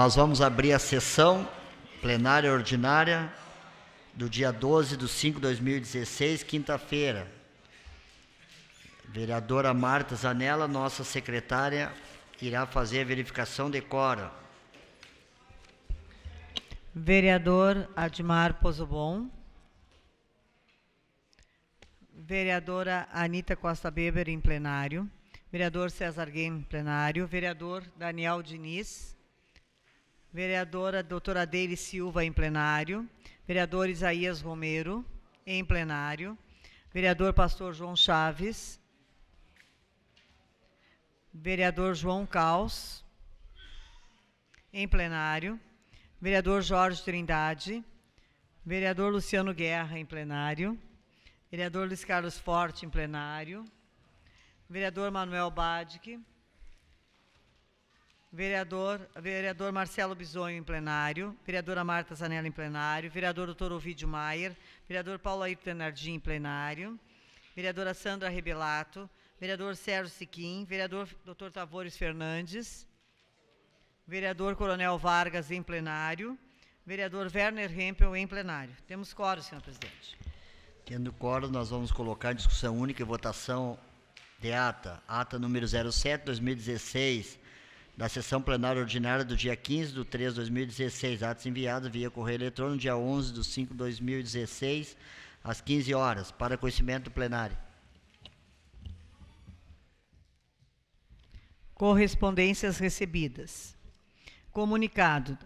Nós vamos abrir a sessão plenária ordinária do dia 12 de 5 de 2016, quinta-feira. Vereadora Marta Zanella, nossa secretária, irá fazer a verificação de quora. Vereador Admar Pozobon. Vereadora Anita Costa Beber, em plenário. Vereador César Guim em plenário. Vereador Daniel Diniz, Vereadora doutora Deire Silva, em plenário. Vereador Isaías Romero, em plenário. Vereador pastor João Chaves. Vereador João Caos, em plenário. Vereador Jorge Trindade. Vereador Luciano Guerra, em plenário. Vereador Luiz Carlos Forte, em plenário. Vereador Manuel Badic. Vereador, vereador Marcelo Bisonho em plenário, vereadora Marta Zanella em plenário, vereador doutor Ovidio Maier, vereador Paulo Ayrton Nardim em plenário, vereadora Sandra Rebelato, vereador Sérgio Siquim, vereador doutor Tavores Fernandes, vereador Coronel Vargas em plenário, vereador Werner Hempel em plenário. Temos quórum, senhor presidente. Tendo quórum, nós vamos colocar em discussão única e votação de ata, ata número 07, 2016, da sessão plenária ordinária do dia 15 de 3 de 2016. Atos enviados via correio eletrônico dia 11 de 5 de 2016, às 15 horas, para conhecimento do plenário. Correspondências recebidas. Comunicado.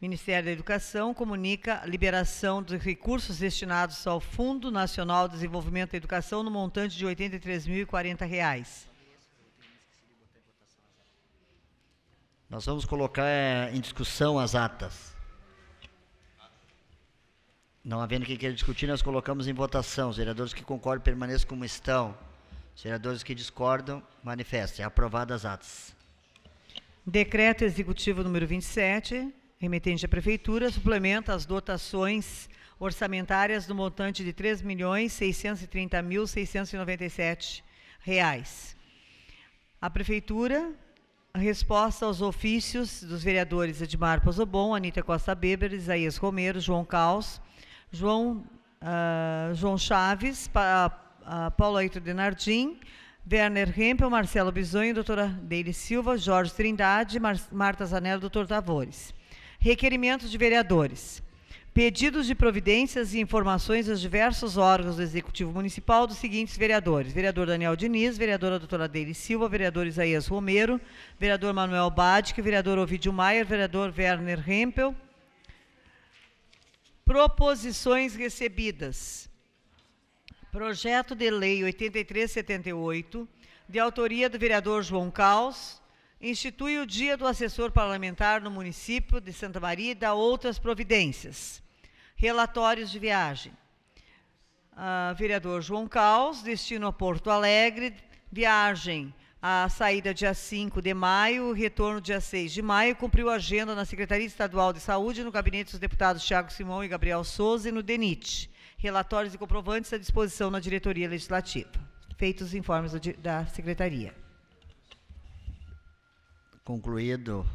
Ministério da Educação comunica a liberação dos recursos destinados ao Fundo Nacional de Desenvolvimento da Educação no montante de R$ 83.040. Nós vamos colocar é, em discussão as atas. Não havendo quem queira discutir, nós colocamos em votação. Os vereadores que concordam permaneçam como estão. Os vereadores que discordam, manifestem. Aprovadas as atas. Decreto Executivo número 27, remetente à Prefeitura, suplementa as dotações orçamentárias no montante de R$ 3.630.697. A Prefeitura resposta aos ofícios dos vereadores Edmar Pozobon, Anita Costa Beber, Isaías Romero, João Caos, João, uh, João Chaves, pa, uh, Paulo Aito Denardim, Werner Hempel, Marcelo Bisonho, doutora Deile Silva, Jorge Trindade, Mar Marta Zanello, doutor Tavores. Requerimentos de vereadores. Pedidos de providências e informações aos diversos órgãos do Executivo Municipal dos seguintes vereadores: vereador Daniel Diniz, vereadora doutora Deire Silva, vereador Isaías Romero, vereador Manuel Badic, vereador Ovidio Maier, vereador Werner Rempel. Proposições recebidas. Projeto de Lei 8378, de autoria do vereador João Caos, institui o Dia do Assessor Parlamentar no município de Santa Maria e dá outras providências. Relatórios de viagem. Uh, vereador João Caos, destino a Porto Alegre, viagem a saída dia 5 de maio, retorno dia 6 de maio, cumpriu a agenda na Secretaria Estadual de Saúde, no gabinete dos deputados Tiago Simão e Gabriel Souza e no DENIT. Relatórios e comprovantes à disposição na diretoria legislativa. Feitos os informes da secretaria. Concluído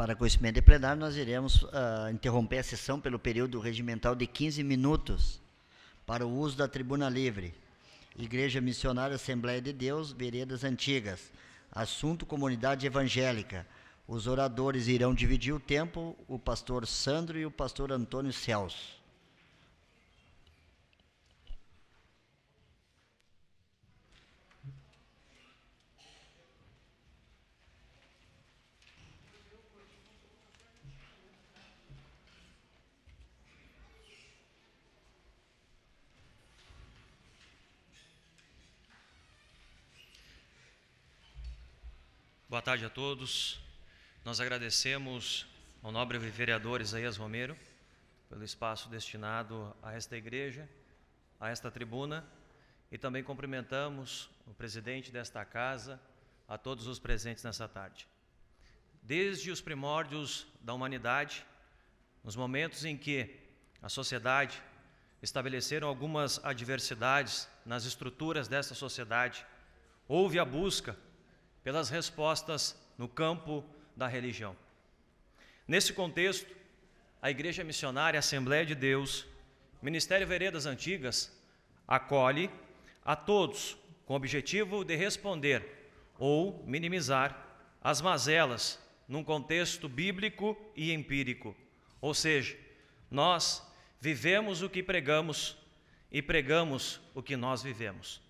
para conhecimento de plenário, nós iremos uh, interromper a sessão pelo período regimental de 15 minutos para o uso da tribuna livre. Igreja Missionária Assembleia de Deus, Veredas Antigas. Assunto Comunidade Evangélica. Os oradores irão dividir o tempo, o pastor Sandro e o pastor Antônio Celso. Boa tarde a todos. Nós agradecemos ao nobre vereador Isaías Romero pelo espaço destinado a esta igreja, a esta tribuna, e também cumprimentamos o presidente desta casa, a todos os presentes nessa tarde. Desde os primórdios da humanidade, nos momentos em que a sociedade estabeleceram algumas adversidades nas estruturas dessa sociedade, houve a busca pelas respostas no campo da religião. Nesse contexto, a Igreja Missionária Assembleia de Deus, Ministério Veredas Antigas, acolhe a todos com o objetivo de responder ou minimizar as mazelas num contexto bíblico e empírico. Ou seja, nós vivemos o que pregamos e pregamos o que nós vivemos.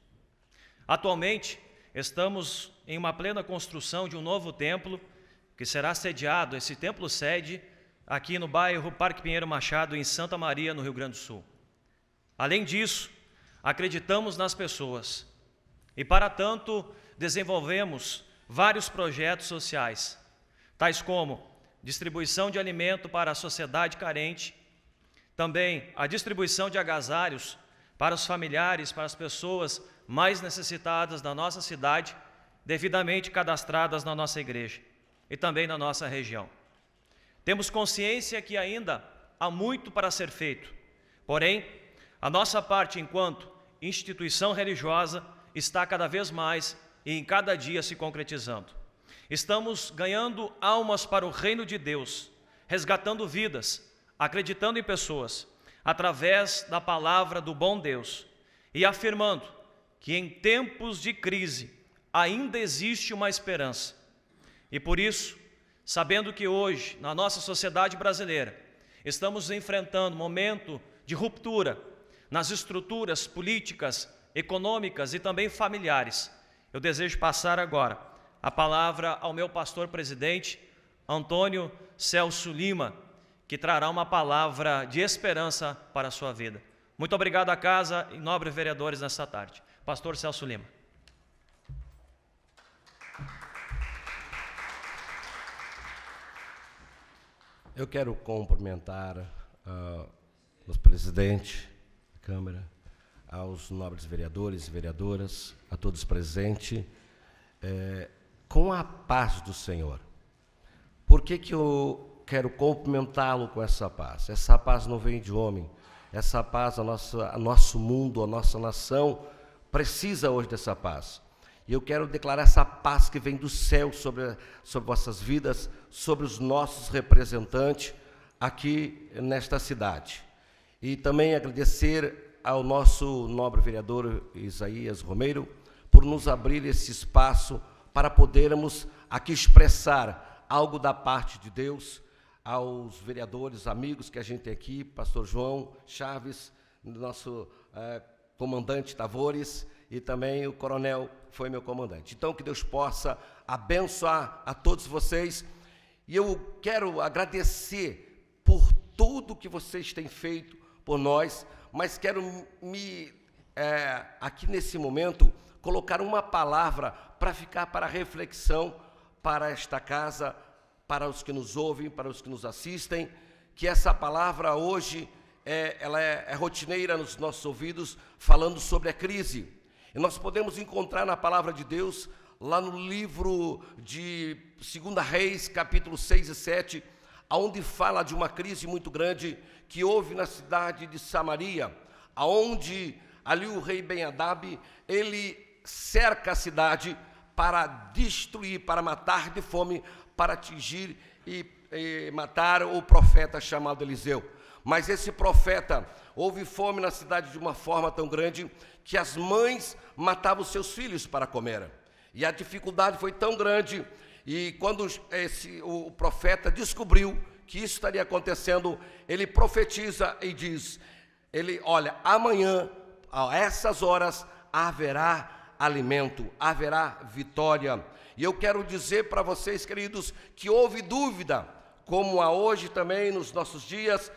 Atualmente, estamos em uma plena construção de um novo templo que será sediado, esse templo sede, aqui no bairro Parque Pinheiro Machado, em Santa Maria, no Rio Grande do Sul. Além disso, acreditamos nas pessoas e, para tanto, desenvolvemos vários projetos sociais, tais como distribuição de alimento para a sociedade carente, também a distribuição de agasalhos para os familiares, para as pessoas mais necessitadas da nossa cidade, devidamente cadastradas na nossa igreja e também na nossa região. Temos consciência que ainda há muito para ser feito, porém, a nossa parte enquanto instituição religiosa está cada vez mais e em cada dia se concretizando. Estamos ganhando almas para o reino de Deus, resgatando vidas, acreditando em pessoas, através da palavra do bom Deus e afirmando que em tempos de crise ainda existe uma esperança. E por isso, sabendo que hoje, na nossa sociedade brasileira, estamos enfrentando um momento de ruptura nas estruturas políticas, econômicas e também familiares, eu desejo passar agora a palavra ao meu pastor presidente, Antônio Celso Lima, que trará uma palavra de esperança para a sua vida. Muito obrigado à casa e nobres vereadores nesta tarde. Pastor Celso Lima. Eu quero cumprimentar uh, os presidentes da Câmara, aos nobres vereadores e vereadoras, a todos presentes, eh, com a paz do Senhor. Por que, que eu quero cumprimentá-lo com essa paz? Essa paz não vem de homem, essa paz, é a nossa, a nosso mundo, a nossa nação, precisa hoje dessa paz. E eu quero declarar essa paz que vem do céu sobre, sobre vossas vidas, sobre os nossos representantes aqui nesta cidade. E também agradecer ao nosso nobre vereador Isaías Romeiro por nos abrir esse espaço para podermos aqui expressar algo da parte de Deus aos vereadores, amigos que a gente tem aqui, pastor João Chaves, nosso eh, comandante Tavores, e também o coronel foi meu comandante. Então, que Deus possa abençoar a todos vocês. E eu quero agradecer por tudo que vocês têm feito por nós, mas quero me, é, aqui nesse momento, colocar uma palavra para ficar para reflexão para esta casa, para os que nos ouvem, para os que nos assistem, que essa palavra hoje é, ela é, é rotineira nos nossos ouvidos, falando sobre a crise. E nós podemos encontrar na palavra de Deus, lá no livro de 2 Reis, capítulo 6 e 7, aonde fala de uma crise muito grande que houve na cidade de Samaria, aonde ali o rei Ben-Hadad, ele cerca a cidade para destruir, para matar de fome, para atingir e, e matar o profeta chamado Eliseu. Mas esse profeta, houve fome na cidade de uma forma tão grande que as mães matavam seus filhos para comer. E a dificuldade foi tão grande, e quando esse, o profeta descobriu que isso estaria acontecendo, ele profetiza e diz: ele, olha, amanhã, a essas horas, haverá alimento, haverá vitória. E eu quero dizer para vocês, queridos, que houve dúvida, como há hoje também nos nossos dias,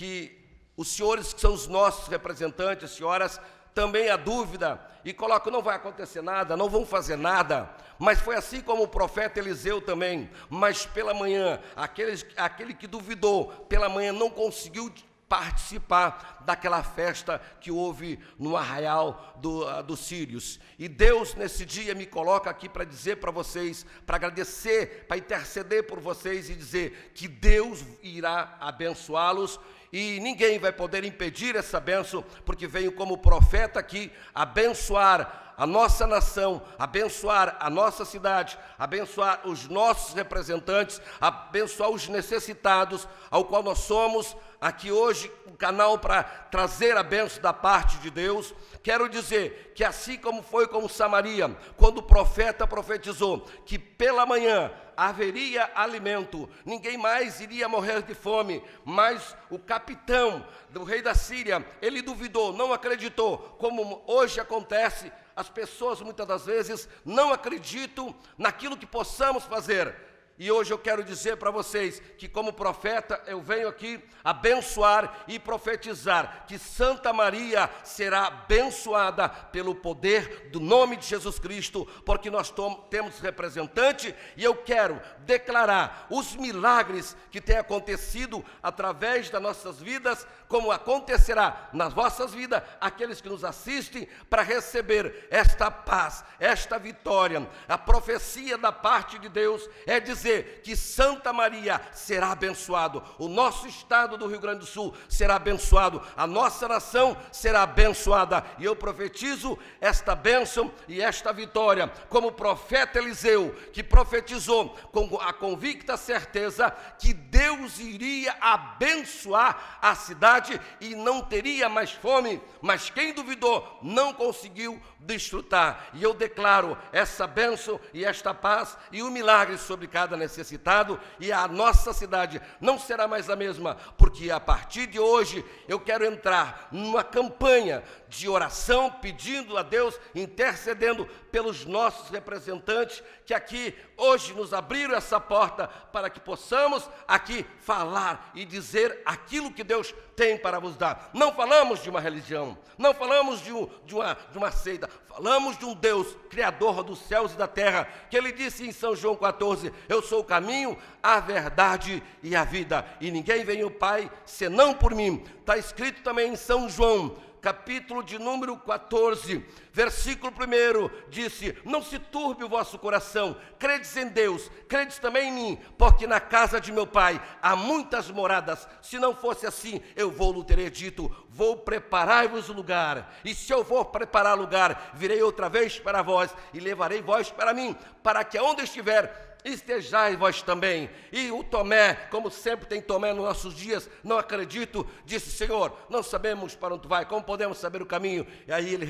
que os senhores que são os nossos representantes, senhoras, também a dúvida e colocam: não vai acontecer nada, não vão fazer nada. Mas foi assim como o profeta Eliseu também. Mas pela manhã, aquele, aquele que duvidou, pela manhã não conseguiu participar daquela festa que houve no arraial do, ah, dos Sírios. E Deus, nesse dia, me coloca aqui para dizer para vocês, para agradecer, para interceder por vocês e dizer que Deus irá abençoá-los e ninguém vai poder impedir essa benção, porque venho como profeta aqui abençoar a nossa nação, abençoar a nossa cidade, abençoar os nossos representantes, abençoar os necessitados, ao qual nós somos aqui hoje um canal para trazer a benção da parte de Deus. Quero dizer que assim como foi com Samaria, quando o profeta profetizou que pela manhã haveria alimento, ninguém mais iria morrer de fome, mas o capitão do rei da Síria, ele duvidou, não acreditou, como hoje acontece, as pessoas muitas das vezes não acreditam naquilo que possamos fazer e hoje eu quero dizer para vocês que, como profeta, eu venho aqui abençoar e profetizar que Santa Maria será abençoada pelo poder do nome de Jesus Cristo, porque nós temos representante e eu quero declarar os milagres que têm acontecido através das nossas vidas como acontecerá nas vossas vidas, aqueles que nos assistem, para receber esta paz, esta vitória. A profecia da parte de Deus é dizer que Santa Maria será abençoado, o nosso estado do Rio Grande do Sul será abençoado, a nossa nação será abençoada. E eu profetizo esta bênção e esta vitória, como o profeta Eliseu, que profetizou com a convicta certeza que Deus iria abençoar a cidade saciedade e não teria mais fome, mas quem duvidou não conseguiu desfrutar. E eu declaro essa bênção e esta paz e o um milagre sobre cada necessitado, e a nossa cidade não será mais a mesma, porque a partir de hoje eu quero entrar numa campanha de oração, pedindo a Deus, intercedendo pelos nossos representantes que aqui hoje nos abriram essa porta para que possamos aqui falar e dizer aquilo que Deus tem para vos dar. Não falamos de uma religião, não falamos de, um, de, uma, de uma seita, falamos de um Deus, Criador dos céus e da terra, que ele disse em São João 14: Eu sou o caminho, a verdade e a vida, e ninguém vem ao Pai senão por mim. Está escrito também em São João capítulo de número 14, versículo 1, disse: Não se turbe o vosso coração, credes em Deus, credes também em mim, porque na casa de meu pai há muitas moradas. Se não fosse assim, eu vou lhe ter dito: Vou preparar-vos lugar. E se eu vou preparar lugar, virei outra vez para vós e levarei vós para mim, para que aonde estiver estejais vós também. E o Tomé, como sempre tem Tomé nos nossos dias, não acredito, disse: Senhor, não sabemos para onde vai, como podemos saber o caminho? E aí ele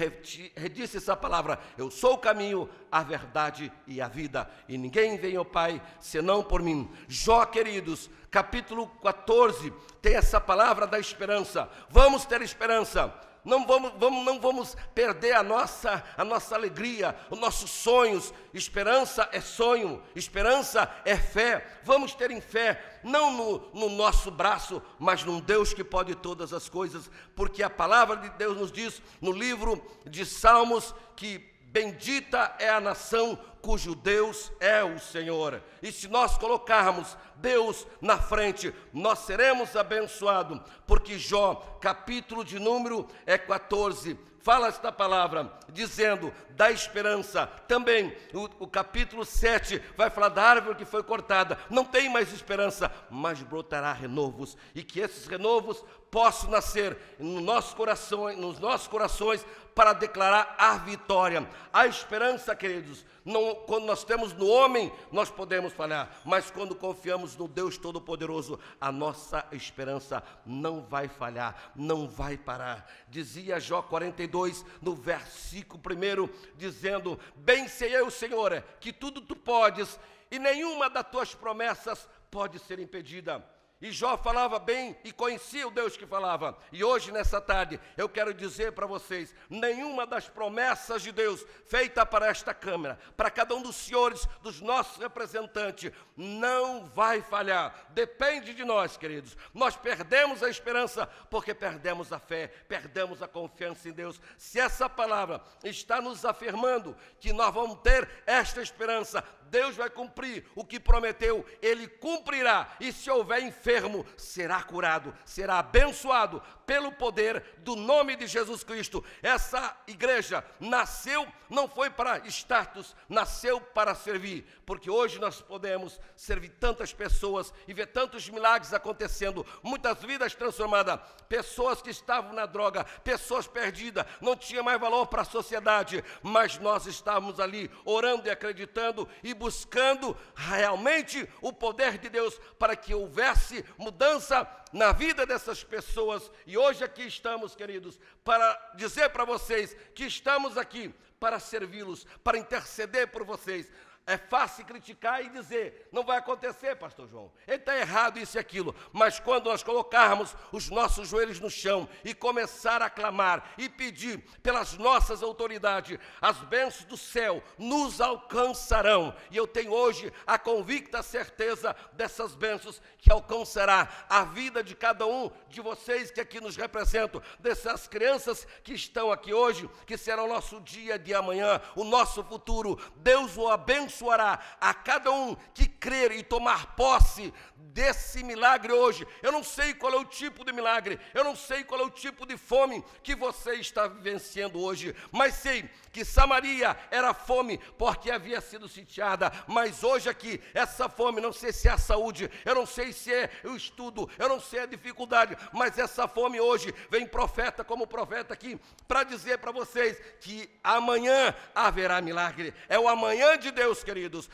redisse essa palavra: Eu sou o caminho, a verdade e a vida, e ninguém vem ao Pai senão por mim. Jó, queridos, capítulo 14, tem essa palavra da esperança. Vamos ter esperança não vamos, vamos, não vamos perder a nossa, a nossa alegria, os nossos sonhos. Esperança é sonho, esperança é fé. Vamos ter em fé, não no, no nosso braço, mas num Deus que pode todas as coisas, porque a palavra de Deus nos diz no livro de Salmos que bendita é a nação cujo Deus é o Senhor. E se nós colocarmos Deus na frente, nós seremos abençoados, porque Jó, capítulo de número é 14, fala esta palavra, dizendo da esperança. Também o, o, capítulo 7 vai falar da árvore que foi cortada, não tem mais esperança, mas brotará renovos, e que esses renovos possam nascer no nosso coração, nos nossos corações, para declarar a vitória. A esperança, queridos, não, quando nós temos no homem, nós podemos falhar, mas quando confiamos no Deus Todo-Poderoso, a nossa esperança não vai falhar, não vai parar. Dizia Jó 42, no versículo 1, dizendo: Bem sei eu, Senhor, é, que tudo tu podes, e nenhuma das tuas promessas pode ser impedida. E Jó falava bem e conhecia o Deus que falava. E hoje, nessa tarde, eu quero dizer para vocês: nenhuma das promessas de Deus feita para esta Câmara, para cada um dos senhores, dos nossos representantes, não vai falhar. Depende de nós, queridos. Nós perdemos a esperança porque perdemos a fé, perdemos a confiança em Deus. Se essa palavra está nos afirmando que nós vamos ter esta esperança, Deus vai cumprir o que prometeu, ele cumprirá. E se houver enfermo, será curado, será abençoado pelo poder do nome de Jesus Cristo. Essa igreja nasceu, não foi para status, nasceu para servir, porque hoje nós podemos servir tantas pessoas e ver tantos milagres acontecendo, muitas vidas transformadas, pessoas que estavam na droga, pessoas perdidas, não tinha mais valor para a sociedade, mas nós estávamos ali orando e acreditando e buscando realmente o poder de Deus para que houvesse mudança na vida dessas pessoas. E hoje aqui estamos, queridos, para dizer para vocês que estamos aqui para servi-los, para interceder por vocês. É fácil criticar e dizer, não vai acontecer, pastor João. Ele está errado isso e aquilo. Mas quando nós colocarmos os nossos joelhos no chão e começar a clamar e pedir pelas nossas autoridades, as bênçãos do céu nos alcançarão. E eu tenho hoje a convicta certeza dessas bênçãos que alcançará a vida de cada um de vocês que aqui nos representam, dessas crianças que estão aqui hoje, que será o nosso dia de amanhã, o nosso futuro. Deus o abençoe abençoará a cada um que crer e tomar posse desse milagre hoje. Eu não sei qual é o tipo de milagre, eu não sei qual é o tipo de fome que você está vivenciando hoje, mas sei que Samaria era fome porque havia sido sitiada, mas hoje aqui, essa fome, não sei se é a saúde, eu não sei se é o estudo, eu não sei a dificuldade, mas essa fome hoje vem profeta como profeta aqui para dizer para vocês que amanhã haverá milagre. É o amanhã de Deus queridos,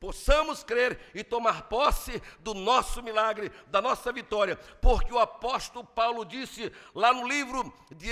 possamos crer e tomar posse do nosso milagre, da nossa vitória, porque o apóstolo Paulo disse lá no livro de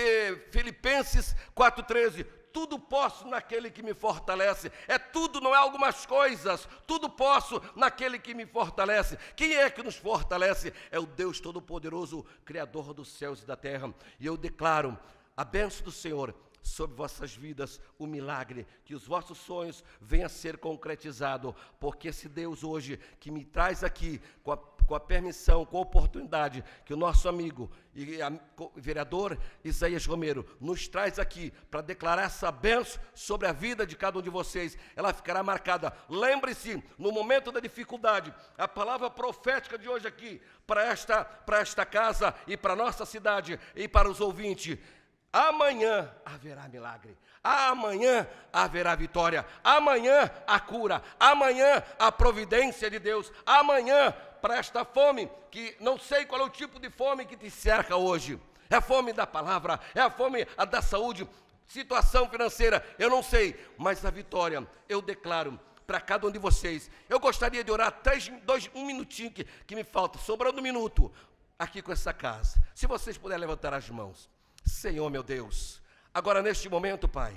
Filipenses 4,13: tudo posso naquele que me fortalece. É tudo, não é algumas coisas. Tudo posso naquele que me fortalece. Quem é que nos fortalece? É o Deus Todo-Poderoso, Criador dos céus e da terra. E eu declaro a bênção do Senhor sobre vossas vidas o milagre, que os vossos sonhos venham a ser concretizados, porque esse Deus hoje que me traz aqui com a, com a permissão, com a oportunidade que o nosso amigo e a, vereador Isaías Romero nos traz aqui para declarar essa benção sobre a vida de cada um de vocês, ela ficará marcada. Lembre-se, no momento da dificuldade, a palavra profética de hoje aqui para esta para esta casa e para nossa cidade e para os ouvintes Amanhã haverá milagre. Amanhã haverá vitória. Amanhã a cura. Amanhã a providência de Deus. Amanhã para esta fome que não sei qual é o tipo de fome que te cerca hoje. É a fome da palavra, é a fome da saúde, situação financeira, eu não sei, mas a vitória eu declaro para cada um de vocês. Eu gostaria de orar três, dois, um minutinho que, que me falta, sobrando um minuto aqui com essa casa. Se vocês puderem levantar as mãos. Senhor meu Deus, agora neste momento, Pai,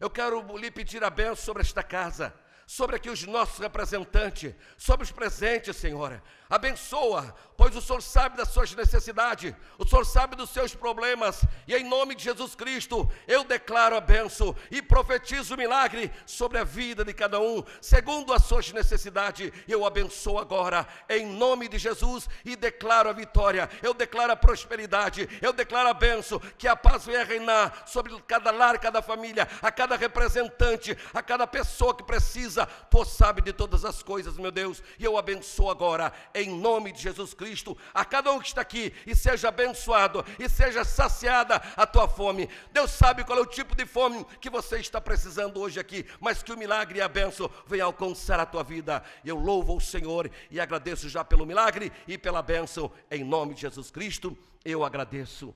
eu quero lhe pedir a sobre esta casa, sobre aqui os nossos representantes, sobre os presentes, Senhora abençoa, pois o Senhor sabe das suas necessidades, o Senhor sabe dos seus problemas, e em nome de Jesus Cristo, eu declaro a benção e profetizo o milagre sobre a vida de cada um, segundo as suas necessidades, eu abençoo agora, em nome de Jesus, e declaro a vitória, eu declaro a prosperidade, eu declaro a benção, que a paz venha reinar sobre cada lar, cada família, a cada representante, a cada pessoa que precisa, tu sabe de todas as coisas, meu Deus, e eu abençoo agora, em nome de Jesus Cristo, a cada um que está aqui, e seja abençoado, e seja saciada a tua fome. Deus sabe qual é o tipo de fome que você está precisando hoje aqui, mas que o milagre e a bênção venham alcançar a tua vida. Eu louvo o Senhor e agradeço já pelo milagre e pela bênção, em nome de Jesus Cristo. Eu agradeço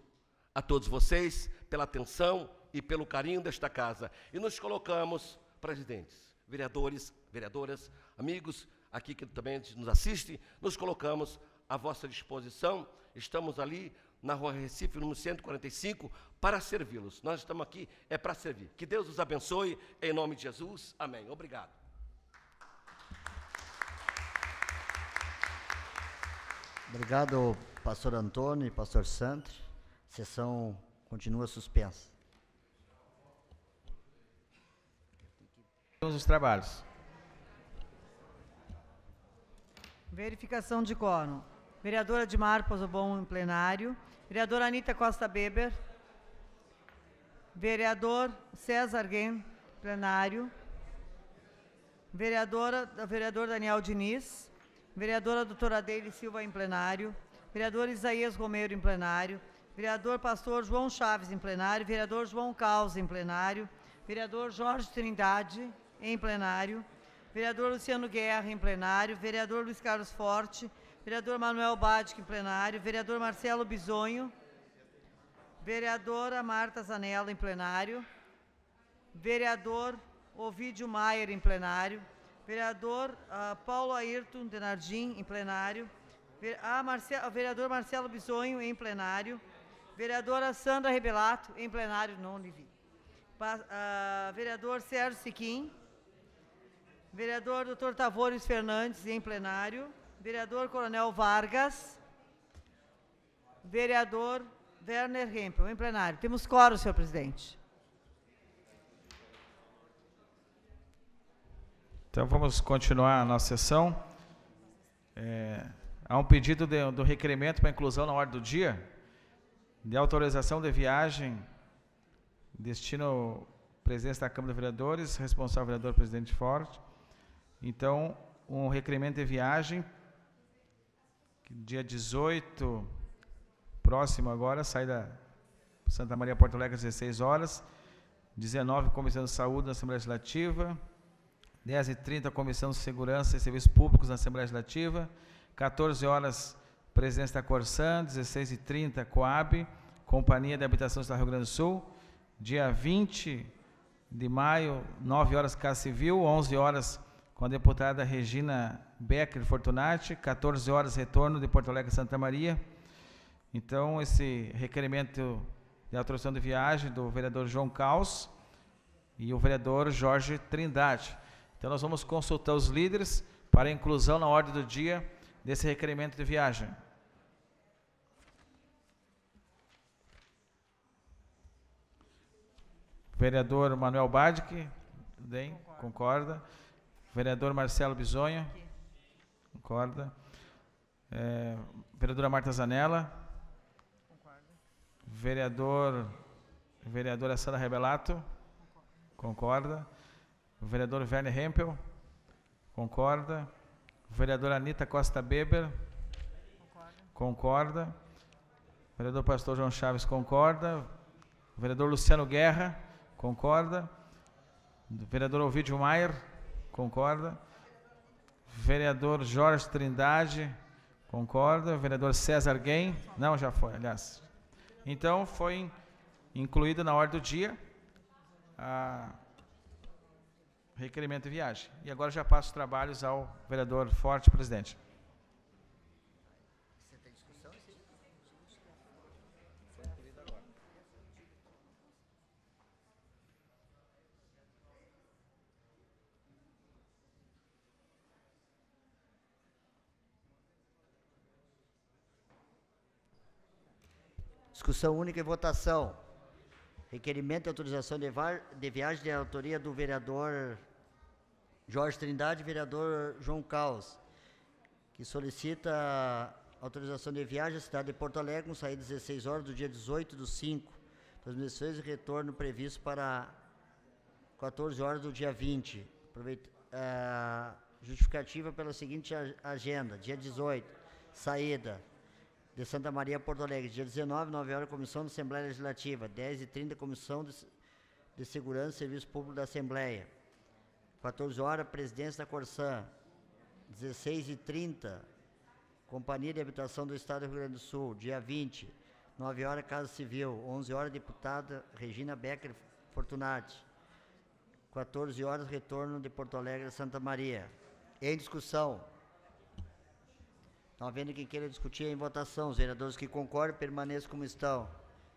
a todos vocês pela atenção e pelo carinho desta casa. E nos colocamos, presidentes, vereadores, vereadoras, amigos, aqui que também nos assiste, nos colocamos à vossa disposição. Estamos ali na rua Recife, número 145, para servi-los. Nós estamos aqui, é para servir. Que Deus os abençoe, em nome de Jesus. Amém. Obrigado. Obrigado, pastor Antônio e pastor Santos. A sessão continua suspensa. Os trabalhos. Verificação de coro. Vereadora Dimar Pozobon em plenário. Vereadora Anita Costa Beber. Vereador César Guem, plenário. Vereadora, vereador Daniel Diniz. Vereadora doutora Deile Silva em plenário. Vereador Isaías Romero em plenário. Vereador pastor João Chaves em plenário. Vereador João Caos em plenário. Vereador Jorge Trindade em plenário vereador Luciano Guerra, em plenário, vereador Luiz Carlos Forte, vereador Manuel Badic, em plenário, vereador Marcelo Bisonho, vereadora Marta Zanella, em plenário, vereador Ovídio Maier, em plenário, vereador uh, Paulo Ayrton Denardim, em plenário, a ah, ah, vereador Marcelo Bisonho, em plenário, vereadora Sandra Rebelato, em plenário, não lhe vi, uh, vereador Sérgio Siquim, Vereador Dr. Tavores Fernandes, em plenário. Vereador Coronel Vargas. Vereador Werner Hempel, em plenário. Temos coro, senhor presidente. Então, vamos continuar a nossa sessão. É, há um pedido de, do requerimento para inclusão na ordem do dia de autorização de viagem destino presença da Câmara de Vereadores, responsável vereador presidente Forte, então, um requerimento de viagem, dia 18, próximo agora, sai da Santa Maria Porto Alegre às 16 horas, 19, Comissão de Saúde na Assembleia Legislativa, 10h30, Comissão de Segurança e Serviços Públicos na Assembleia Legislativa, 14 horas, presidência da Corsã, 16h30, Coab, Companhia de Habitação do do Rio Grande do Sul, dia 20 de maio, 9 horas, Casa Civil, 11 horas, com a deputada Regina Becker Fortunati, 14 horas retorno de Porto Alegre Santa Maria. Então, esse requerimento de autorização de viagem do vereador João Caos e o vereador Jorge Trindade. Então, nós vamos consultar os líderes para a inclusão na ordem do dia desse requerimento de viagem. Vereador Manuel Badic, bem, concorda. Vereador Marcelo Bisonha. Concorda. É, vereadora Marta Zanella. concorda. Vereador, vereadora Sara Rebelato. Concorda. Vereador Werner Hempel. Concorda. Vereadora Anitta Costa Beber. Concorda. concorda. Vereador Pastor João Chaves concorda. Vereador Luciano Guerra concorda. Vereador Ovidio Maier Concorda? Vereador Jorge Trindade. Concorda? Vereador César Guem. Não, já foi, aliás. Então, foi incluído na ordem do dia a ah, requerimento de viagem. E agora já passo os trabalhos ao vereador Forte, presidente. Discussão única e votação. Requerimento de autorização de viagem de autoria do vereador Jorge Trindade e vereador João Caos, que solicita autorização de viagem à cidade de Porto Alegre, com saída 16 horas do dia 18 do 5, 2016 e retorno previsto para 14 horas do dia 20. Aproveita, uh, eh, justificativa pela seguinte agenda: dia 18, saída de Santa Maria, Porto Alegre. Dia 19, 9 horas, comissão da Assembleia Legislativa. 10 e 30 comissão de, de Segurança e Serviço Público da Assembleia. 14 horas, presidência da Corsã. 16 e 30 Companhia de Habitação do Estado do Rio Grande do Sul. Dia 20, 9 horas, Casa Civil. 11 horas, deputada Regina Becker Fortunati. 14 horas, retorno de Porto Alegre a Santa Maria. Em discussão. Não havendo quem queira discutir em votação, os vereadores que concordam permaneçam como estão.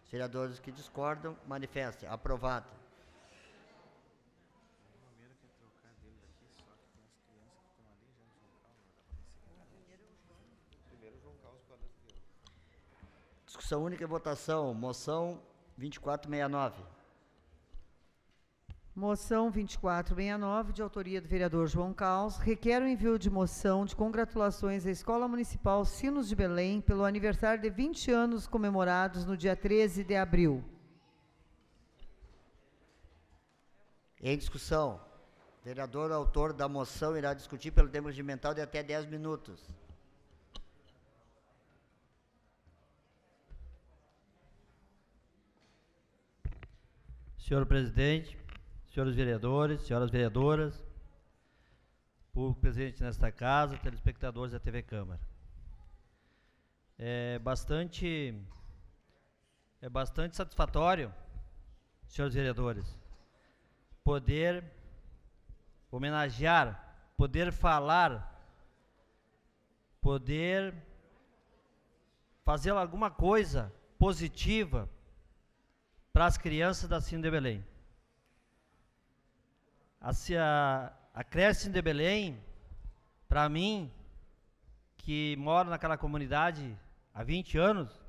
Os vereadores que discordam, manifestem. Aprovado. Discussão única e votação. Moção 2469. Moção 2469, de autoria do vereador João Caos, requer o envio de moção de congratulações à Escola Municipal Sinos de Belém pelo aniversário de 20 anos comemorados no dia 13 de abril. Em discussão, o vereador autor da moção irá discutir pelo tempo regimental de até 10 minutos. Senhor presidente, senhores vereadores, senhoras vereadoras, público presente nesta casa, telespectadores da TV Câmara. É bastante, é bastante satisfatório, senhores vereadores, poder homenagear, poder falar, poder fazer alguma coisa positiva para as crianças da Cine de Belém assim, a, a de Belém, para mim, que moro naquela comunidade há 20 anos,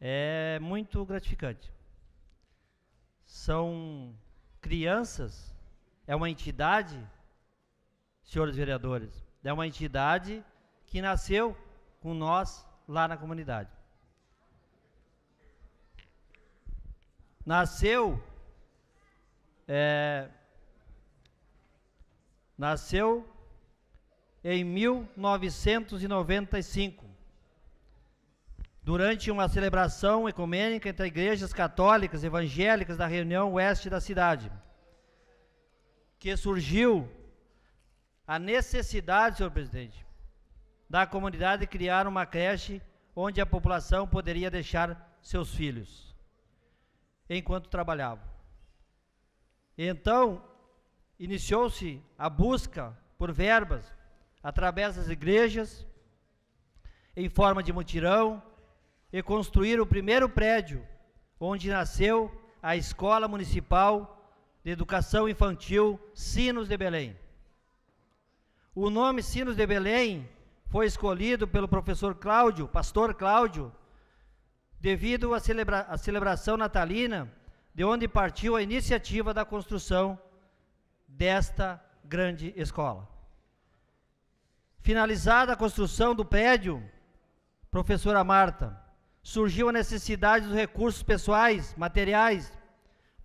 é muito gratificante. São crianças, é uma entidade, senhores vereadores, é uma entidade que nasceu com nós lá na comunidade. Nasceu é, nasceu em 1995, durante uma celebração ecumênica entre igrejas católicas e evangélicas da reunião oeste da cidade, que surgiu a necessidade, senhor presidente, da comunidade criar uma creche onde a população poderia deixar seus filhos enquanto trabalhavam. Então, iniciou-se a busca por verbas através das igrejas, em forma de mutirão, e construir o primeiro prédio onde nasceu a Escola Municipal de Educação Infantil Sinos de Belém. O nome Sinos de Belém foi escolhido pelo professor Cláudio, pastor Cláudio, devido à, celebra à celebração natalina de onde partiu a iniciativa da construção desta grande escola. Finalizada a construção do prédio, professora Marta, surgiu a necessidade dos recursos pessoais, materiais,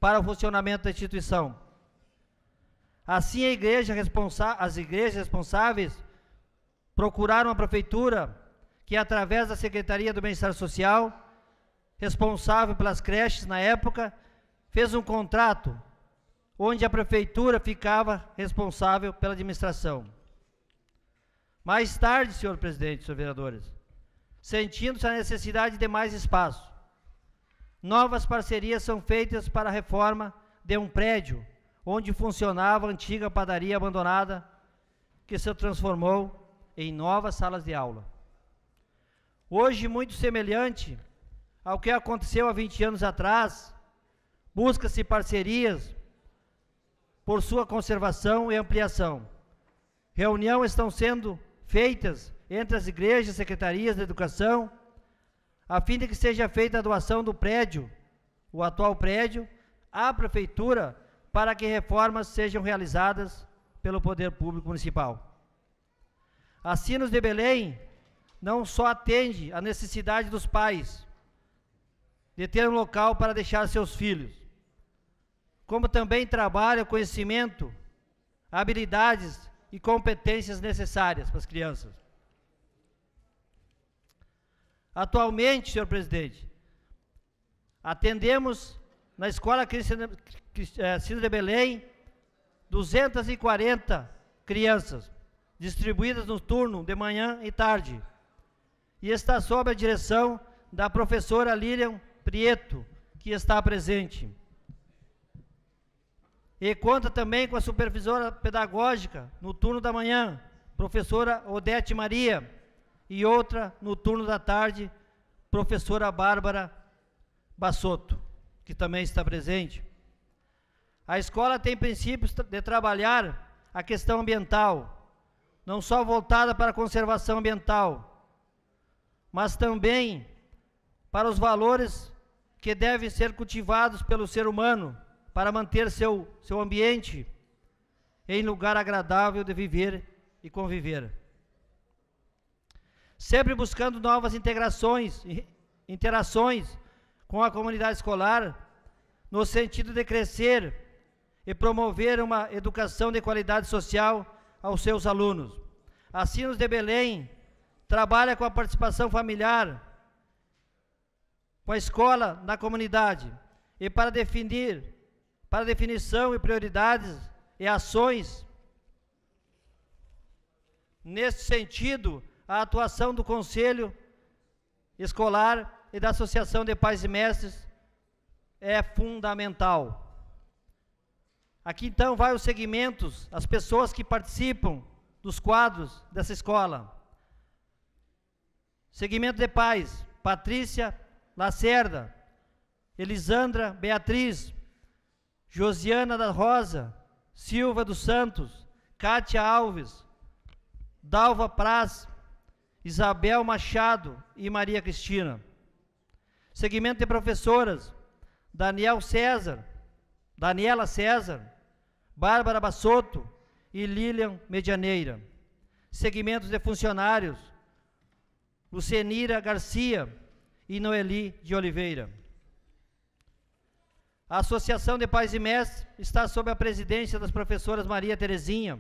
para o funcionamento da instituição. Assim, igreja as igrejas responsáveis procuraram a prefeitura, que através da Secretaria do Bem-Estar Social, responsável pelas creches na época, fez um contrato onde a prefeitura ficava responsável pela administração. Mais tarde, senhor presidente, e vereadores, sentindo-se a necessidade de mais espaço, novas parcerias são feitas para a reforma de um prédio onde funcionava a antiga padaria abandonada, que se transformou em novas salas de aula. Hoje, muito semelhante ao que aconteceu há 20 anos atrás, Busca-se parcerias por sua conservação e ampliação. Reunião estão sendo feitas entre as igrejas, secretarias de educação, a fim de que seja feita a doação do prédio, o atual prédio, à prefeitura para que reformas sejam realizadas pelo poder público municipal. A Sinos de Belém não só atende à necessidade dos pais de ter um local para deixar seus filhos, como também trabalha o conhecimento, habilidades e competências necessárias para as crianças. Atualmente, senhor presidente, atendemos na Escola Cristina, Cristina eh, de Belém 240 crianças, distribuídas no turno de manhã e tarde. E está sob a direção da professora Lilian Prieto, que está presente. E conta também com a supervisora pedagógica no turno da manhã, professora Odete Maria, e outra no turno da tarde, professora Bárbara Bassotto, que também está presente. A escola tem princípios de trabalhar a questão ambiental, não só voltada para a conservação ambiental, mas também para os valores que devem ser cultivados pelo ser humano para manter seu, seu ambiente em lugar agradável de viver e conviver. Sempre buscando novas integrações, interações com a comunidade escolar, no sentido de crescer e promover uma educação de qualidade social aos seus alunos. A Sinos de Belém trabalha com a participação familiar, com a escola na comunidade, e para definir para definição e prioridades e ações. Neste sentido, a atuação do Conselho Escolar e da Associação de Pais e Mestres é fundamental. Aqui então vai os segmentos, as pessoas que participam dos quadros dessa escola. Segmento de pais, Patrícia Lacerda, Elisandra Beatriz, Josiana da Rosa, Silva dos Santos, Cátia Alves, Dalva Praz, Isabel Machado e Maria Cristina. Segmento de professoras, Daniel César, Daniela César, Bárbara Bassotto e Lilian Medianeira. Segmentos de funcionários, Lucenira Garcia e Noeli de Oliveira. A Associação de Pais e Mestres está sob a presidência das professoras Maria Terezinha.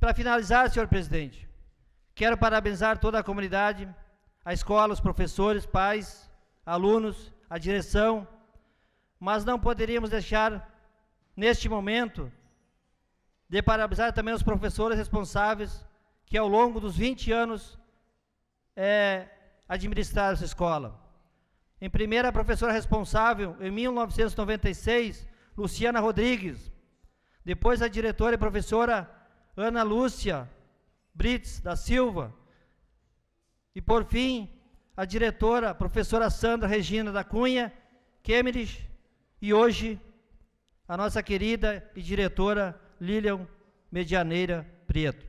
Para finalizar, senhor presidente, quero parabenizar toda a comunidade, a escola, os professores, pais, alunos, a direção, mas não poderíamos deixar, neste momento, de parabenizar também os professores responsáveis que, ao longo dos 20 anos, é, administraram essa escola. Em primeira, a professora responsável, em 1996, Luciana Rodrigues. Depois, a diretora e professora Ana Lúcia Brits da Silva. E, por fim, a diretora, professora Sandra Regina da Cunha Kemmerich. E hoje, a nossa querida e diretora Lilian Medianeira Prieto.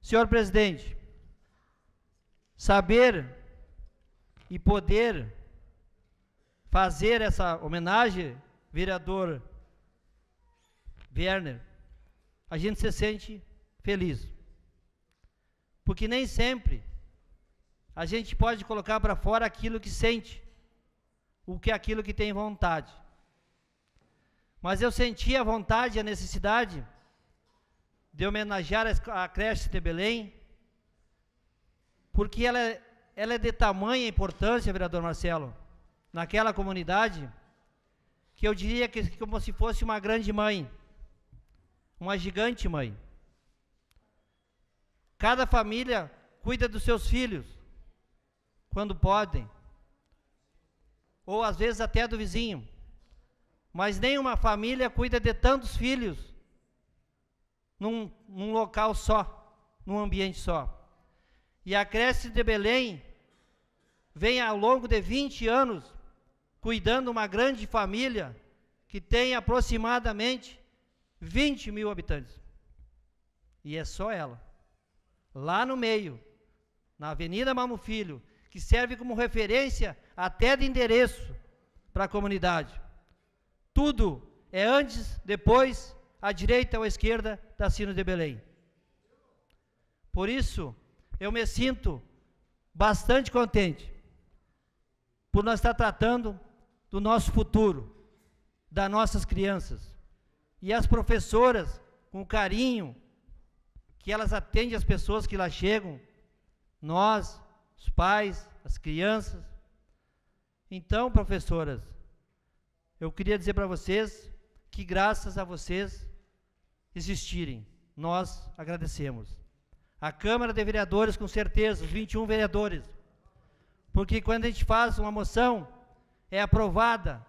Senhor presidente, saber e poder fazer essa homenagem, vereador Werner, a gente se sente feliz. Porque nem sempre a gente pode colocar para fora aquilo que sente, o que é aquilo que tem vontade. Mas eu senti a vontade, a necessidade de homenagear a creche de Belém, porque ela é ela é de tamanha importância, vereador Marcelo, naquela comunidade, que eu diria que como se fosse uma grande mãe, uma gigante mãe. Cada família cuida dos seus filhos quando podem, ou às vezes até do vizinho. Mas nenhuma família cuida de tantos filhos num, num local só, num ambiente só. E a cresce de Belém vem ao longo de 20 anos cuidando uma grande família que tem aproximadamente 20 mil habitantes. E é só ela. Lá no meio, na Avenida Mamo Filho, que serve como referência até de endereço para a comunidade. Tudo é antes, depois, à direita ou à esquerda da Sino de Belém. Por isso, eu me sinto bastante contente por nós estar tratando do nosso futuro, das nossas crianças. E as professoras, com carinho, que elas atendem as pessoas que lá chegam, nós, os pais, as crianças. Então, professoras, eu queria dizer para vocês que graças a vocês existirem, nós agradecemos. A Câmara de Vereadores, com certeza, os 21 vereadores. Porque quando a gente faz uma moção, é aprovada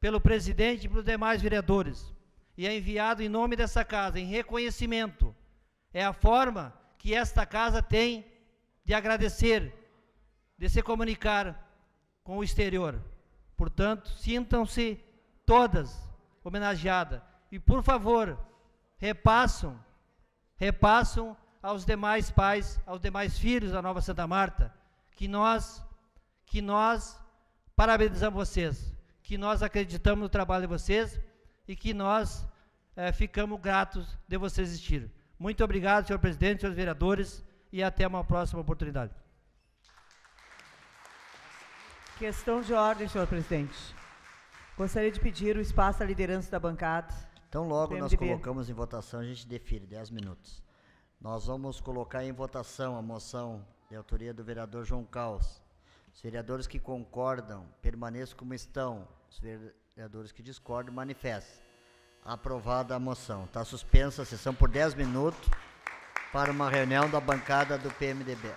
pelo presidente e pelos demais vereadores. E é enviado em nome dessa casa, em reconhecimento. É a forma que esta casa tem de agradecer, de se comunicar com o exterior. Portanto, sintam-se todas homenageadas. E, por favor, repassam, repassam aos demais pais, aos demais filhos da Nova Santa Marta, que nós, que nós parabenizamos vocês, que nós acreditamos no trabalho de vocês e que nós é, ficamos gratos de vocês existirem. Muito obrigado, senhor presidente, senhores vereadores, e até uma próxima oportunidade. Questão de ordem, senhor presidente. Gostaria de pedir o espaço à liderança da bancada. Então, logo nós colocamos em votação, a gente define 10 minutos. Nós vamos colocar em votação a moção de autoria do vereador João Caos. Os vereadores que concordam permaneçam como estão. Os vereadores que discordam manifestem. Aprovada a moção. Está suspensa a sessão por 10 minutos para uma reunião da bancada do PMDB.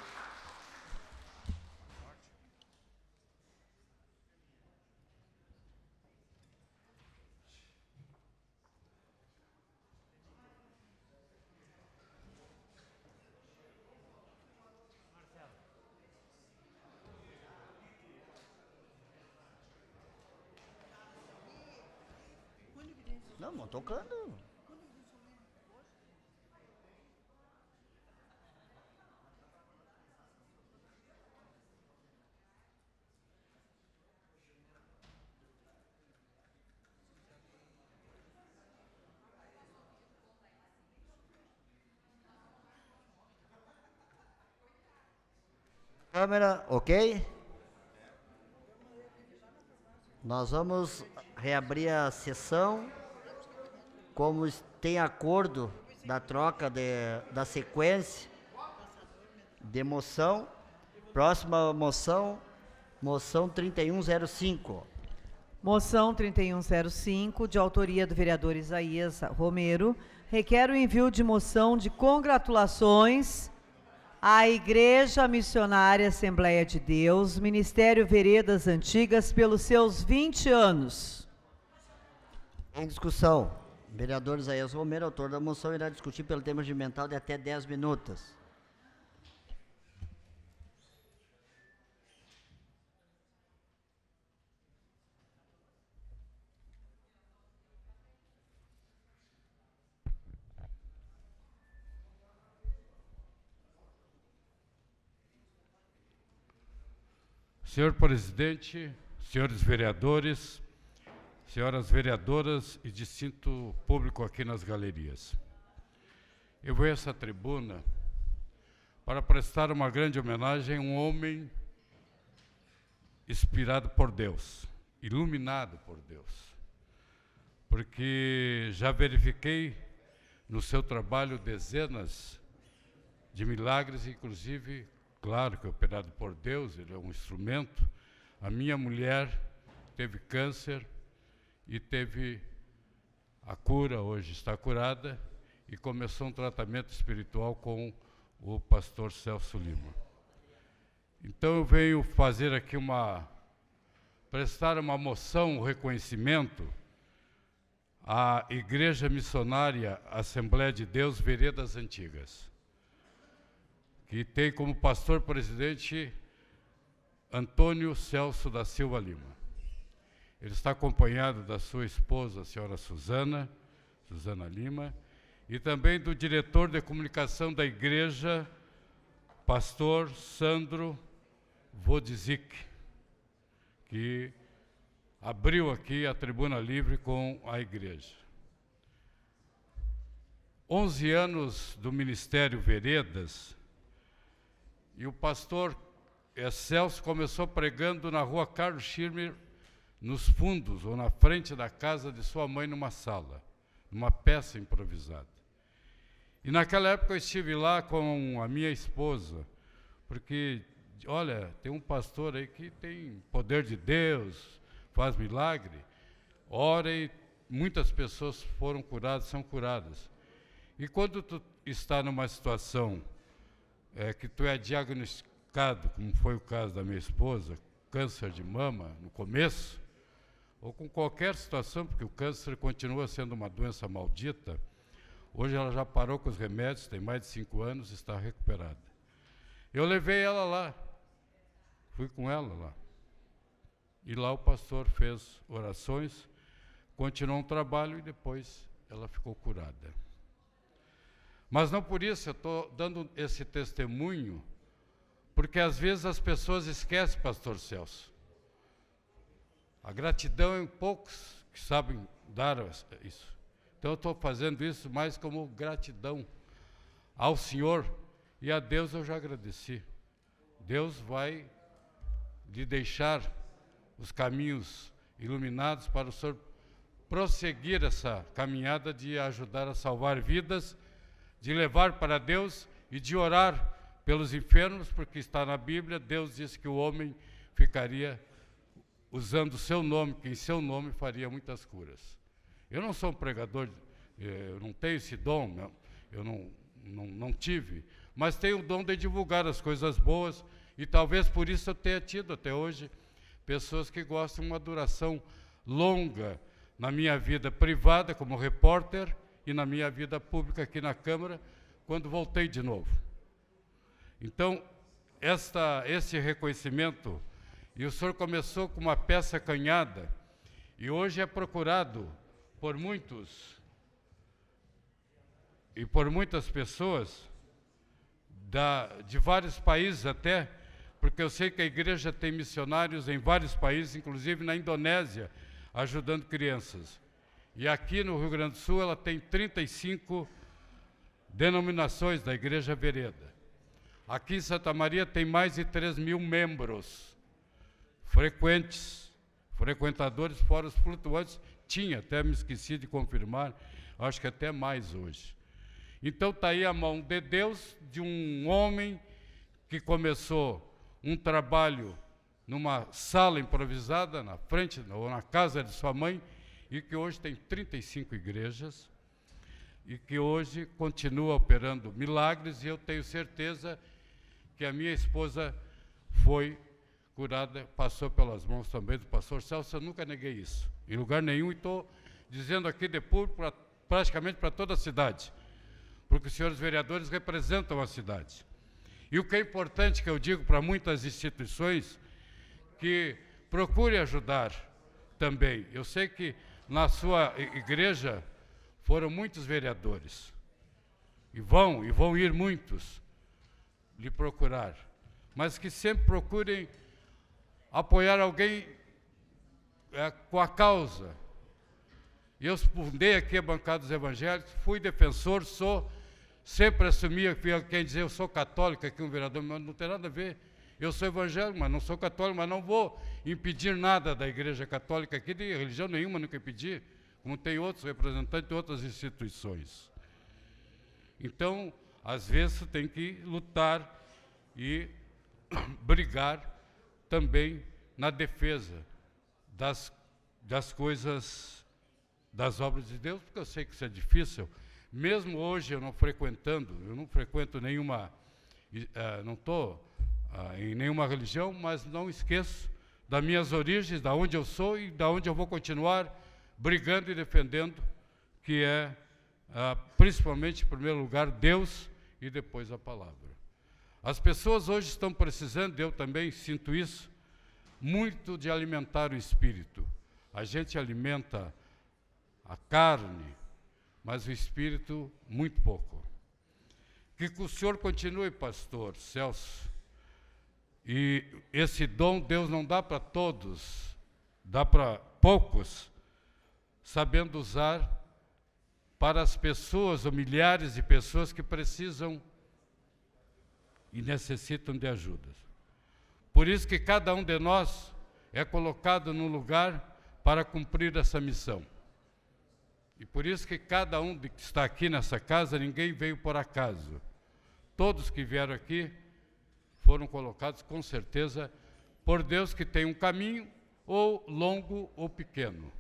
câmera, ok? Nós vamos reabrir a sessão. Como tem acordo da troca de, da sequência de moção, próxima moção, moção 3105. Moção 3105, de autoria do vereador Isaías Romero, requer o envio de moção de congratulações à Igreja Missionária Assembleia de Deus, Ministério Veredas Antigas, pelos seus 20 anos. Em discussão, vereadores Isaías Romero, autor da moção, irá discutir pelo tema de mental de até 10 minutos. Senhor presidente, senhores vereadores, senhoras vereadoras e distinto público aqui nas galerias. Eu vou a essa tribuna para prestar uma grande homenagem a um homem inspirado por Deus, iluminado por Deus, porque já verifiquei no seu trabalho dezenas de milagres, inclusive claro que é operado por Deus, ele é um instrumento. A minha mulher teve câncer e teve a cura, hoje está curada, e começou um tratamento espiritual com o pastor Celso Lima. Então eu venho fazer aqui uma prestar uma moção, um reconhecimento à Igreja Missionária Assembleia de Deus Veredas Antigas que tem como pastor presidente Antônio Celso da Silva Lima. Ele está acompanhado da sua esposa, a senhora Suzana, Suzana Lima, e também do diretor de comunicação da igreja, pastor Sandro Vodizik, que abriu aqui a tribuna livre com a igreja. 11 anos do Ministério Veredas e o pastor Celso começou pregando na rua Carlos Schirmer, nos fundos ou na frente da casa de sua mãe, numa sala, numa peça improvisada. E naquela época eu estive lá com a minha esposa, porque, olha, tem um pastor aí que tem poder de Deus, faz milagre. Ora e muitas pessoas foram curadas, são curadas. E quando tu está numa situação é que tu é diagnosticado, como foi o caso da minha esposa, câncer de mama no começo, ou com qualquer situação, porque o câncer continua sendo uma doença maldita, hoje ela já parou com os remédios, tem mais de cinco anos, está recuperada. Eu levei ela lá, fui com ela lá. E lá o pastor fez orações, continuou um trabalho e depois ela ficou curada. Mas não por isso eu estou dando esse testemunho, porque às vezes as pessoas esquecem, Pastor Celso. A gratidão é em poucos que sabem dar isso. Então eu estou fazendo isso mais como gratidão ao Senhor e a Deus eu já agradeci. Deus vai lhe deixar os caminhos iluminados para o Senhor prosseguir essa caminhada de ajudar a salvar vidas de levar para Deus e de orar pelos enfermos, porque está na Bíblia, Deus disse que o homem ficaria usando o seu nome, que em seu nome faria muitas curas. Eu não sou um pregador, eh, eu não tenho esse dom, eu não, não, não tive, mas tenho o dom de divulgar as coisas boas e talvez por isso eu tenha tido até hoje pessoas que gostam de uma duração longa na minha vida privada como repórter e na minha vida pública aqui na Câmara, quando voltei de novo. Então, esta, esse reconhecimento, e o senhor começou com uma peça canhada, e hoje é procurado por muitos e por muitas pessoas da, de vários países até, porque eu sei que a igreja tem missionários em vários países, inclusive na Indonésia, ajudando crianças. E aqui no Rio Grande do Sul ela tem 35 denominações da Igreja Vereda. Aqui em Santa Maria tem mais de 3 mil membros frequentes, frequentadores fora os flutuantes. Tinha, até me esqueci de confirmar, acho que até mais hoje. Então está aí a mão de Deus, de um homem que começou um trabalho numa sala improvisada, na frente ou na casa de sua mãe, e que hoje tem 35 igrejas e que hoje continua operando milagres e eu tenho certeza que a minha esposa foi curada, passou pelas mãos também do pastor Celso, eu nunca neguei isso, em lugar nenhum, e estou dizendo aqui de público pra, praticamente para toda a cidade, porque os senhores vereadores representam a cidade. E o que é importante que eu digo para muitas instituições, que procure ajudar também. Eu sei que na sua igreja foram muitos vereadores. E vão, e vão ir muitos lhe procurar. Mas que sempre procurem apoiar alguém é, com a causa. Eu fundei aqui a bancada dos evangélicos, fui defensor, sou, sempre assumi, quem dizer eu sou católico, aqui um vereador, mas não tem nada a ver. Eu sou evangélico, mas não sou católico, mas não vou impedir nada da Igreja Católica aqui, de religião nenhuma nunca impedir, como tem outros representantes de outras instituições. Então, às vezes, você tem que lutar e brigar também na defesa das, das coisas, das obras de Deus, porque eu sei que isso é difícil. Mesmo hoje, eu não frequentando, eu não frequento nenhuma. Uh, não estou ah, em nenhuma religião, mas não esqueço das minhas origens, da onde eu sou e da onde eu vou continuar brigando e defendendo, que é ah, principalmente, em primeiro lugar, Deus e depois a palavra. As pessoas hoje estão precisando, eu também sinto isso, muito de alimentar o espírito. A gente alimenta a carne, mas o espírito muito pouco. Que o senhor continue, pastor Celso, e esse dom Deus não dá para todos, dá para poucos, sabendo usar para as pessoas, ou milhares de pessoas que precisam e necessitam de ajuda. Por isso que cada um de nós é colocado no lugar para cumprir essa missão. E por isso que cada um que está aqui nessa casa, ninguém veio por acaso. Todos que vieram aqui foram colocados, com certeza, por Deus que tem um caminho, ou longo ou pequeno.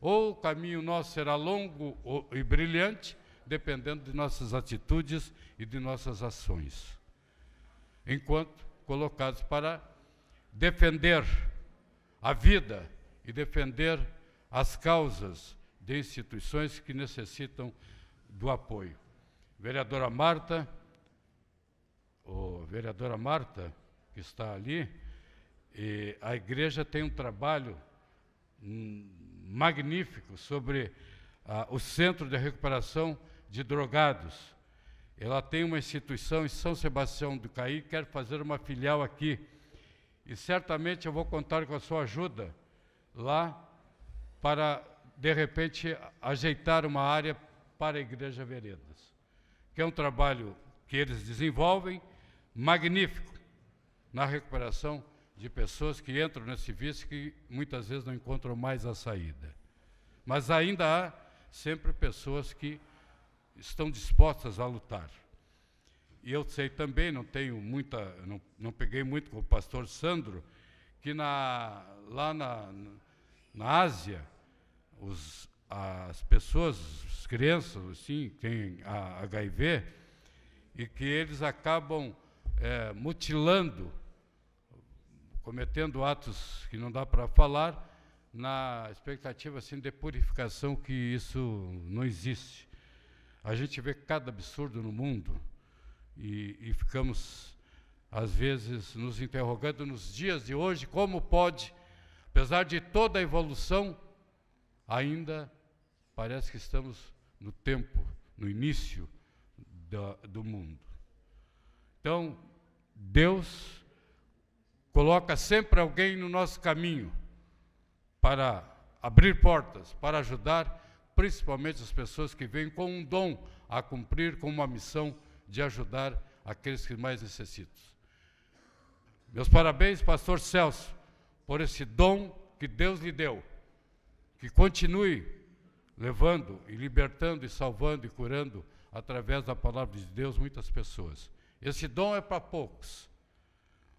Ou o caminho nosso será longo e brilhante, dependendo de nossas atitudes e de nossas ações. Enquanto colocados para defender a vida e defender as causas de instituições que necessitam do apoio. Vereadora Marta, o vereadora Marta, que está ali, a igreja tem um trabalho hum, magnífico sobre ah, o Centro de Recuperação de Drogados. Ela tem uma instituição em São Sebastião do Caí, quer fazer uma filial aqui. E certamente eu vou contar com a sua ajuda lá para, de repente, ajeitar uma área para a Igreja Veredas, que é um trabalho que eles desenvolvem magnífico na recuperação de pessoas que entram nesse vício que muitas vezes não encontram mais a saída. Mas ainda há sempre pessoas que estão dispostas a lutar. E eu sei também, não tenho muita, não, não peguei muito com o pastor Sandro, que na, lá na, na Ásia, os, as pessoas, as crianças, assim, têm HIV, e que eles acabam é, mutilando, cometendo atos que não dá para falar, na expectativa assim, de purificação, que isso não existe. A gente vê cada absurdo no mundo e, e ficamos, às vezes, nos interrogando nos dias de hoje como pode, apesar de toda a evolução, ainda parece que estamos no tempo, no início do mundo. Então, Deus coloca sempre alguém no nosso caminho para abrir portas, para ajudar, principalmente as pessoas que vêm com um dom a cumprir, com uma missão de ajudar aqueles que mais necessitam. Meus parabéns, pastor Celso, por esse dom que Deus lhe deu. Que continue levando e libertando e salvando e curando através da palavra de Deus muitas pessoas. Esse dom é para poucos.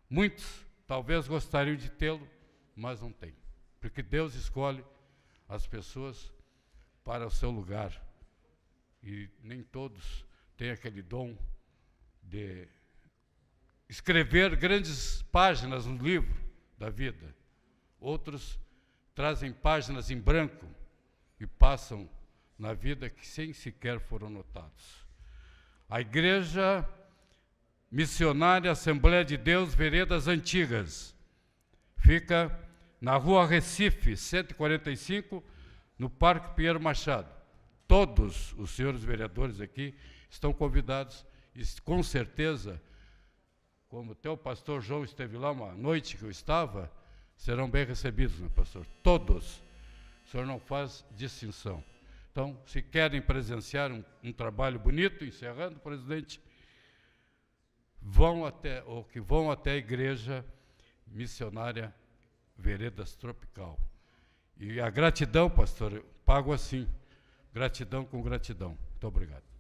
Muitos talvez gostariam de tê-lo, mas não têm. Porque Deus escolhe as pessoas para o seu lugar. E nem todos têm aquele dom de escrever grandes páginas no livro da vida. Outros trazem páginas em branco e passam na vida que sem sequer foram notados. A igreja Missionária Assembleia de Deus, Veredas Antigas. Fica na Rua Recife, 145, no Parque Pinheiro Machado. Todos os senhores vereadores aqui estão convidados e, com certeza, como até o pastor João esteve lá uma noite que eu estava, serão bem recebidos, meu né, pastor? Todos. O senhor não faz distinção. Então, se querem presenciar um, um trabalho bonito, encerrando, presidente, vão até, ou que vão até a igreja missionária Veredas Tropical. E a gratidão, pastor, eu pago assim. Gratidão com gratidão. Muito obrigado.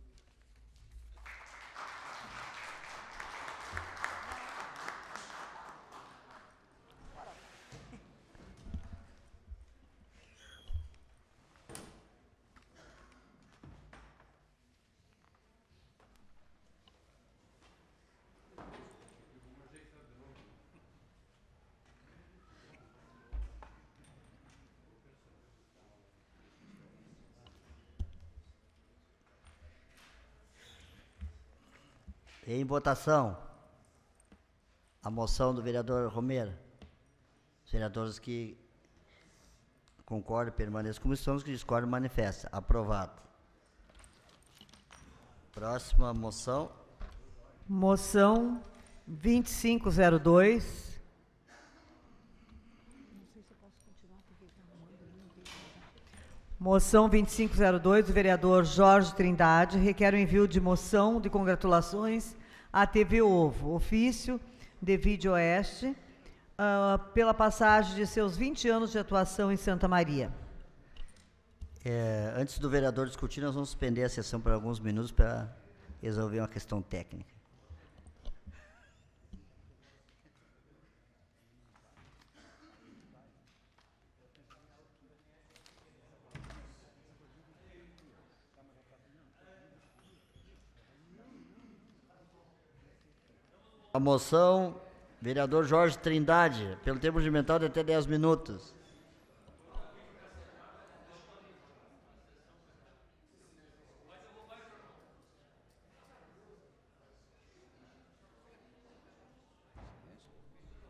Em votação, a moção do vereador Romero. Os vereadores que concordam, permaneçam como os que discordam, manifesta. Aprovado. Próxima moção. Moção 2502 Moção 2502, do vereador Jorge Trindade, requer o envio de moção de congratulações à TV Ovo, ofício de Vídeo Oeste, uh, pela passagem de seus 20 anos de atuação em Santa Maria. É, antes do vereador discutir, nós vamos suspender a sessão por alguns minutos para resolver uma questão técnica. A moção, vereador Jorge Trindade, pelo tempo regimental de até 10 minutos.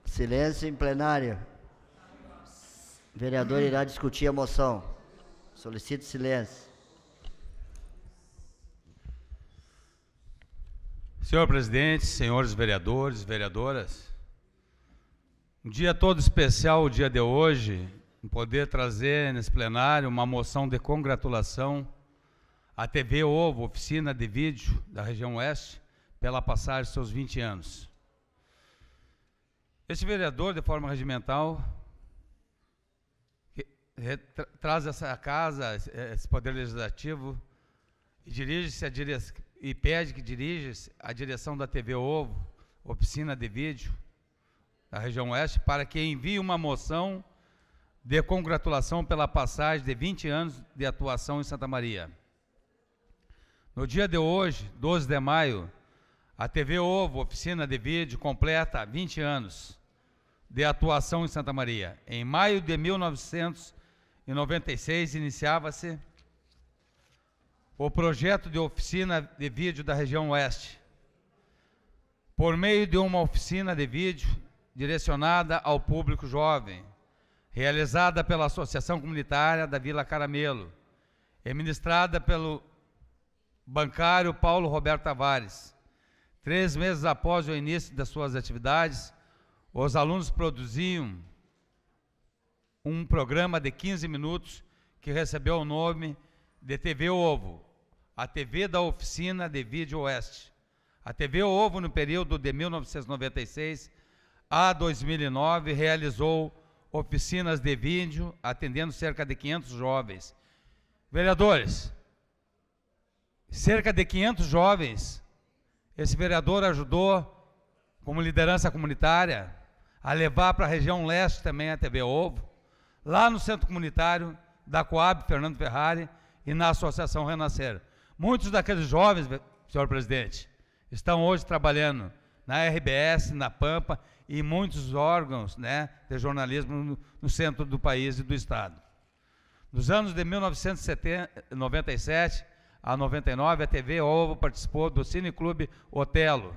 Silêncio em plenário. O vereador irá discutir a moção. Solicito silêncio. Senhor presidente, senhores vereadores, vereadoras, um dia todo especial, o dia de hoje, em poder trazer nesse plenário uma moção de congratulação à TV Ovo, oficina de vídeo da região oeste, pela passagem de seus 20 anos. Este vereador, de forma regimental, traz essa casa, esse poder legislativo, e dirige-se à direção e pede que dirija a direção da TV Ovo, oficina de vídeo da região oeste, para que envie uma moção de congratulação pela passagem de 20 anos de atuação em Santa Maria. No dia de hoje, 12 de maio, a TV Ovo, oficina de vídeo, completa 20 anos de atuação em Santa Maria. Em maio de 1996, iniciava-se o projeto de oficina de vídeo da região oeste, por meio de uma oficina de vídeo direcionada ao público jovem, realizada pela Associação Comunitária da Vila Caramelo, e ministrada pelo bancário Paulo Roberto Tavares. Três meses após o início das suas atividades, os alunos produziam um programa de 15 minutos que recebeu o nome de de TV Ovo, a TV da oficina de vídeo Oeste. A TV Ovo, no período de 1996 a 2009, realizou oficinas de vídeo, atendendo cerca de 500 jovens. Vereadores, cerca de 500 jovens, esse vereador ajudou, como liderança comunitária, a levar para a região leste também a TV Ovo, lá no centro comunitário da Coab Fernando Ferrari, e na Associação Renascer. Muitos daqueles jovens, senhor presidente, estão hoje trabalhando na RBS, na Pampa e muitos órgãos né, de jornalismo no, no centro do país e do Estado. Nos anos de 1997 a 99, a TV Ovo participou do Cineclube Otelo,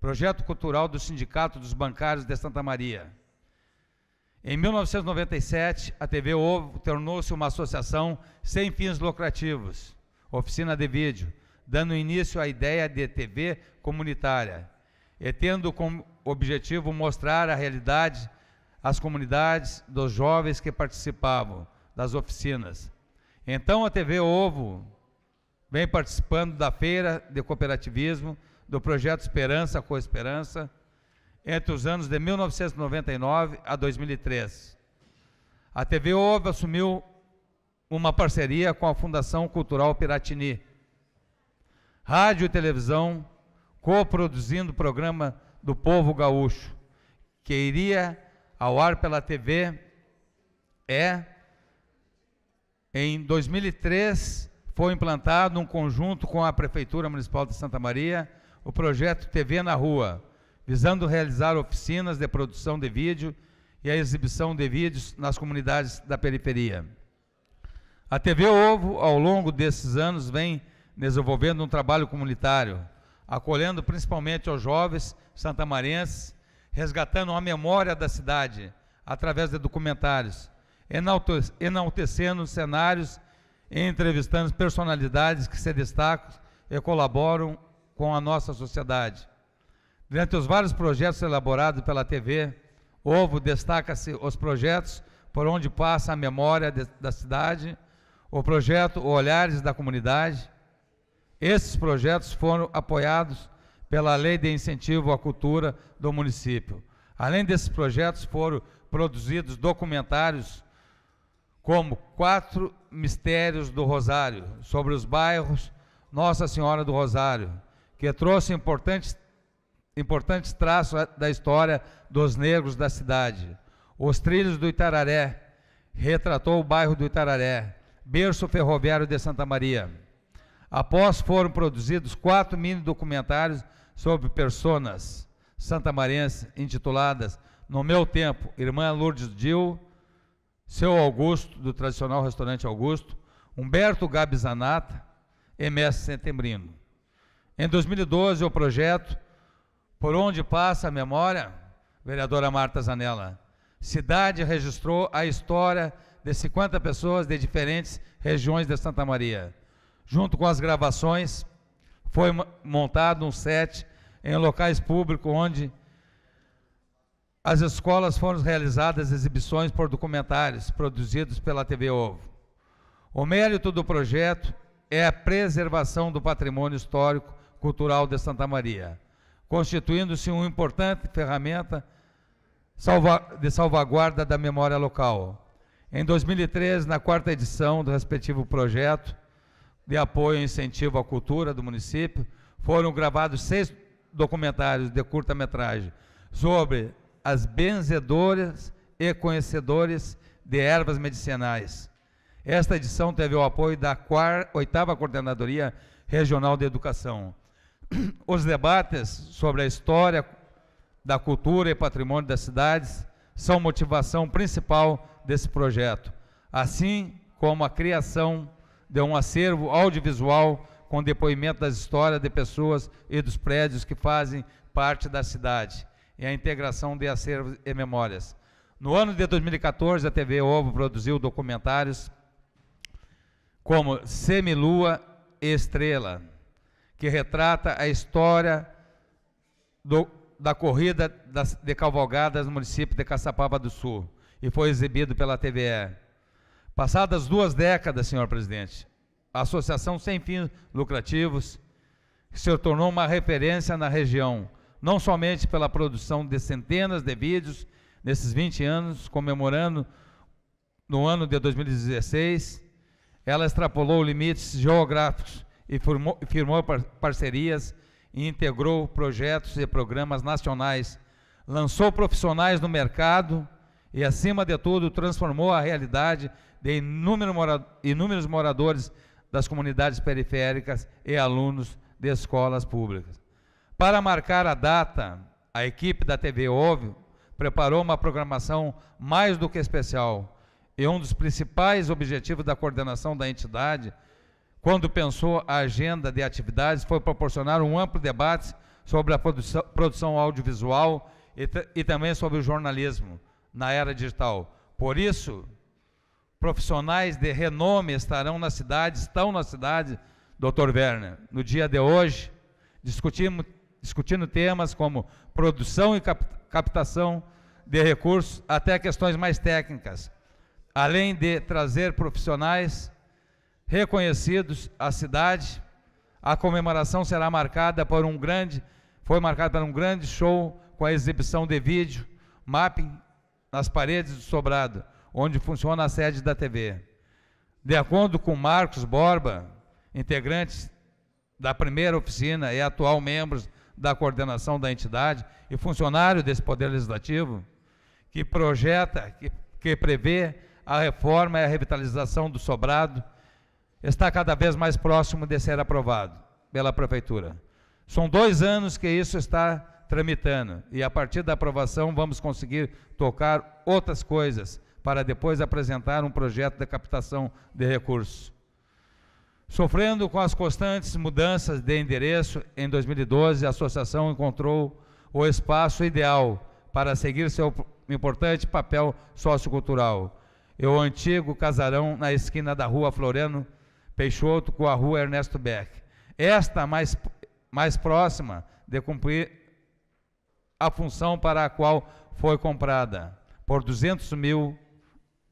projeto cultural do Sindicato dos Bancários de Santa Maria. Em 1997, a TV Ovo tornou-se uma associação sem fins lucrativos, oficina de vídeo, dando início à ideia de TV comunitária, e tendo como objetivo mostrar a realidade às comunidades dos jovens que participavam das oficinas. Então a TV Ovo vem participando da feira de cooperativismo, do projeto Esperança com Esperança, entre os anos de 1999 a 2003. A TV OVA assumiu uma parceria com a Fundação Cultural Piratini. Rádio e televisão coproduzindo o programa do povo gaúcho, que iria ao ar pela TV é em 2003 foi implantado um conjunto com a prefeitura municipal de Santa Maria, o projeto TV na rua visando realizar oficinas de produção de vídeo e a exibição de vídeos nas comunidades da periferia. A TV Ovo, ao longo desses anos, vem desenvolvendo um trabalho comunitário, acolhendo principalmente os jovens santamarenses, resgatando a memória da cidade através de documentários, enaltecendo cenários e entrevistando personalidades que se destacam e colaboram com a nossa sociedade. Dentre os vários projetos elaborados pela TV, Ovo destaca-se os projetos por onde passa a memória de, da cidade, o projeto Olhares da Comunidade. Esses projetos foram apoiados pela Lei de Incentivo à Cultura do município. Além desses projetos, foram produzidos documentários como Quatro Mistérios do Rosário, sobre os bairros Nossa Senhora do Rosário, que trouxe importantes importantes traços da história dos negros da cidade. Os Trilhos do Itararé retratou o bairro do Itararé, berço ferroviário de Santa Maria. Após foram produzidos quatro mini documentários sobre personas santamarenses intituladas No Meu Tempo, Irmã Lourdes Dil, Seu Augusto, do tradicional restaurante Augusto, Humberto Gabizanata, e Mestre Setembrino. Em 2012, o projeto por onde passa a memória, vereadora Marta Zanella? Cidade registrou a história de 50 pessoas de diferentes regiões de Santa Maria. Junto com as gravações, foi montado um set em locais públicos onde as escolas foram realizadas exibições por documentários produzidos pela TV Ovo. O mérito do projeto é a preservação do patrimônio histórico cultural de Santa Maria constituindo-se uma importante ferramenta de salvaguarda da memória local. Em 2013, na quarta edição do respectivo projeto de apoio e incentivo à cultura do município, foram gravados seis documentários de curta-metragem sobre as benzedoras e conhecedores de ervas medicinais. Esta edição teve o apoio da 8ª Coordenadoria Regional de Educação. Os debates sobre a história da cultura e patrimônio das cidades são motivação principal desse projeto, assim como a criação de um acervo audiovisual com depoimento das histórias de pessoas e dos prédios que fazem parte da cidade e a integração de acervos e memórias. No ano de 2014, a TV Ovo produziu documentários como Semilua e Estrela, que retrata a história do, da corrida das, de cavalgadas no município de Caçapava do Sul e foi exibido pela TVE. Passadas duas décadas, senhor presidente, a associação sem fins lucrativos se tornou uma referência na região, não somente pela produção de centenas de vídeos nesses 20 anos, comemorando no ano de 2016, ela extrapolou limites geográficos e firmou, firmou parcerias e integrou projetos e programas nacionais, lançou profissionais no mercado e, acima de tudo, transformou a realidade de inúmero inúmeros moradores das comunidades periféricas e alunos de escolas públicas. Para marcar a data, a equipe da TV Óvio preparou uma programação mais do que especial e um dos principais objetivos da coordenação da entidade quando pensou a agenda de atividades, foi proporcionar um amplo debate sobre a produção, produção audiovisual e, e também sobre o jornalismo na era digital. Por isso, profissionais de renome estarão na cidade, estão na cidade, Dr. Werner. No dia de hoje, discutimos, discutindo temas como produção e captação de recursos, até questões mais técnicas, além de trazer profissionais reconhecidos à cidade. A comemoração será marcada por um grande, foi marcada por um grande show com a exibição de vídeo, mapping nas paredes do sobrado, onde funciona a sede da TV. De acordo com Marcos Borba, integrante da primeira oficina e atual membro da coordenação da entidade e funcionário desse Poder Legislativo, que projeta, que, que prevê a reforma e a revitalização do sobrado, está cada vez mais próximo de ser aprovado pela Prefeitura. São dois anos que isso está tramitando e a partir da aprovação vamos conseguir tocar outras coisas para depois apresentar um projeto de captação de recursos. Sofrendo com as constantes mudanças de endereço, em 2012 a associação encontrou o espaço ideal para seguir seu importante papel sociocultural. É o antigo casarão na esquina da Rua Floriano Peixoto com a rua Ernesto Beck. Esta mais, mais próxima de cumprir a função para a qual foi comprada, por 200 mil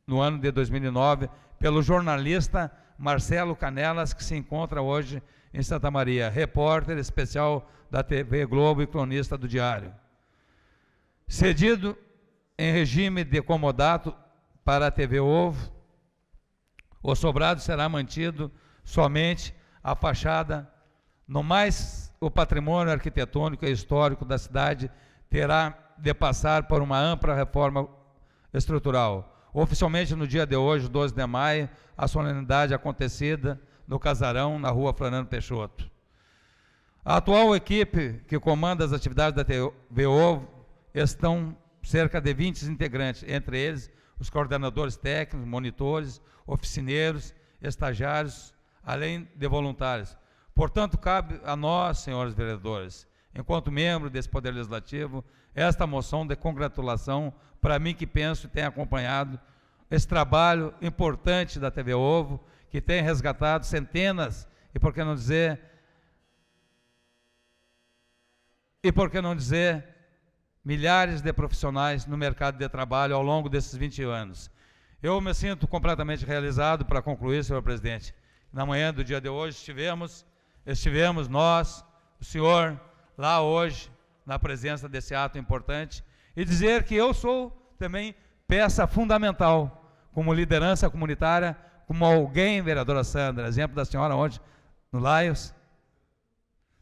no ano de 2009, pelo jornalista Marcelo Canelas, que se encontra hoje em Santa Maria, repórter especial da TV Globo e cronista do Diário. Cedido em regime de comodato para a TV Ovo, o sobrado será mantido somente a fachada. No mais, o patrimônio arquitetônico e histórico da cidade terá de passar por uma ampla reforma estrutural. Oficialmente, no dia de hoje, 12 de maio, a solenidade acontecida no casarão, na rua Fernando Peixoto. A atual equipe que comanda as atividades da TVO estão cerca de 20 integrantes, entre eles os coordenadores técnicos, monitores, oficineiros, estagiários, além de voluntários. Portanto, cabe a nós, senhores vereadores, enquanto membro desse Poder Legislativo, esta moção de congratulação para mim que penso e tenho acompanhado esse trabalho importante da TV Ovo, que tem resgatado centenas, e por que não dizer, e por que não dizer, milhares de profissionais no mercado de trabalho ao longo desses 20 anos. Eu me sinto completamente realizado para concluir, senhor presidente. Na manhã do dia de hoje estivemos, estivemos nós, o senhor, lá hoje, na presença desse ato importante, e dizer que eu sou também peça fundamental como liderança comunitária, como alguém, vereadora Sandra, exemplo da senhora onde? No Laios,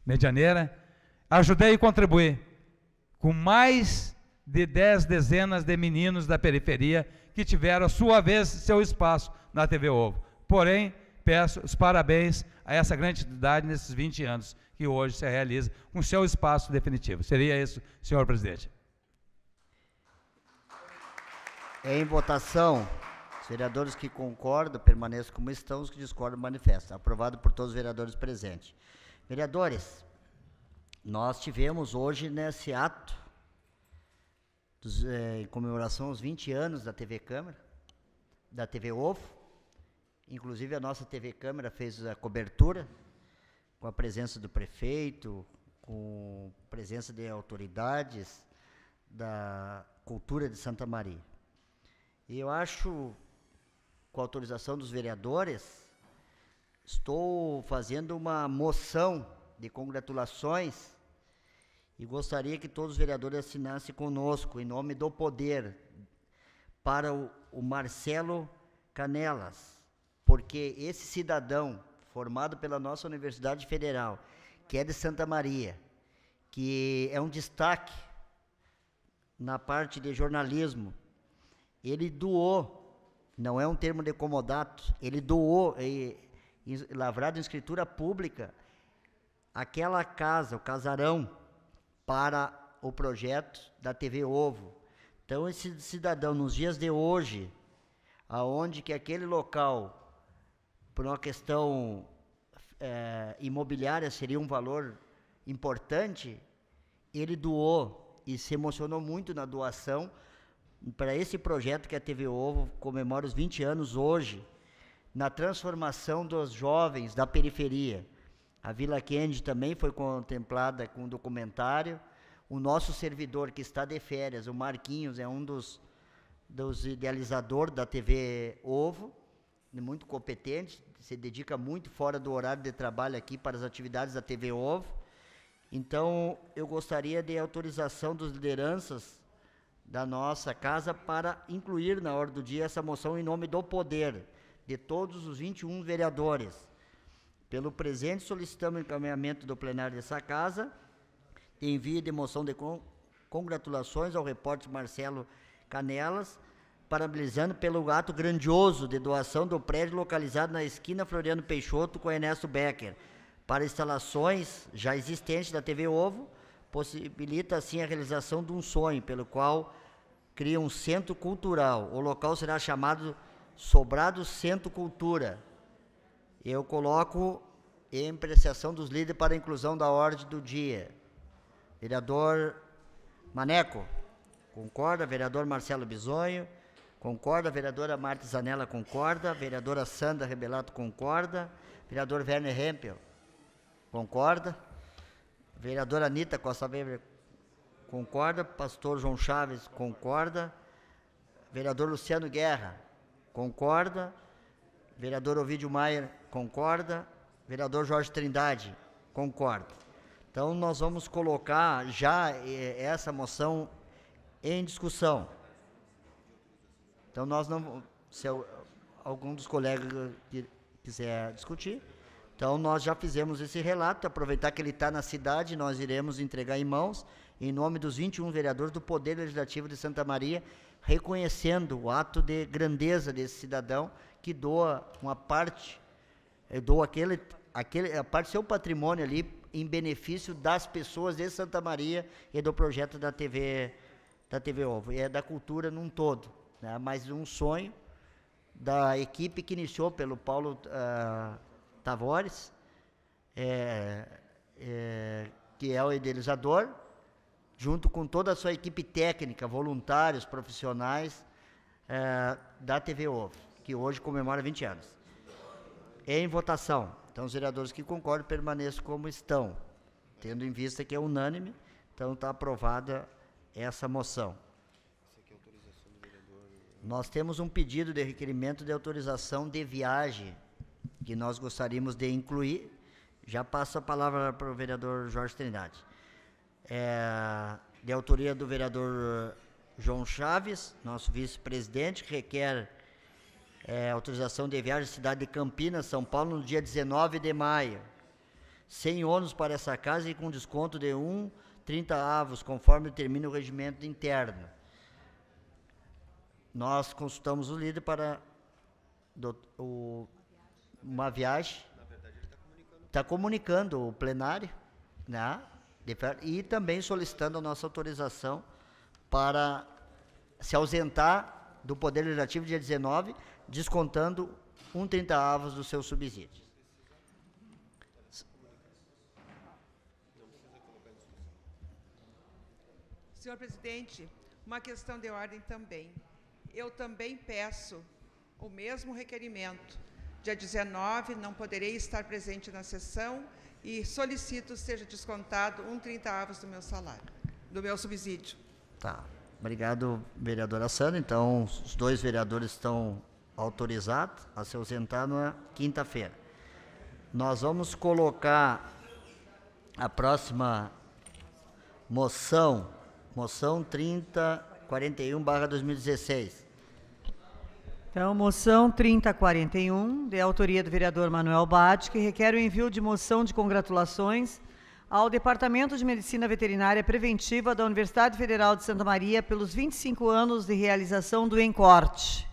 Medianeira, ajudei e contribuí com mais de dez dezenas de meninos da periferia que tiveram a sua vez, seu espaço na TV Ovo. Porém, peço os parabéns a essa grande entidade nesses 20 anos que hoje se realiza com seu espaço definitivo. Seria isso, senhor presidente. É em votação, os vereadores que concordam permaneçam como estão, os que discordam manifestam. Aprovado por todos os vereadores presentes. Vereadores, nós tivemos hoje nesse ato dos, é, em comemoração aos 20 anos da TV Câmara, da TV Ovo. Inclusive, a nossa TV Câmara fez a cobertura com a presença do prefeito, com a presença de autoridades da cultura de Santa Maria. E eu acho, com a autorização dos vereadores, estou fazendo uma moção de congratulações e gostaria que todos os vereadores assinassem conosco, em nome do poder, para o, Marcelo Canelas, porque esse cidadão, formado pela nossa Universidade Federal, que é de Santa Maria, que é um destaque na parte de jornalismo, ele doou, não é um termo de comodato, ele doou, e, lavrado em escritura pública, aquela casa, o casarão, para o projeto da TV Ovo. Então, esse cidadão, nos dias de hoje, aonde que aquele local, por uma questão é, imobiliária, seria um valor importante, ele doou e se emocionou muito na doação para esse projeto que a TV Ovo comemora os 20 anos hoje, na transformação dos jovens da periferia. A Vila Kennedy também foi contemplada com um documentário. O nosso servidor que está de férias, o Marquinhos, é um dos, dos idealizadores da TV Ovo, muito competente, se dedica muito fora do horário de trabalho aqui para as atividades da TV Ovo. Então, eu gostaria de autorização dos lideranças da nossa casa para incluir na hora do dia essa moção em nome do poder de todos os 21 vereadores pelo presente, solicitamos o encaminhamento do plenário dessa casa, em via de moção de congratulações ao repórter Marcelo Canelas, parabenizando pelo ato grandioso de doação do prédio localizado na esquina Floriano Peixoto com Ernesto Becker, para instalações já existentes da TV Ovo, possibilita assim a realização de um sonho, pelo qual cria um centro cultural. O local será chamado Sobrado Centro Cultura, eu coloco em apreciação dos líderes para a inclusão da ordem do dia. Vereador Maneco, concorda? Vereador Marcelo Bisonho, concorda? Vereadora Marta Zanella, concorda? Vereadora Sandra Rebelato, concorda? Vereador Werner Hempel, concorda? Vereadora Anitta Costa Weber, concorda? Pastor João Chaves, concorda? Vereador Luciano Guerra, concorda? Vereador Ovidio Maier concorda. Vereador Jorge Trindade concorda. Então, nós vamos colocar já eh, essa moção em discussão. Então, nós não. Se algum dos colegas quiser discutir. Então, nós já fizemos esse relato. Aproveitar que ele está na cidade, nós iremos entregar em mãos, em nome dos 21 vereadores do Poder Legislativo de Santa Maria, reconhecendo o ato de grandeza desse cidadão que doa uma parte, dou aquele, aquele, a parte do seu patrimônio ali em benefício das pessoas de Santa Maria e do projeto da TV da TV Ovo, e é da cultura num todo, né? mas um sonho da equipe que iniciou pelo Paulo uh, Tavares, é, é, que é o idealizador, junto com toda a sua equipe técnica, voluntários, profissionais é, da TV Ovo que hoje comemora 20 anos. Em votação. Então, os vereadores que concordam permaneçam como estão, tendo em vista que é unânime, então está aprovada essa moção. Nós temos um pedido de requerimento de autorização de viagem que nós gostaríamos de incluir. Já passo a palavra para o vereador Jorge Trindade. É, de autoria do vereador João Chaves, nosso vice-presidente, requer é, autorização de viagem à cidade de Campinas, São Paulo, no dia 19 de maio. Sem ônus para essa casa e com desconto de 1, 30 avos, conforme determina o regimento interno. Nós consultamos o líder para do, o, uma viagem. Está comunicando. Tá comunicando o plenário, né? e também solicitando a nossa autorização para se ausentar do Poder Legislativo, dia 19, descontando um trinta avos do seu subsídio. Senhor presidente, uma questão de ordem também. Eu também peço o mesmo requerimento. Dia 19, não poderei estar presente na sessão e solicito seja descontado um trinta avos do meu salário, do meu subsídio. Tá. Obrigado, vereadora Sandra. Então, os dois vereadores estão autorizados a se ausentar na quinta-feira. Nós vamos colocar a próxima moção, moção 3041/2016. Então, moção 3041, de autoria do vereador Manuel Bate, que requer o envio de moção de congratulações ao Departamento de Medicina Veterinária Preventiva da Universidade Federal de Santa Maria pelos 25 anos de realização do Encorte.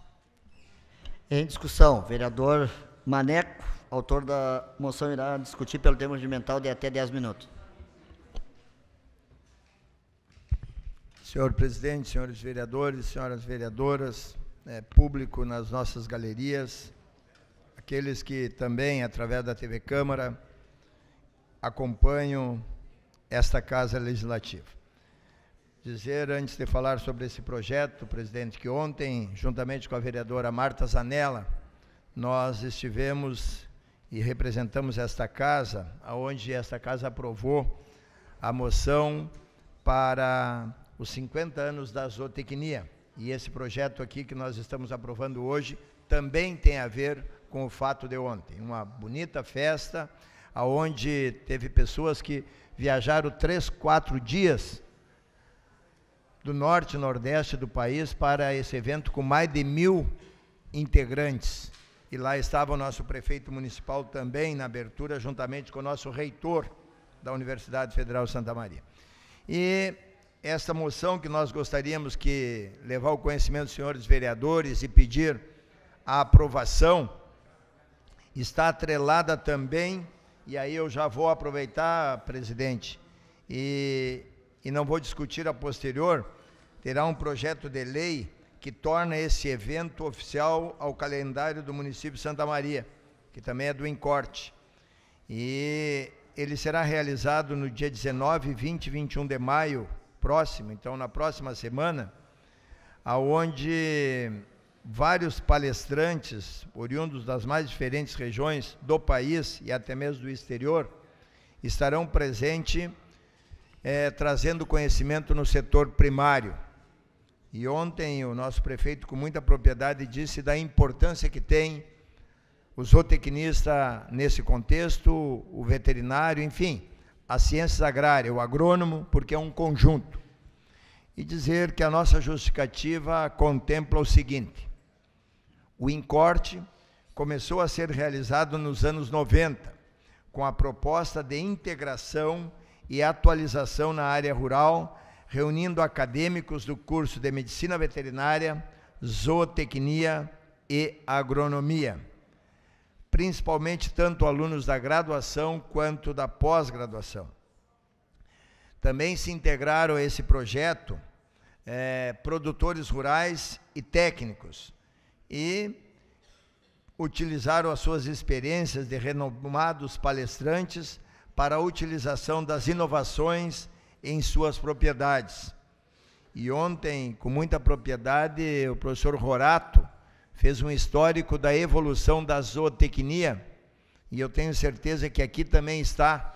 Em discussão, vereador Maneco, autor da moção, irá discutir pelo tema regimental de até 10 minutos. Senhor presidente, senhores vereadores, senhoras vereadoras, é, público nas nossas galerias, aqueles que também, através da TV Câmara, acompanho esta Casa Legislativa. Dizer, antes de falar sobre esse projeto, presidente, que ontem, juntamente com a vereadora Marta Zanella, nós estivemos e representamos esta Casa, onde esta Casa aprovou a moção para os 50 anos da zootecnia. E esse projeto aqui que nós estamos aprovando hoje também tem a ver com o fato de ontem. Uma bonita festa aonde teve pessoas que viajaram três, quatro dias do norte e nordeste do país para esse evento com mais de mil integrantes. E lá estava o nosso prefeito municipal também na abertura, juntamente com o nosso reitor da Universidade Federal de Santa Maria. E esta moção que nós gostaríamos que levar ao conhecimento dos senhores vereadores e pedir a aprovação está atrelada também e aí eu já vou aproveitar, presidente, e, e não vou discutir a posterior, terá um projeto de lei que torna esse evento oficial ao calendário do município de Santa Maria, que também é do Encorte. E ele será realizado no dia 19, 20 e 21 de maio próximo, então na próxima semana, aonde vários palestrantes, oriundos das mais diferentes regiões do país e até mesmo do exterior, estarão presentes é, eh, trazendo conhecimento no setor primário. E ontem o nosso prefeito, com muita propriedade, disse da importância que tem o zootecnista nesse contexto, o veterinário, enfim, as ciências agrárias, o agrônomo, porque é um conjunto. E dizer que a nossa justificativa contempla o seguinte: o encorte começou a ser realizado nos anos 90, com a proposta de integração e atualização na área rural, reunindo acadêmicos do curso de Medicina Veterinária, Zootecnia e Agronomia, principalmente tanto alunos da graduação quanto da pós-graduação. Também se integraram a esse projeto é, produtores rurais e técnicos, e utilizaram as suas experiências de renomados palestrantes para a utilização das inovações em suas propriedades. E ontem, com muita propriedade, o professor Rorato fez um histórico da evolução da zootecnia, e eu tenho certeza que aqui também está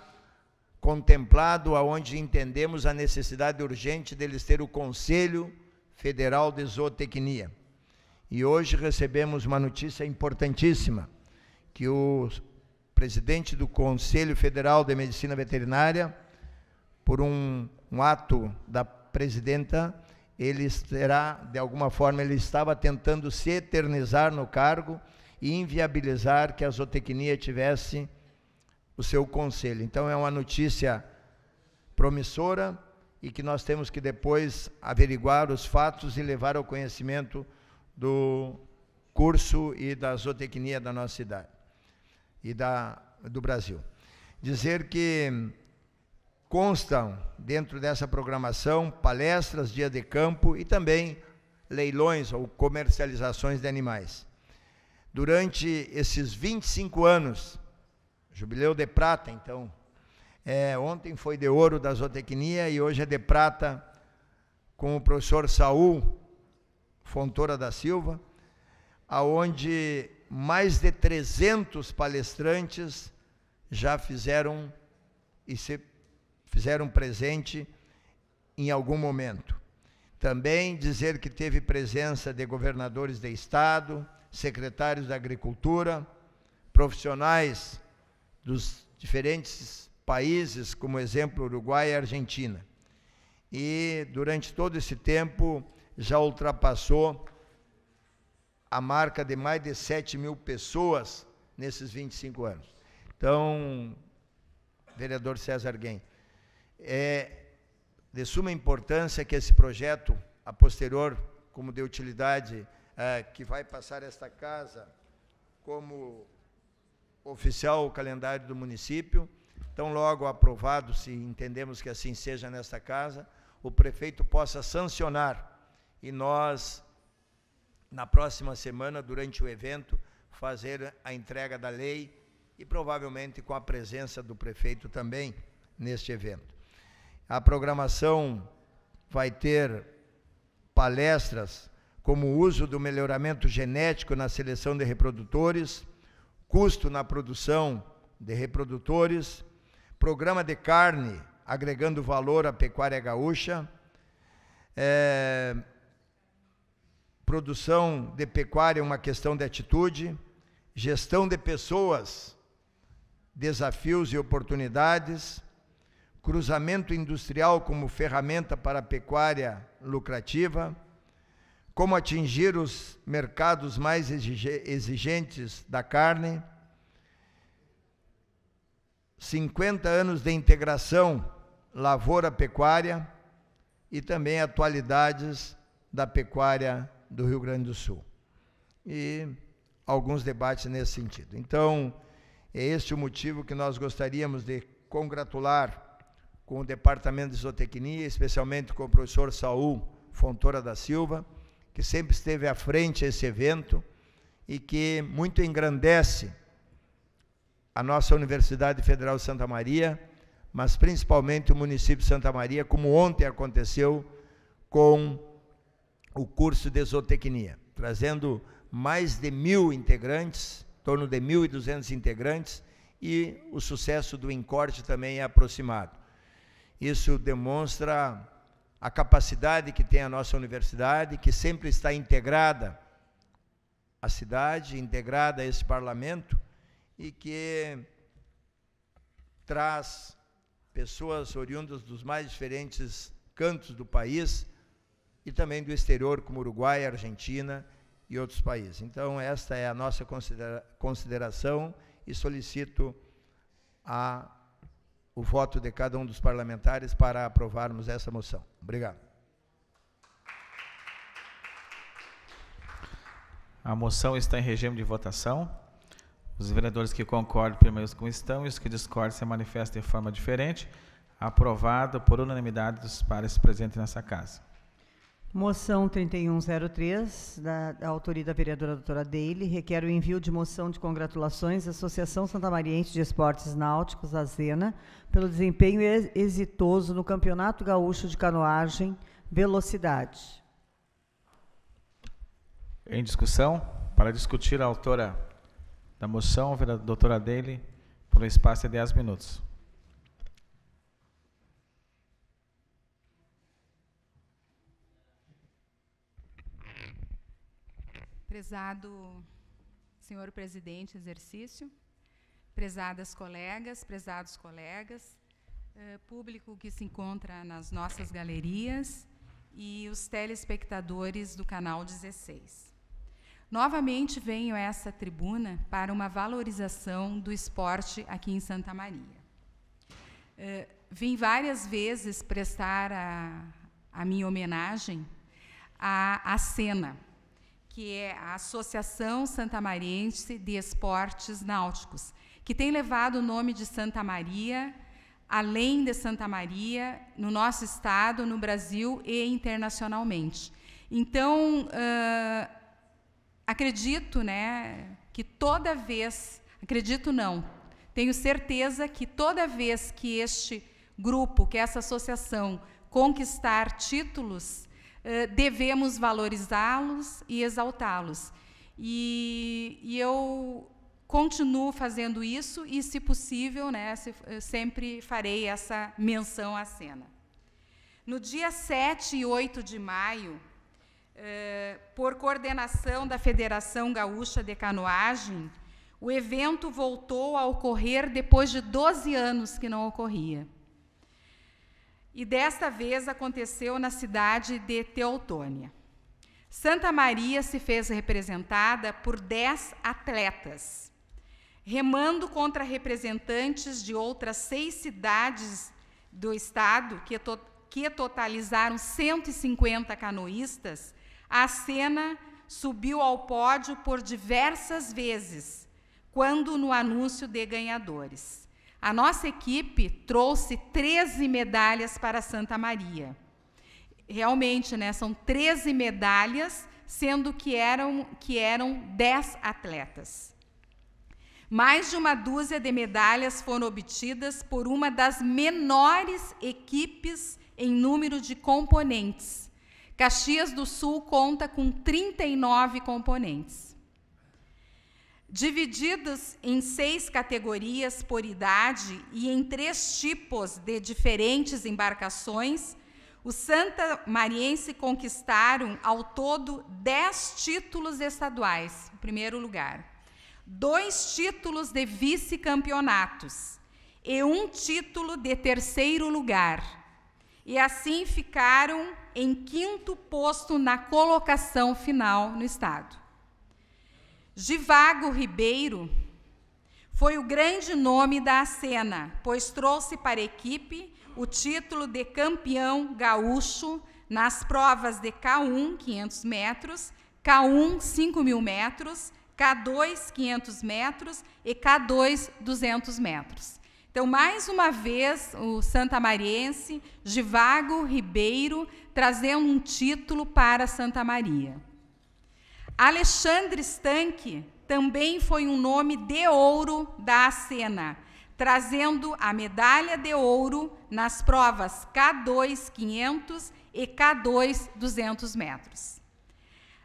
contemplado aonde entendemos a necessidade urgente deles ter o Conselho Federal de Zootecnia. E hoje recebemos uma notícia importantíssima, que o presidente do Conselho Federal de Medicina Veterinária, por um, um ato da presidenta, ele será, de alguma forma, ele estava tentando se eternizar no cargo e inviabilizar que a zootecnia tivesse o seu conselho. Então é uma notícia promissora e que nós temos que depois averiguar os fatos e levar ao conhecimento do curso e da zootecnia da nossa cidade e da, do Brasil. Dizer que constam dentro dessa programação palestras, dia de campo e também leilões ou comercializações de animais. Durante esses 25 anos, jubileu de prata, então, é, ontem foi de ouro da zootecnia e hoje é de prata com o professor Saul, Fontoura da Silva, aonde mais de 300 palestrantes já fizeram e se fizeram presente em algum momento. Também dizer que teve presença de governadores de estado, secretários da agricultura, profissionais dos diferentes países, como exemplo Uruguai e Argentina. E durante todo esse tempo já ultrapassou a marca de mais de 7 mil pessoas nesses 25 anos. Então, vereador César Guem, é de suma importância que esse projeto, a posterior, como de utilidade, é, que vai passar esta casa como oficial o calendário do município, tão logo aprovado, se entendemos que assim seja nesta casa, o prefeito possa sancionar e nós, na próxima semana, durante o evento, fazer a entrega da lei e provavelmente com a presença do prefeito também neste evento. A programação vai ter palestras como o uso do melhoramento genético na seleção de reprodutores, custo na produção de reprodutores, programa de carne agregando valor à pecuária gaúcha, é, Produção de pecuária é uma questão de atitude, gestão de pessoas, desafios e oportunidades, cruzamento industrial como ferramenta para a pecuária lucrativa, como atingir os mercados mais exigentes da carne, 50 anos de integração lavoura-pecuária e também atualidades da pecuária do Rio Grande do Sul. E alguns debates nesse sentido. Então, é este o motivo que nós gostaríamos de congratular com o Departamento de Zootecnia, especialmente com o professor Saul Fontoura da Silva, que sempre esteve à frente desse evento e que muito engrandece a nossa Universidade Federal de Santa Maria, mas principalmente o município de Santa Maria, como ontem aconteceu com o curso de zootecnia, trazendo mais de mil integrantes, em torno de 1.200 integrantes, e o sucesso do encorte também é aproximado. Isso demonstra a capacidade que tem a nossa universidade, que sempre está integrada à cidade, integrada a esse parlamento, e que traz pessoas oriundas dos mais diferentes cantos do país e também do exterior, como Uruguai, Argentina e outros países. Então, esta é a nossa considera consideração e solicito a, o voto de cada um dos parlamentares para aprovarmos essa moção. Obrigado. A moção está em regime de votação. Os vereadores que concordam com como estão e os que discordam se manifestam de forma diferente. Aprovado por unanimidade dos pares presentes nessa casa. Moção 3103, da, da autoria da vereadora doutora Deile, requer o envio de moção de congratulações à Associação Santa Mariense de Esportes Náuticos, Azena, pelo desempenho exitoso no Campeonato Gaúcho de Canoagem Velocidade. Em discussão, para discutir a autora da moção, a doutora Deile, por um espaço de 10 minutos. Prezado senhor presidente exercício, prezadas colegas, prezados colegas, eh, público que se encontra nas nossas galerias e os telespectadores do canal 16. Novamente venho a essa tribuna para uma valorização do esporte aqui em Santa Maria. Eh, vim várias vezes prestar a, a minha homenagem à, à cena que é a Associação Santa Mariense de Esportes Náuticos, que tem levado o nome de Santa Maria, além de Santa Maria, no nosso estado, no Brasil e internacionalmente. Então, uh, acredito né, que toda vez, acredito não, tenho certeza que toda vez que este grupo, que essa associação conquistar títulos eh, devemos valorizá-los e exaltá-los. E, e, eu continuo fazendo isso e, se possível, né, se, eh, sempre farei essa menção à cena. No dia 7 e 8 de maio, eh, por coordenação da Federação Gaúcha de Canoagem, o evento voltou a ocorrer depois de 12 anos que não ocorria e desta vez aconteceu na cidade de Teotônia. Santa Maria se fez representada por dez atletas, remando contra representantes de outras seis cidades do estado, que, to que totalizaram 150 canoístas, a cena subiu ao pódio por diversas vezes, quando no anúncio de ganhadores. A nossa equipe trouxe 13 medalhas para Santa Maria. Realmente, né, são 13 medalhas, sendo que eram, que eram 10 atletas. Mais de uma dúzia de medalhas foram obtidas por uma das menores equipes em número de componentes. Caxias do Sul conta com 39 componentes divididos em seis categorias por idade e em três tipos de diferentes embarcações, os Santa Mariense conquistaram ao todo dez títulos estaduais, em primeiro lugar, dois títulos de vice-campeonatos e um título de terceiro lugar. E assim ficaram em quinto posto na colocação final no estado. Divago Ribeiro foi o grande nome da cena, pois trouxe para a equipe o título de campeão gaúcho nas provas de K1 500 metros, K1 5.000 metros, K2 500 metros e K2 200 metros. Então, mais uma vez, o santa Mariense, Divago Ribeiro trazendo um título para Santa Maria. Alexandre Stanque também foi um nome de ouro da Acena, trazendo a medalha de ouro nas provas K2 500 e K2 200 metros.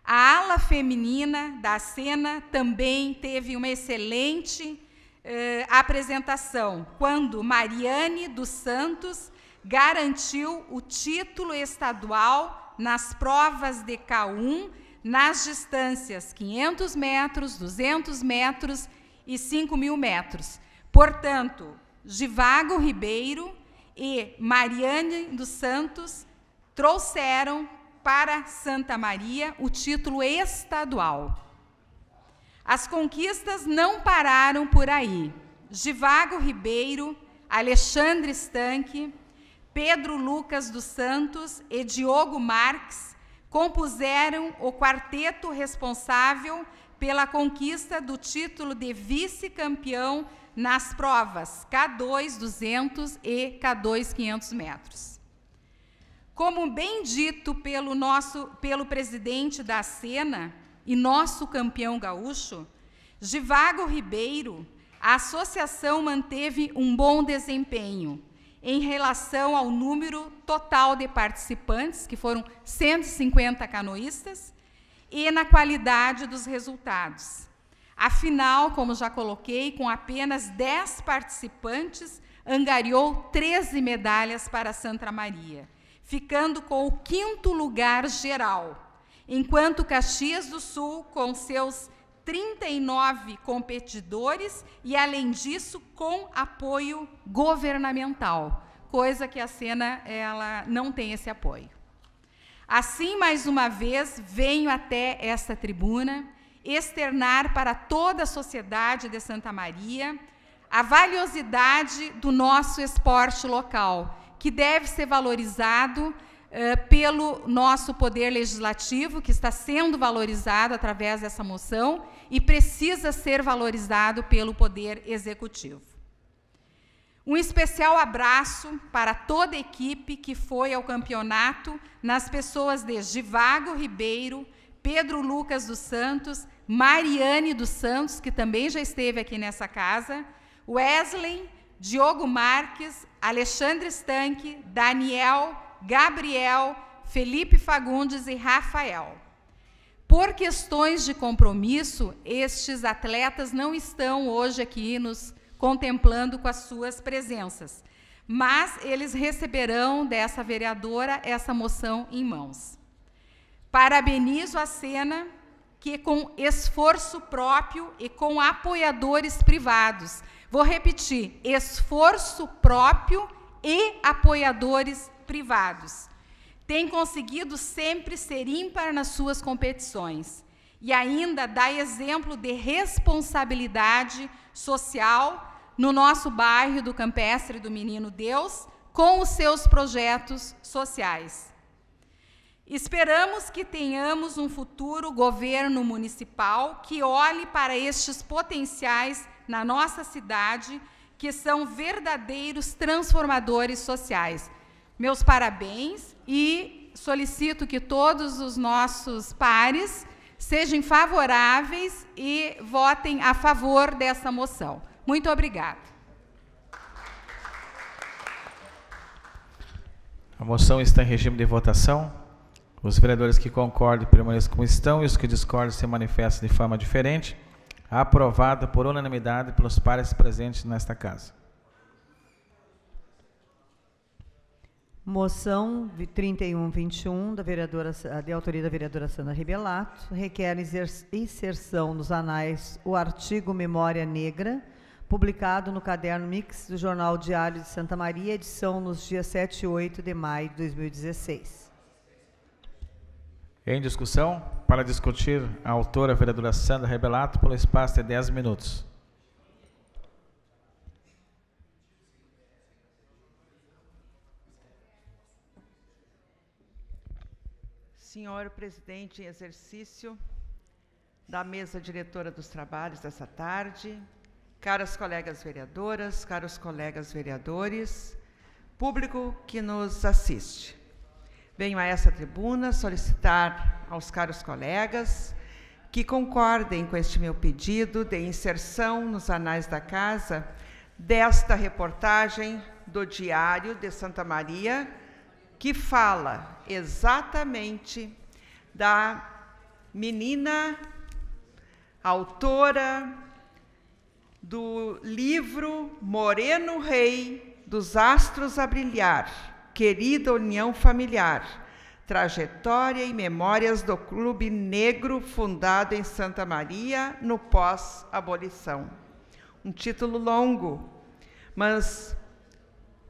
A ala feminina da Acena também teve uma excelente eh, apresentação, quando Mariane dos Santos garantiu o título estadual nas provas de K1 nas distâncias 500 metros, 200 metros e 5 mil metros. Portanto, Givago Ribeiro e Mariane dos Santos trouxeram para Santa Maria o título estadual. As conquistas não pararam por aí. Givago Ribeiro, Alexandre Stanque, Pedro Lucas dos Santos e Diogo Marques compuseram o quarteto responsável pela conquista do título de vice-campeão nas provas K2 200 e K2 500 metros. Como bem dito pelo nosso pelo presidente da Sena e nosso campeão gaúcho, Givago Ribeiro, a associação manteve um bom desempenho em relação ao número total de participantes, que foram 150 canoístas, e na qualidade dos resultados. Afinal, como já coloquei, com apenas 10 participantes, angariou 13 medalhas para Santa Maria, ficando com o quinto lugar geral, enquanto Caxias do Sul, com seus 39 competidores e, além disso, com apoio governamental, coisa que a Sena ela não tem esse apoio. Assim, mais uma vez, venho até esta tribuna externar para toda a sociedade de Santa Maria a valiosidade do nosso esporte local, que deve ser valorizado eh, pelo nosso poder legislativo, que está sendo valorizado através dessa moção, e precisa ser valorizado pelo Poder Executivo. Um especial abraço para toda a equipe que foi ao campeonato, nas pessoas de Givago Ribeiro, Pedro Lucas dos Santos, Mariane dos Santos, que também já esteve aqui nessa casa, Wesley, Diogo Marques, Alexandre Stanque, Daniel, Gabriel, Felipe Fagundes e Rafael. Por questões de compromisso, estes atletas não estão hoje aqui nos contemplando com as suas presenças, mas eles receberão dessa vereadora essa moção em mãos. Parabenizo a Cena que com esforço próprio e com apoiadores privados. Vou repetir, esforço próprio e apoiadores privados tem conseguido sempre ser ímpar nas suas competições e ainda dá exemplo de responsabilidade social no nosso bairro do Campestre do Menino Deus com os seus projetos sociais. Esperamos que tenhamos um futuro governo municipal que olhe para estes potenciais na nossa cidade, que são verdadeiros transformadores sociais. Meus parabéns e solicito que todos os nossos pares sejam favoráveis e votem a favor dessa moção. Muito obrigado. A moção está em regime de votação. Os vereadores que concordem permaneçam como estão e os que discordam se manifestam de forma diferente. Aprovada por unanimidade pelos pares presentes nesta casa. Moção 3121, da vereadora, de autoria da vereadora Sandra Ribelato, requer inserção nos anais o artigo Memória Negra, publicado no caderno Mix do Jornal Diário de Santa Maria, edição nos dias 7 e 8 de maio de 2016. Em discussão, para discutir, a autora, a vereadora Sandra Rebelato, pelo espaço de 10 minutos. Senhor presidente em exercício da mesa diretora dos trabalhos dessa tarde, caras colegas vereadoras, caros colegas vereadores, público que nos assiste. Venho a essa tribuna solicitar aos caros colegas que concordem com este meu pedido de inserção nos anais da casa desta reportagem do Diário de Santa Maria, que fala exatamente da menina autora do livro Moreno Rei dos Astros a Brilhar, Querida União Familiar, Trajetória e Memórias do Clube Negro fundado em Santa Maria no pós-abolição. Um título longo, mas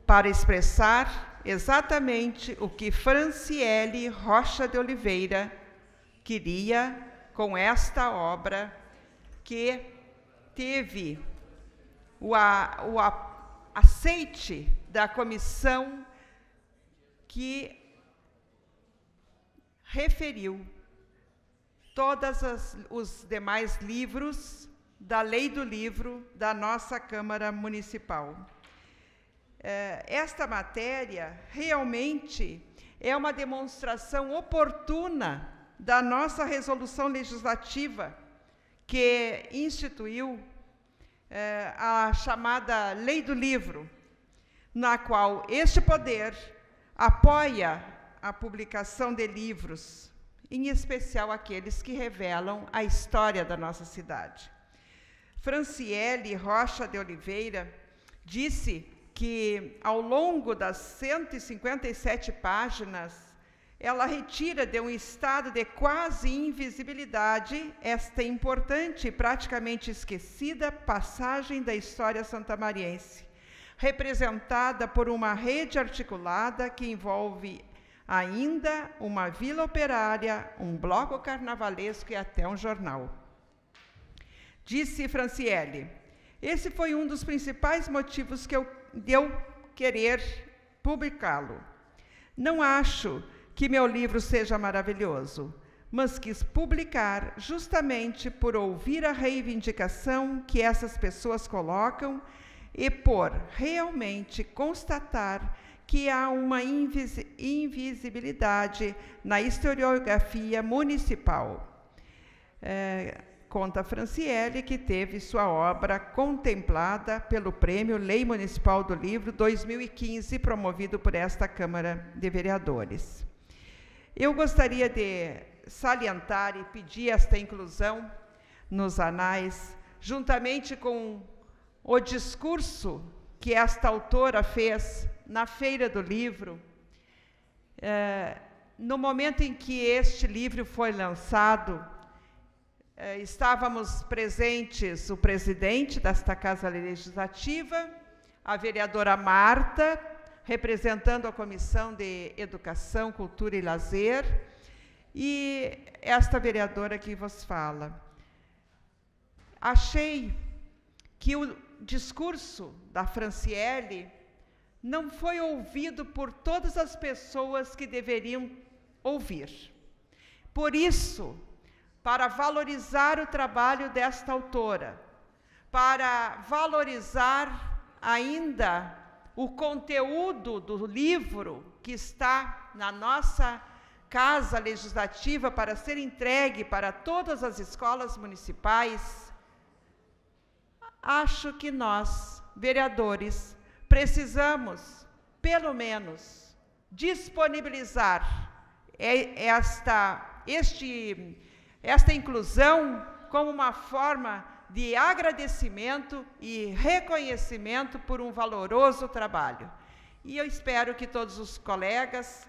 para expressar exatamente o que Franciele Rocha de Oliveira queria com esta obra que teve o, a, o a, aceite da comissão que referiu todos os demais livros da lei do livro da nossa Câmara Municipal. É, esta matéria realmente é uma demonstração oportuna da nossa resolução legislativa que instituiu é, a chamada Lei do Livro, na qual este poder apoia a publicação de livros, em especial aqueles que revelam a história da nossa cidade. Franciele Rocha de Oliveira disse que ao longo das 157 páginas, ela retira de um estado de quase invisibilidade esta importante e praticamente esquecida passagem da história santamariense, representada por uma rede articulada que envolve ainda uma vila operária, um bloco carnavalesco e até um jornal. Disse Franciele: Esse foi um dos principais motivos que eu de eu querer publicá-lo. Não acho que meu livro seja maravilhoso, mas quis publicar justamente por ouvir a reivindicação que essas pessoas colocam e por realmente constatar que há uma invisibilidade na historiografia municipal. É, Conta Franciele que teve sua obra contemplada pelo Prêmio Lei Municipal do Livro 2015, promovido por esta Câmara de Vereadores. Eu gostaria de salientar e pedir esta inclusão nos anais, juntamente com o discurso que esta autora fez na Feira do Livro, eh, no momento em que este livro foi lançado eh, estávamos presentes o presidente desta Casa Legislativa, a vereadora Marta, representando a Comissão de Educação, Cultura e Lazer, e esta vereadora que vos fala. Achei que o discurso da Franciele não foi ouvido por todas as pessoas que deveriam ouvir. Por isso, para valorizar o trabalho desta autora, para valorizar ainda o conteúdo do livro que está na nossa casa legislativa para ser entregue para todas as escolas municipais, acho que nós, vereadores, precisamos, pelo menos, disponibilizar esta, este esta inclusão como uma forma de agradecimento e reconhecimento por um valoroso trabalho. E eu espero que todos os colegas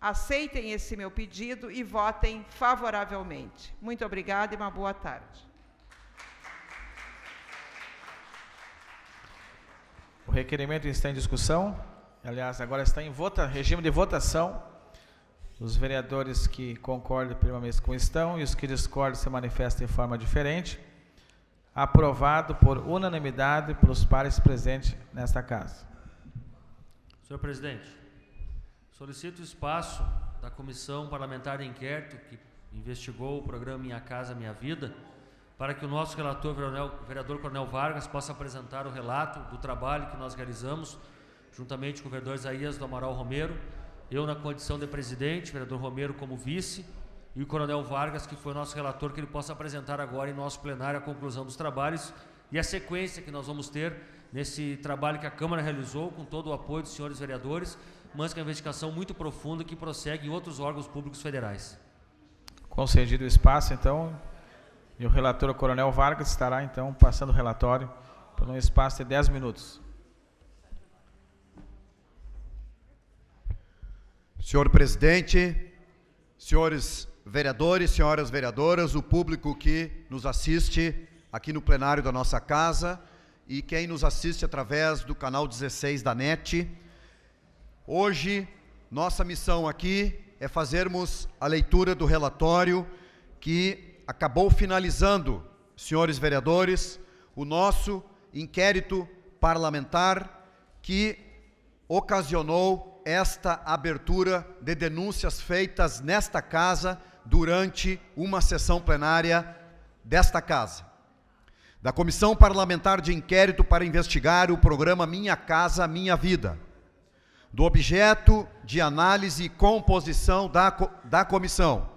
aceitem esse meu pedido e votem favoravelmente. Muito obrigada e uma boa tarde. O requerimento está em discussão. Aliás, agora está em vota, regime de votação. Os vereadores que concordam permaneçam com estão e os que discordam se manifestam em forma diferente. Aprovado por unanimidade pelos pares presentes nesta casa. Senhor presidente, solicito espaço da Comissão Parlamentar de Inquérito que investigou o programa Minha Casa Minha Vida para que o nosso relator, vereador Coronel Vargas, possa apresentar o relato do trabalho que nós realizamos juntamente com o vereador Isaías do Amaral Romero eu na condição de presidente, vereador Romero como vice, e o coronel Vargas, que foi nosso relator, que ele possa apresentar agora em nosso plenário a conclusão dos trabalhos e a sequência que nós vamos ter nesse trabalho que a Câmara realizou com todo o apoio dos senhores vereadores, mas que é uma investigação muito profunda que prossegue em outros órgãos públicos federais. Concedido o espaço, então, e o relator o Coronel Vargas estará, então, passando o relatório por um espaço de 10 minutos. Senhor presidente, senhores vereadores, senhoras vereadoras, o público que nos assiste aqui no plenário da nossa casa e quem nos assiste através do canal 16 da NET. Hoje, nossa missão aqui é fazermos a leitura do relatório que acabou finalizando, senhores vereadores, o nosso inquérito parlamentar que ocasionou esta abertura de denúncias feitas nesta casa durante uma sessão plenária desta casa. Da Comissão Parlamentar de Inquérito para investigar o programa Minha Casa Minha Vida. Do objeto de análise e composição da, da comissão.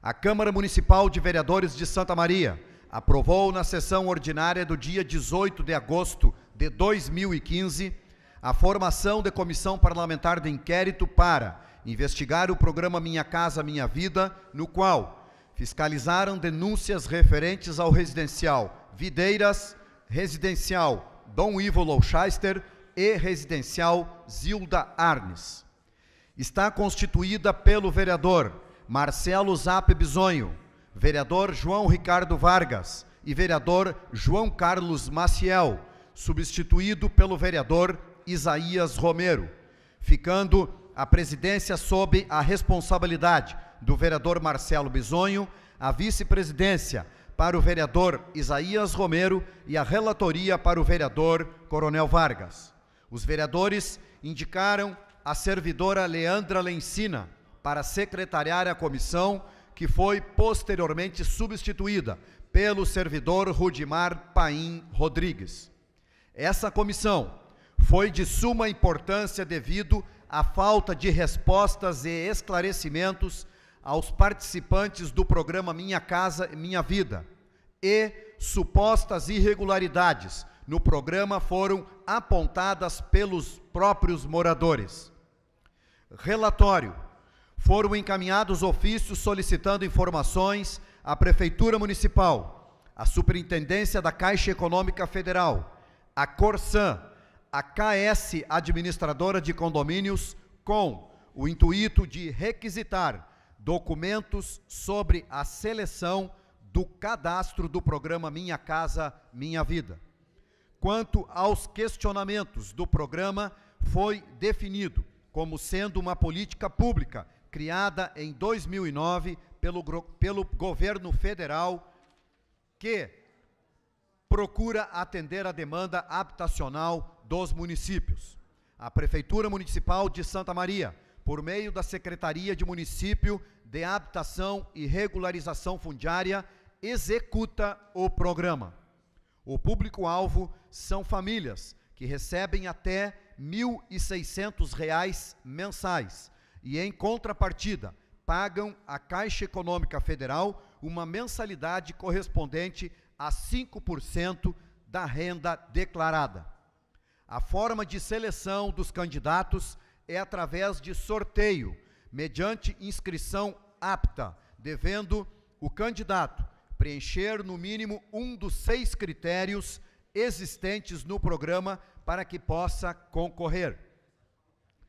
A Câmara Municipal de Vereadores de Santa Maria aprovou na sessão ordinária do dia 18 de agosto de 2015 a formação de comissão parlamentar de inquérito para investigar o programa Minha Casa Minha Vida, no qual fiscalizaram denúncias referentes ao residencial Videiras, residencial Dom Ivo Louchester e residencial Zilda Arnes. Está constituída pelo vereador Marcelo Zap Bisonho, vereador João Ricardo Vargas e vereador João Carlos Maciel, substituído pelo vereador Isaías Romero, ficando a presidência sob a responsabilidade do vereador Marcelo Bisonho, a vice-presidência para o vereador Isaías Romero e a relatoria para o vereador Coronel Vargas. Os vereadores indicaram a servidora Leandra Lencina para secretariar a comissão, que foi posteriormente substituída pelo servidor Rudimar Paim Rodrigues. Essa comissão foi de suma importância devido à falta de respostas e esclarecimentos aos participantes do programa Minha Casa Minha Vida e supostas irregularidades no programa foram apontadas pelos próprios moradores. Relatório: foram encaminhados ofícios solicitando informações à Prefeitura Municipal, à Superintendência da Caixa Econômica Federal, à Corsan a KS Administradora de Condomínios com o intuito de requisitar documentos sobre a seleção do cadastro do programa Minha Casa Minha Vida. Quanto aos questionamentos do programa, foi definido como sendo uma política pública criada em 2009 pelo, pelo governo federal que procura atender a demanda habitacional dos municípios. A Prefeitura Municipal de Santa Maria, por meio da Secretaria de Município de Habitação e Regularização Fundiária, executa o programa. O público-alvo são famílias que recebem até R$ 1.600 mensais e, em contrapartida, pagam à Caixa Econômica Federal uma mensalidade correspondente a 5% da renda declarada. A forma de seleção dos candidatos é através de sorteio, mediante inscrição apta, devendo o candidato preencher no mínimo um dos seis critérios existentes no programa para que possa concorrer.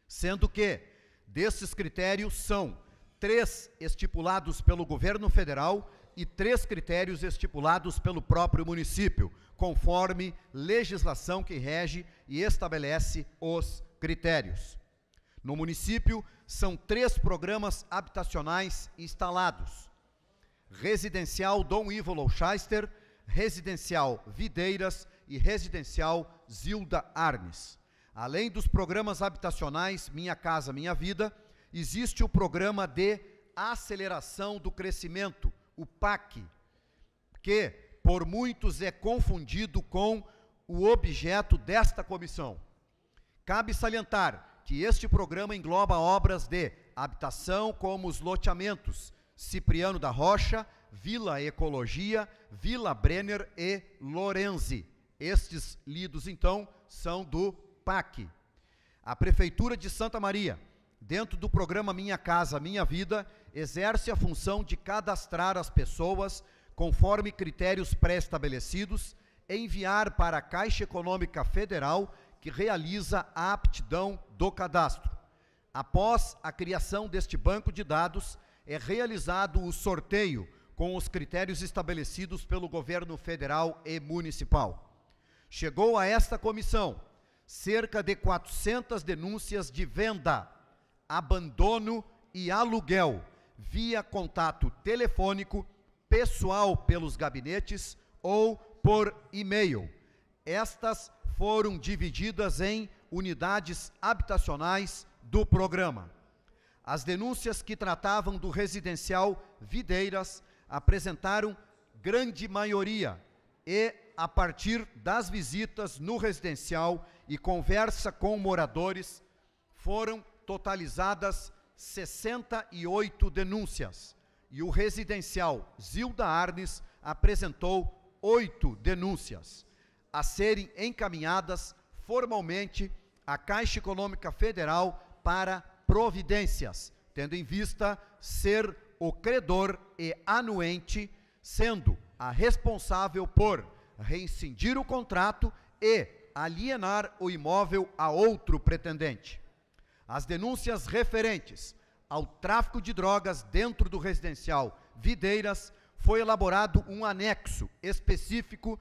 Sendo que desses critérios são três estipulados pelo governo federal e três critérios estipulados pelo próprio município, conforme legislação que rege e estabelece os critérios. No município, são três programas habitacionais instalados: Residencial Dom Ivo Louchester, Residencial Videiras e Residencial Zilda Arnes. Além dos programas habitacionais Minha Casa Minha Vida, existe o programa de aceleração do crescimento, o PAC, que por muitos é confundido com o objeto desta comissão. Cabe salientar que este programa engloba obras de habitação, como os loteamentos Cipriano da Rocha, Vila Ecologia, Vila Brenner e Lorenzi. Estes lidos, então, são do PAC. A Prefeitura de Santa Maria, dentro do programa Minha Casa Minha Vida, exerce a função de cadastrar as pessoas conforme critérios pré-estabelecidos, enviar para a Caixa Econômica Federal, que realiza a aptidão do cadastro. Após a criação deste banco de dados, é realizado o sorteio com os critérios estabelecidos pelo governo federal e municipal. Chegou a esta comissão cerca de 400 denúncias de venda, abandono e aluguel via contato telefônico pessoal pelos gabinetes ou por e-mail. Estas foram divididas em unidades habitacionais do programa. As denúncias que tratavam do residencial Videiras apresentaram grande maioria e, a partir das visitas no residencial e conversa com moradores, foram totalizadas 68 denúncias e o residencial Zilda Arnes apresentou oito denúncias a serem encaminhadas formalmente à Caixa Econômica Federal para providências, tendo em vista ser o credor e anuente, sendo a responsável por reincindir o contrato e alienar o imóvel a outro pretendente. As denúncias referentes ao tráfico de drogas dentro do residencial Videiras, foi elaborado um anexo específico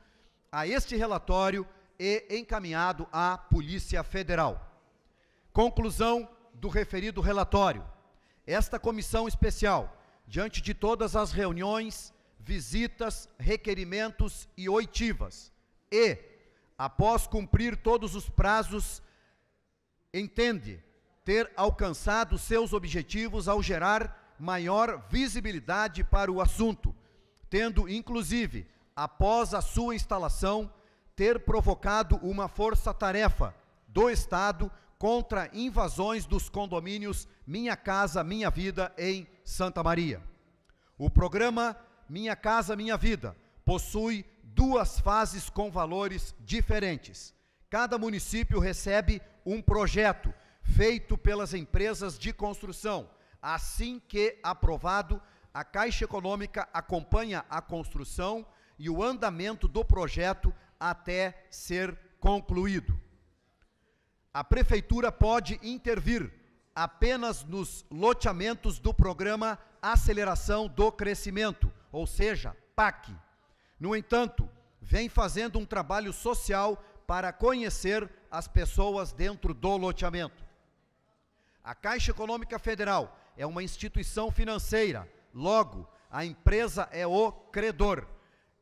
a este relatório e encaminhado à Polícia Federal. Conclusão do referido relatório. Esta comissão especial, diante de todas as reuniões, visitas, requerimentos e oitivas, e, após cumprir todos os prazos, entende ter alcançado seus objetivos ao gerar maior visibilidade para o assunto, tendo inclusive, após a sua instalação, ter provocado uma força-tarefa do Estado contra invasões dos condomínios Minha Casa Minha Vida em Santa Maria. O programa Minha Casa Minha Vida possui duas fases com valores diferentes. Cada município recebe um projeto feito pelas empresas de construção. Assim que aprovado, a Caixa Econômica acompanha a construção e o andamento do projeto até ser concluído. A Prefeitura pode intervir apenas nos loteamentos do Programa Aceleração do Crescimento, ou seja, PAC. No entanto, vem fazendo um trabalho social para conhecer as pessoas dentro do loteamento. A Caixa Econômica Federal é uma instituição financeira, logo, a empresa é o credor.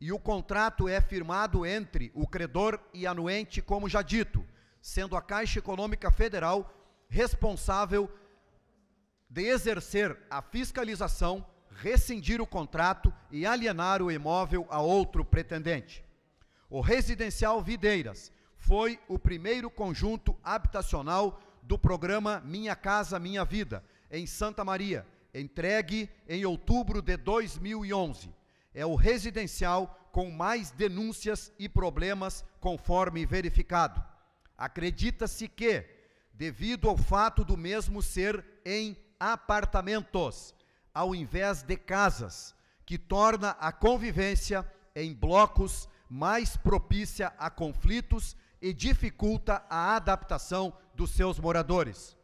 E o contrato é firmado entre o credor e anuente, como já dito, sendo a Caixa Econômica Federal responsável de exercer a fiscalização, rescindir o contrato e alienar o imóvel a outro pretendente. O residencial Videiras foi o primeiro conjunto habitacional do programa Minha Casa Minha Vida, em Santa Maria, entregue em outubro de 2011. É o residencial com mais denúncias e problemas, conforme verificado. Acredita-se que, devido ao fato do mesmo ser em apartamentos, ao invés de casas, que torna a convivência em blocos mais propícia a conflitos e dificulta a adaptação dos seus moradores.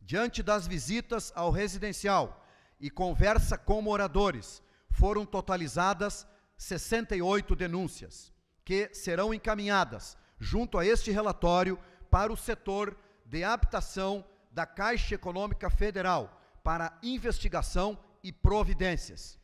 Diante das visitas ao residencial e conversa com moradores, foram totalizadas 68 denúncias, que serão encaminhadas junto a este relatório para o setor de habitação da Caixa Econômica Federal para investigação e providências.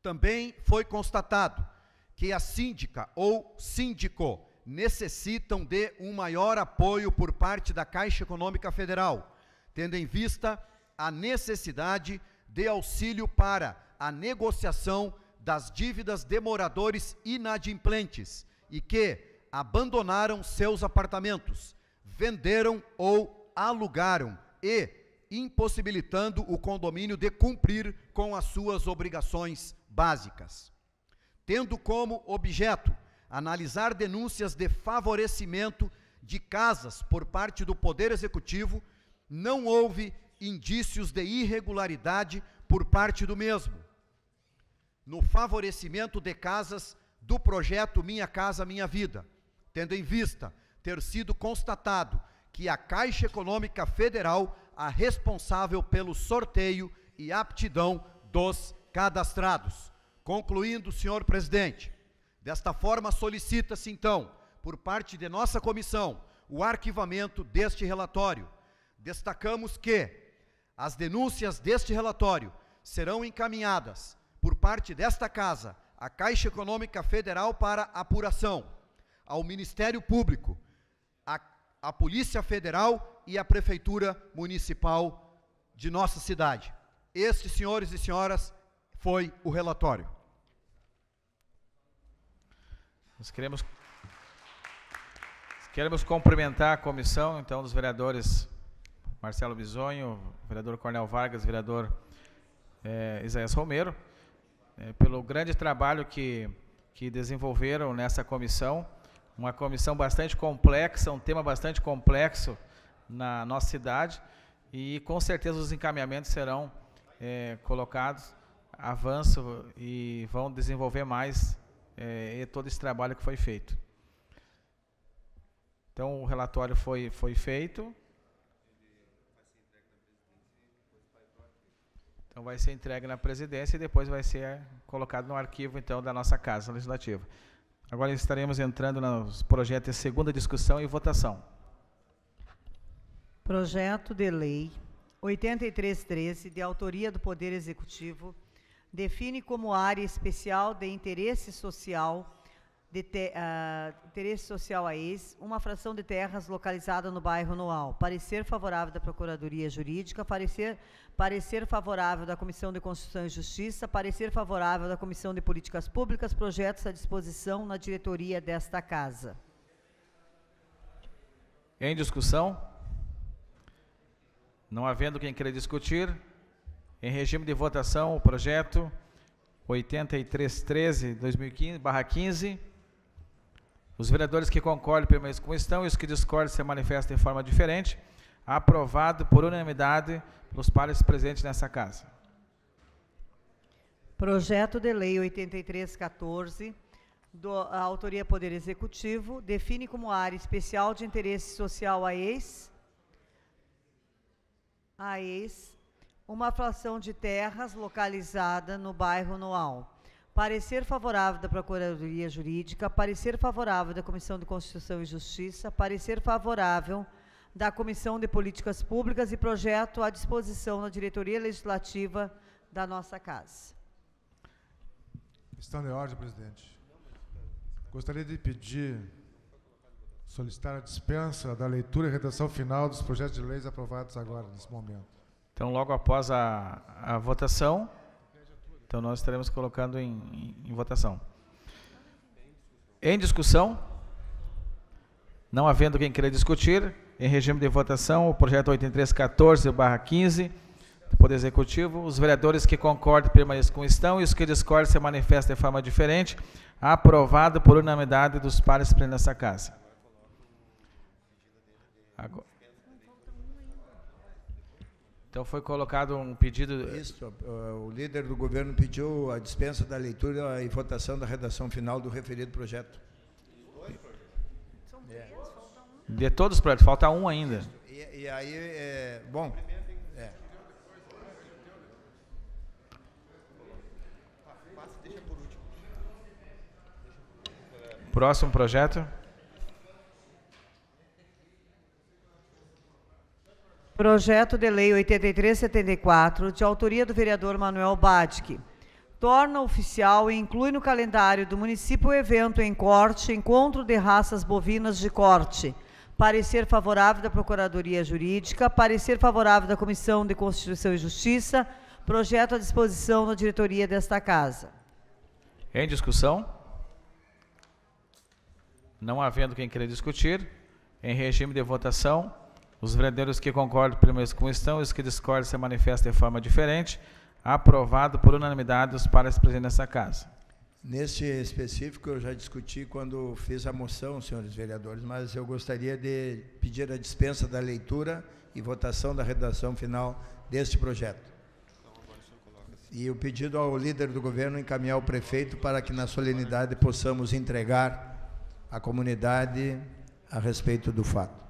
Também foi constatado que a síndica ou síndico necessitam de um maior apoio por parte da Caixa Econômica Federal, tendo em vista a necessidade de auxílio para a negociação das dívidas de moradores inadimplentes e que abandonaram seus apartamentos, venderam ou alugaram e impossibilitando o condomínio de cumprir com as suas obrigações básicas. Tendo como objeto analisar denúncias de favorecimento de casas por parte do Poder Executivo, não houve indícios de irregularidade por parte do mesmo. No favorecimento de casas do projeto Minha Casa Minha Vida, tendo em vista ter sido constatado que a Caixa Econômica Federal é responsável pelo sorteio e aptidão dos cadastrados. Concluindo, senhor presidente, Desta forma, solicita-se então, por parte de nossa comissão, o arquivamento deste relatório. Destacamos que as denúncias deste relatório serão encaminhadas por parte desta Casa à Caixa Econômica Federal para apuração, ao Ministério Público, à, Polícia Federal e à Prefeitura Municipal de nossa cidade. Este, senhores e senhoras, foi o relatório. Nós queremos, queremos cumprimentar a comissão, então, dos vereadores Marcelo Bisonho, vereador Cornel Vargas, vereador é, Isaías Romero, é, pelo grande trabalho que, que desenvolveram nessa comissão. Uma comissão bastante complexa, um tema bastante complexo na nossa cidade. E com certeza os encaminhamentos serão é, colocados, avanço e vão desenvolver mais é, e todo esse trabalho que foi feito. Então, o relatório foi, foi feito. Então, vai ser entregue na presidência e depois vai ser colocado no arquivo, então, da nossa Casa Legislativa. Agora estaremos entrando nos projetos de segunda discussão e votação. Projeto de Lei 8313, de autoria do Poder Executivo, define como área especial de interesse social de te, uh, interesse social a ex, uma fração de terras localizada no bairro Noal. Parecer favorável da Procuradoria Jurídica, parecer, parecer favorável da Comissão de Constituição e Justiça, parecer favorável da Comissão de Políticas Públicas, projetos à disposição na diretoria desta casa. Em discussão? Não havendo quem queira discutir, em regime de votação, o projeto 8313-2015-15. Os vereadores que concordem permaneçam como estão e os que discordem se manifestam de forma diferente. Aprovado por unanimidade pelos pares presentes nessa casa. Projeto de Lei 8314, do, a autoria Poder Executivo, define como área especial de interesse social a ex, a ex uma fração de terras localizada no bairro Noal. Parecer favorável da Procuradoria Jurídica, parecer favorável da Comissão de Constituição e Justiça, parecer favorável da Comissão de Políticas Públicas e projeto à disposição na diretoria legislativa da nossa casa. Estando em ordem, presidente. Gostaria de pedir, solicitar a dispensa da leitura e redação final dos projetos de leis aprovados agora, nesse momento. Então, logo após a, a votação, então nós estaremos colocando em, em, em votação. Em discussão, não havendo quem queira discutir, em regime de votação, o projeto 8314-15 do Poder Executivo. Os vereadores que concordem permaneçam como estão e os que discordem se manifestam de forma diferente. Aprovado por unanimidade dos pares plenos dessa casa. Agora. Então foi colocado um pedido. Isso, o líder do governo pediu a dispensa da leitura e votação da redação final do referido projeto. De todos os projetos, falta um ainda. E, e aí, é, bom. É. Próximo projeto. Projeto de Lei 8374, de autoria do vereador Manuel Batke torna oficial e inclui no calendário do município o evento em corte Encontro de Raças Bovinas de Corte. Parecer favorável da Procuradoria Jurídica, parecer favorável da Comissão de Constituição e Justiça, projeto à disposição da diretoria desta casa. Em discussão? Não havendo quem queira discutir, em regime de votação, os vereadores que concordam permaneçam com estão, os que discordam se manifestam de forma diferente. Aprovado por unanimidade os pares presentes nessa casa. Neste específico, eu já discuti quando fiz a moção, senhores vereadores, mas eu gostaria de pedir a dispensa da leitura e votação da redação final deste projeto. E o pedido ao líder do governo encaminhar o prefeito para que na solenidade possamos entregar à comunidade a respeito do fato.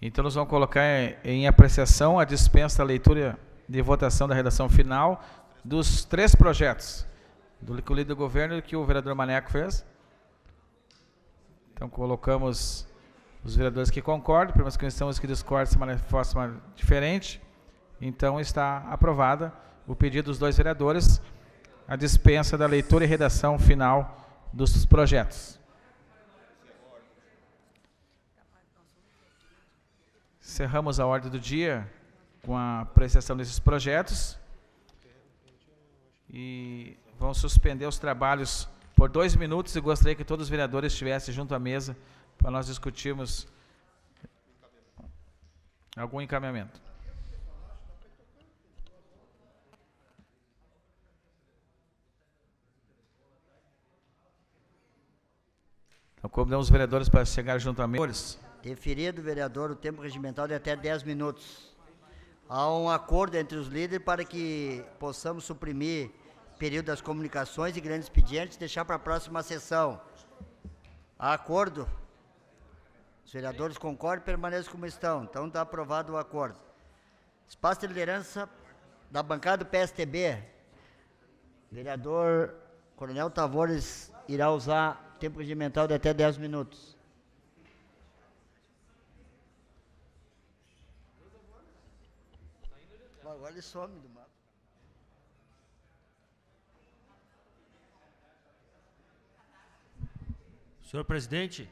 Então, nós vamos colocar em apreciação a dispensa da leitura de votação da redação final dos três projetos do líquido do governo que o vereador Maneco fez. Então, colocamos os vereadores que concordam, para que estão os que discordam de uma forma diferente. Então, está aprovada o pedido dos dois vereadores, a dispensa da leitura e redação final dos projetos. Cerramos a ordem do dia com a apreciação desses projetos e vamos suspender os trabalhos por dois minutos e gostaria que todos os vereadores estivessem junto à mesa para nós discutirmos algum encaminhamento. Então, convidamos os vereadores para chegar junto a mesa referido, vereador, o tempo regimental de até 10 minutos. Há um acordo entre os líderes para que possamos suprimir período das comunicações e grandes expedientes, deixar para a próxima sessão. Há acordo? Os vereadores concordam e permanecem como estão. Então está aprovado o acordo. Espaço de liderança da bancada do PSTB. Vereador Coronel Tavares irá usar tempo regimental de até 10 minutos. agora ele some do mapa. Senhor presidente,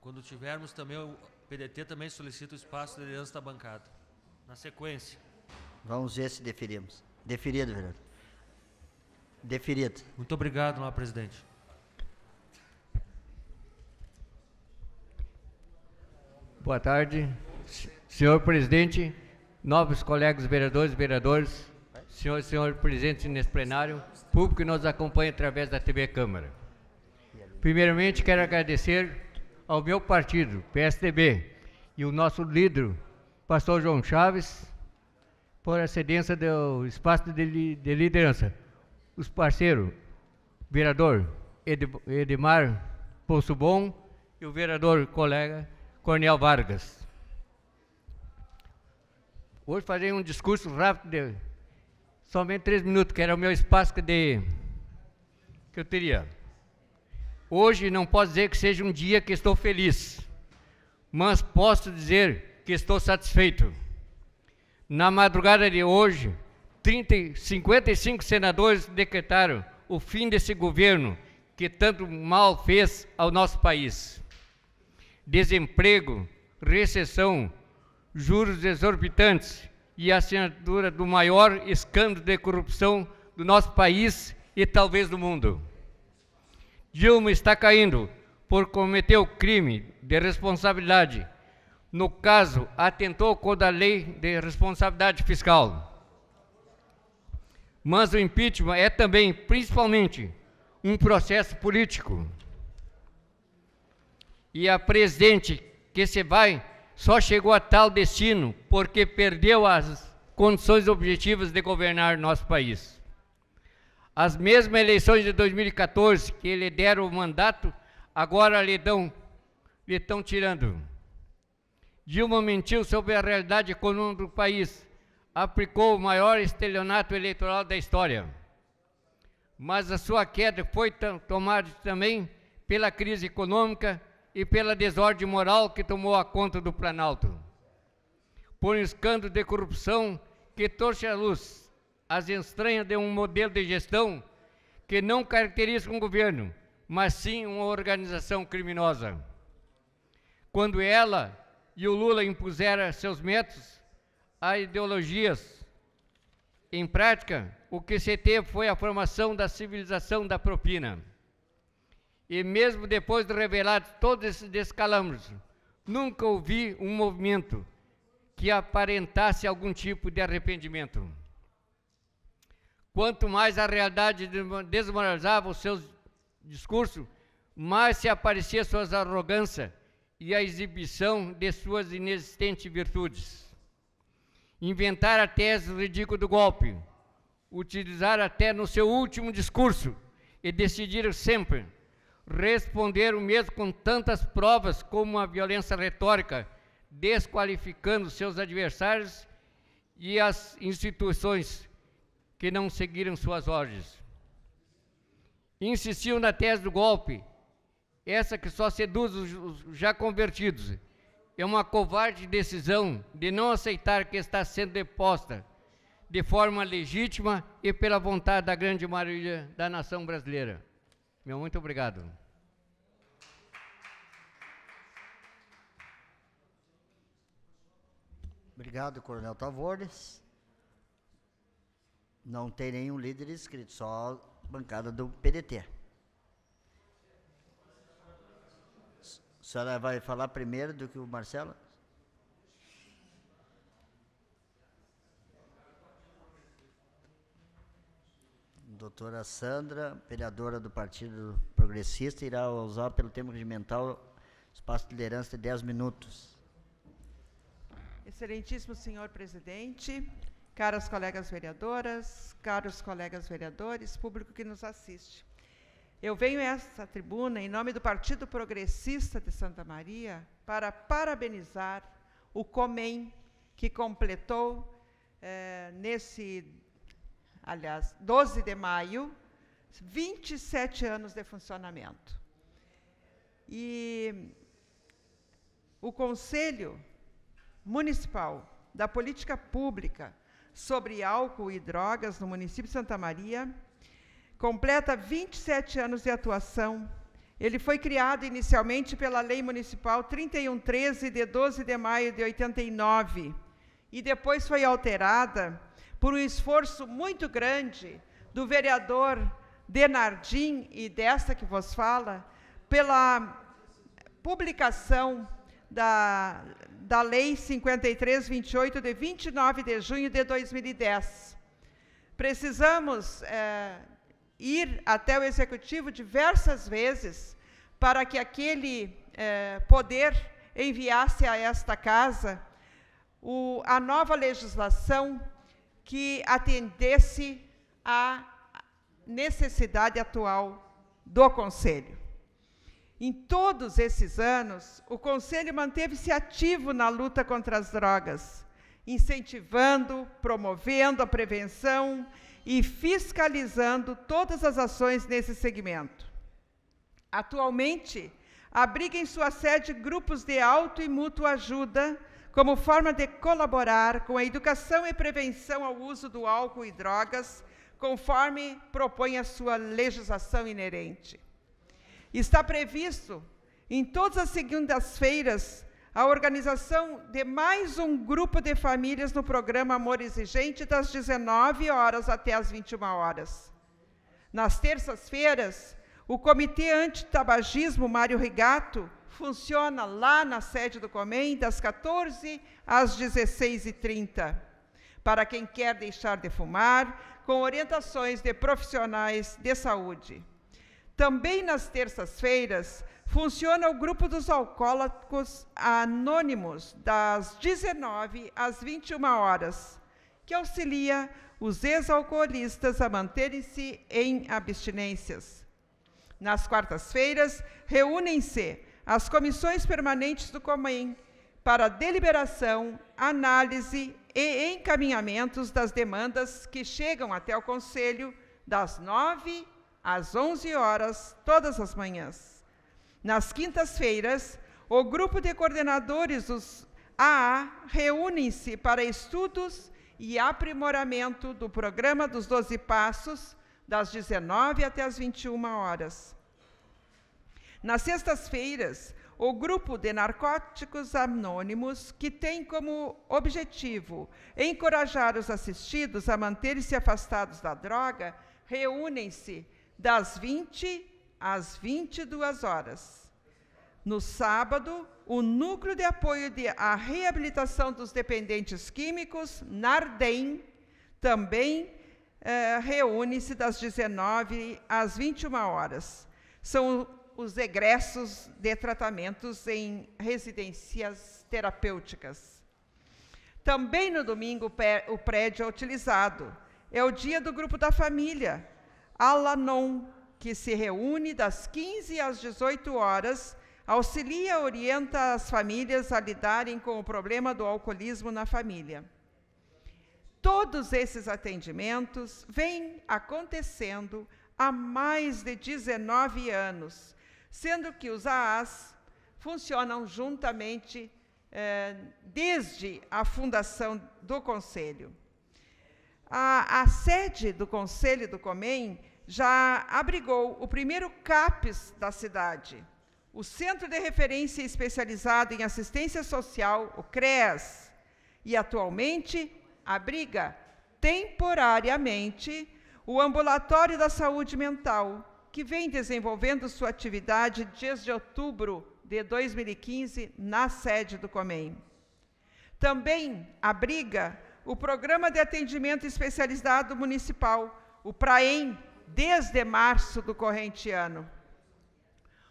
quando tivermos também, o PDT também solicita o espaço de liderança da bancada. Na sequência. Vamos ver se deferimos. Deferido, vereador. Deferido. Muito obrigado, lá, presidente. Boa tarde. Senhor presidente, nobres colegas vereadores e vereadores, senhor e senhor presentes nesse plenário, público que nos acompanha através da TV Câmara. Primeiramente, quero agradecer ao meu partido, PSDB, e o nosso líder, pastor João Chaves, por a cedência do espaço de, de liderança. Os parceiros, vereador Ed, Edmar Poço Bom e o vereador colega Cornel Vargas. Hoje farei um discurso rápido, de somente três minutos, que era o meu espaço que, de, que eu teria. Hoje não posso dizer que seja um dia que estou feliz, mas posso dizer que estou satisfeito. Na madrugada de hoje, 30, 55 senadores decretaram o fim desse governo que tanto mal fez ao nosso país. Desemprego, recessão, juros exorbitantes e a assinatura do maior escândalo de corrupção do nosso país e talvez do mundo. Dilma está caindo por cometer o crime de responsabilidade, no caso, atentou contra a lei de responsabilidade fiscal. Mas o impeachment é também, principalmente, um processo político. E a presidente que se vai só chegou a tal destino porque perdeu as condições objetivas de governar nosso país. As mesmas eleições de 2014 que lhe deram o mandato, agora lhe, dão, lhe estão tirando. Dilma mentiu sobre a realidade econômica do país, aplicou o maior estelionato eleitoral da história. Mas a sua queda foi tomada também pela crise econômica e pela desordem moral que tomou a conta do Planalto, por um escândalo de corrupção que torce à luz as estranhas de um modelo de gestão que não caracteriza um governo, mas sim uma organização criminosa. Quando ela e o Lula impuseram seus métodos, a ideologias, em prática, o que se teve foi a formação da civilização da propina e mesmo depois de revelado todos esses descalambros, nunca ouvi um movimento que aparentasse algum tipo de arrependimento. Quanto mais a realidade desmoralizava os seus discursos, mais se aparecia suas arrogância e a exibição de suas inexistentes virtudes. Inventar a tese ridícula do golpe, utilizar até no seu último discurso e decidir sempre responderam mesmo com tantas provas como a violência retórica, desqualificando seus adversários e as instituições que não seguiram suas ordens. Insistiu na tese do golpe, essa que só seduz os já convertidos. É uma covarde decisão de não aceitar que está sendo deposta de forma legítima e pela vontade da grande maioria da nação brasileira. Meu muito obrigado. Obrigado, Coronel Tavores. Não tem nenhum líder inscrito, só a bancada do PDT. A senhora vai falar primeiro do que o Marcelo? doutora Sandra, vereadora do Partido Progressista, irá usar pelo tempo regimental espaço de liderança de 10 minutos. Excelentíssimo senhor presidente, caras colegas vereadoras, caros colegas vereadores, público que nos assiste. Eu venho a esta tribuna em nome do Partido Progressista de Santa Maria para parabenizar o Comem, que completou eh, nesse aliás, 12 de maio, 27 anos de funcionamento. E o Conselho Municipal da Política Pública sobre Álcool e Drogas no município de Santa Maria completa 27 anos de atuação. Ele foi criado inicialmente pela Lei Municipal 3113 de 12 de maio de 89 e depois foi alterada por um esforço muito grande do vereador Denardim e desta que vos fala, pela publicação da, da Lei 5328, de 29 de junho de 2010. Precisamos é, ir até o Executivo diversas vezes para que aquele é, poder enviasse a esta casa o, a nova legislação que atendesse à necessidade atual do Conselho. Em todos esses anos, o Conselho manteve-se ativo na luta contra as drogas, incentivando, promovendo a prevenção e fiscalizando todas as ações nesse segmento. Atualmente, abriga em sua sede grupos de auto e mútua ajuda como forma de colaborar com a educação e prevenção ao uso do álcool e drogas, conforme propõe a sua legislação inerente. Está previsto, em todas as segundas-feiras, a organização de mais um grupo de famílias no programa Amor Exigente, das 19 horas até as 21 horas. Nas terças-feiras, o Comitê Antitabagismo Mário Rigato funciona lá na sede do Comem, das 14 às 16h30. Para quem quer deixar de fumar, com orientações de profissionais de saúde. Também nas terças-feiras funciona o grupo dos alcoólicos anônimos das 19 às 21 horas, que auxilia os ex-alcoolistas a manterem-se em abstinências. Nas quartas-feiras reúnem-se as comissões permanentes do Comem para deliberação, análise e encaminhamentos das demandas que chegam até o Conselho das 9 às 11 horas todas as manhãs. Nas quintas-feiras, o grupo de coordenadores dos AA reúne se para estudos e aprimoramento do programa dos 12 passos das 19 até as 21 horas. Nas sextas-feiras, o grupo de narcóticos anônimos que tem como objetivo encorajar os assistidos a manterem-se afastados da droga, reúnem-se das 20 às 22 horas. No sábado, o Núcleo de Apoio de, à Reabilitação dos Dependentes Químicos, NARDEM, também eh, reúne-se das 19 às 21 horas. São os egressos de tratamentos em residências terapêuticas. Também no domingo, o prédio é utilizado. É o dia do grupo da família, Alanon, que se reúne das 15 às 18 horas, auxilia e orienta as famílias a lidarem com o problema do alcoolismo na família. Todos esses atendimentos vêm acontecendo há mais de 19 anos sendo que os AAs funcionam juntamente eh, desde a fundação do Conselho. A, a sede do Conselho do Comem já abrigou o primeiro CAPES da cidade, o Centro de Referência Especializado em Assistência Social, o CREAS, e atualmente abriga temporariamente o Ambulatório da Saúde Mental, que vem desenvolvendo sua atividade desde outubro de 2015 na sede do Comem. Também abriga o Programa de Atendimento Especializado Municipal, o PRAEM, desde março do corrente ano.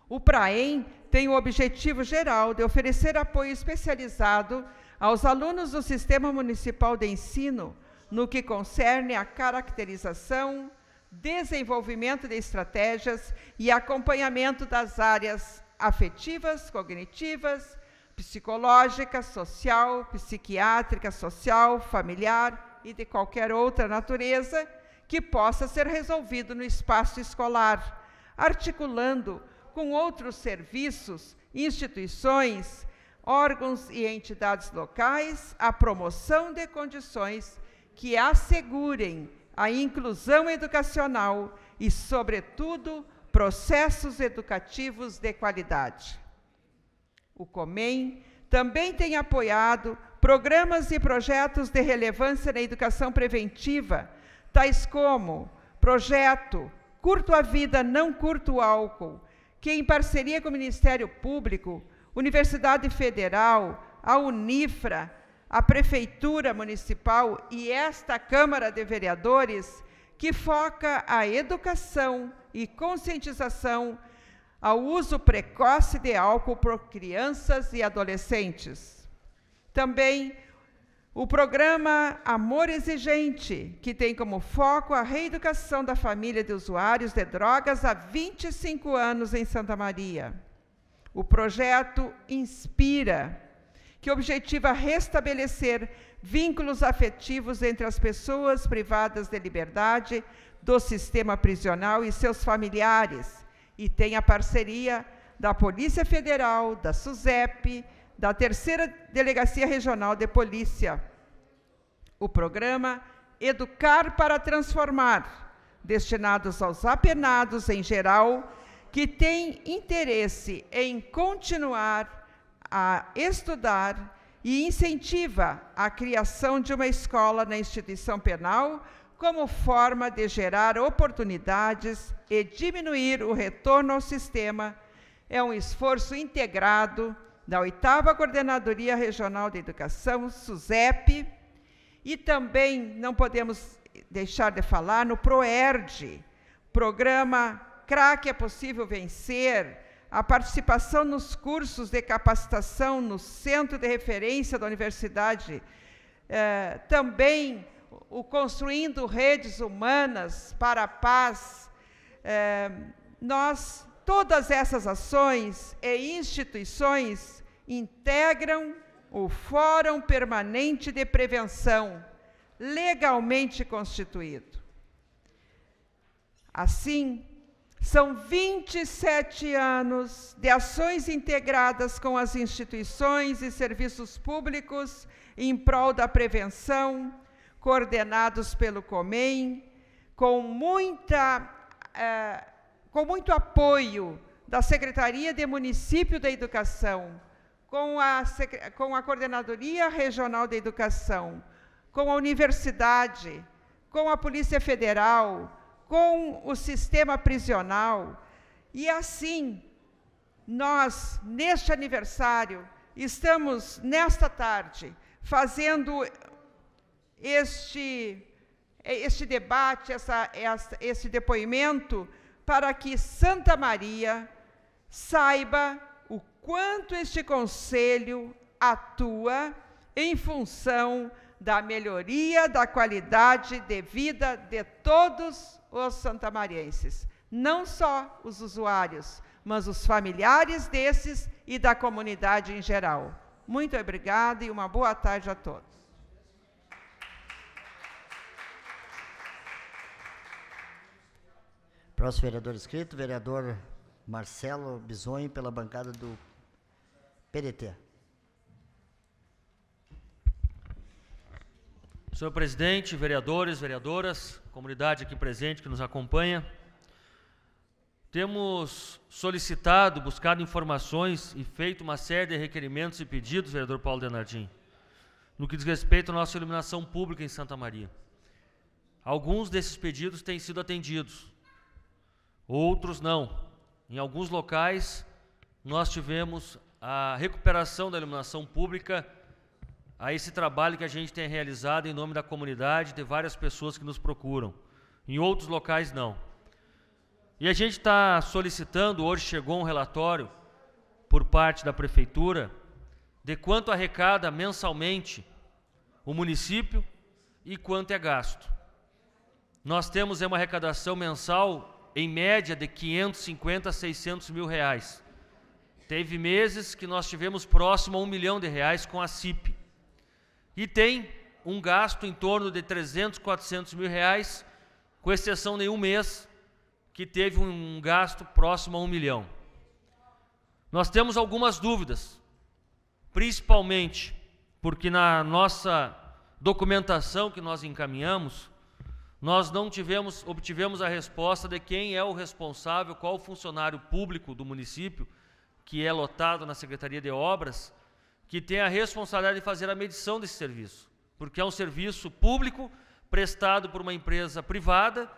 O PRAEM tem o objetivo geral de oferecer apoio especializado aos alunos do Sistema Municipal de Ensino no que concerne à caracterização, desenvolvimento de estratégias e acompanhamento das áreas afetivas, cognitivas, psicológica, social, psiquiátrica, social, familiar e de qualquer outra natureza que possa ser resolvido no espaço escolar, articulando com outros serviços, instituições, órgãos e entidades locais a promoção de condições que assegurem a inclusão educacional e, sobretudo, processos educativos de qualidade. O Comem também tem apoiado programas e projetos de relevância na educação preventiva, tais como projeto Curto a Vida, Não Curto o Álcool, que, em parceria com o Ministério Público, Universidade Federal, a Unifra, a Prefeitura Municipal e esta Câmara de Vereadores, que foca a educação e conscientização ao uso precoce de álcool por crianças e adolescentes. Também o programa Amor Exigente, que tem como foco a reeducação da família de usuários de drogas há 25 anos em Santa Maria. O projeto Inspira, que objetiva restabelecer vínculos afetivos entre as pessoas privadas de liberdade do sistema prisional e seus familiares, e tem a parceria da Polícia Federal, da SUSEP, da Terceira Delegacia Regional de Polícia. O programa Educar para Transformar, destinados aos apenados em geral, que têm interesse em continuar a estudar e incentiva a criação de uma escola na instituição penal como forma de gerar oportunidades e diminuir o retorno ao sistema. É um esforço integrado da oitava Coordenadoria Regional de Educação, SUSEP, e também não podemos deixar de falar no PROERD, Programa craque é Possível Vencer, a participação nos cursos de capacitação no centro de referência da universidade, eh, também o construindo redes humanas para a paz. Eh, nós, todas essas ações e instituições integram o Fórum Permanente de Prevenção, legalmente constituído. Assim, são 27 anos de ações integradas com as instituições e serviços públicos em prol da prevenção, coordenados pelo Comem, com, muita, eh, com muito apoio da Secretaria de Município da Educação, com a, com a Coordenadoria Regional da Educação, com a Universidade, com a Polícia Federal, com o sistema prisional. E assim, nós, neste aniversário, estamos, nesta tarde, fazendo este, este debate, essa, essa, esse depoimento, para que Santa Maria saiba o quanto este Conselho atua em função da melhoria da qualidade de vida de todos os santamarienses, não só os usuários, mas os familiares desses e da comunidade em geral. Muito obrigada e uma boa tarde a todos. Próximo vereador inscrito, vereador Marcelo Bisonho, pela bancada do PDT. Senhor presidente, vereadores, vereadoras, comunidade aqui presente que nos acompanha, temos solicitado, buscado informações e feito uma série de requerimentos e pedidos, vereador Paulo Denardim, no que diz respeito à nossa iluminação pública em Santa Maria. Alguns desses pedidos têm sido atendidos, outros não. Em alguns locais, nós tivemos a recuperação da iluminação pública a esse trabalho que a gente tem realizado em nome da comunidade, de várias pessoas que nos procuram. Em outros locais, não. E a gente está solicitando, hoje chegou um relatório por parte da Prefeitura, de quanto arrecada mensalmente o município e quanto é gasto. Nós temos uma arrecadação mensal, em média, de 550 a 600 mil reais. Teve meses que nós tivemos próximo a um milhão de reais com a CIP e tem um gasto em torno de 300, 400 mil reais, com exceção de um mês que teve um gasto próximo a um milhão. Nós temos algumas dúvidas, principalmente porque na nossa documentação que nós encaminhamos, nós não tivemos, obtivemos a resposta de quem é o responsável, qual o funcionário público do município que é lotado na Secretaria de Obras que tem a responsabilidade de fazer a medição desse serviço, porque é um serviço público prestado por uma empresa privada,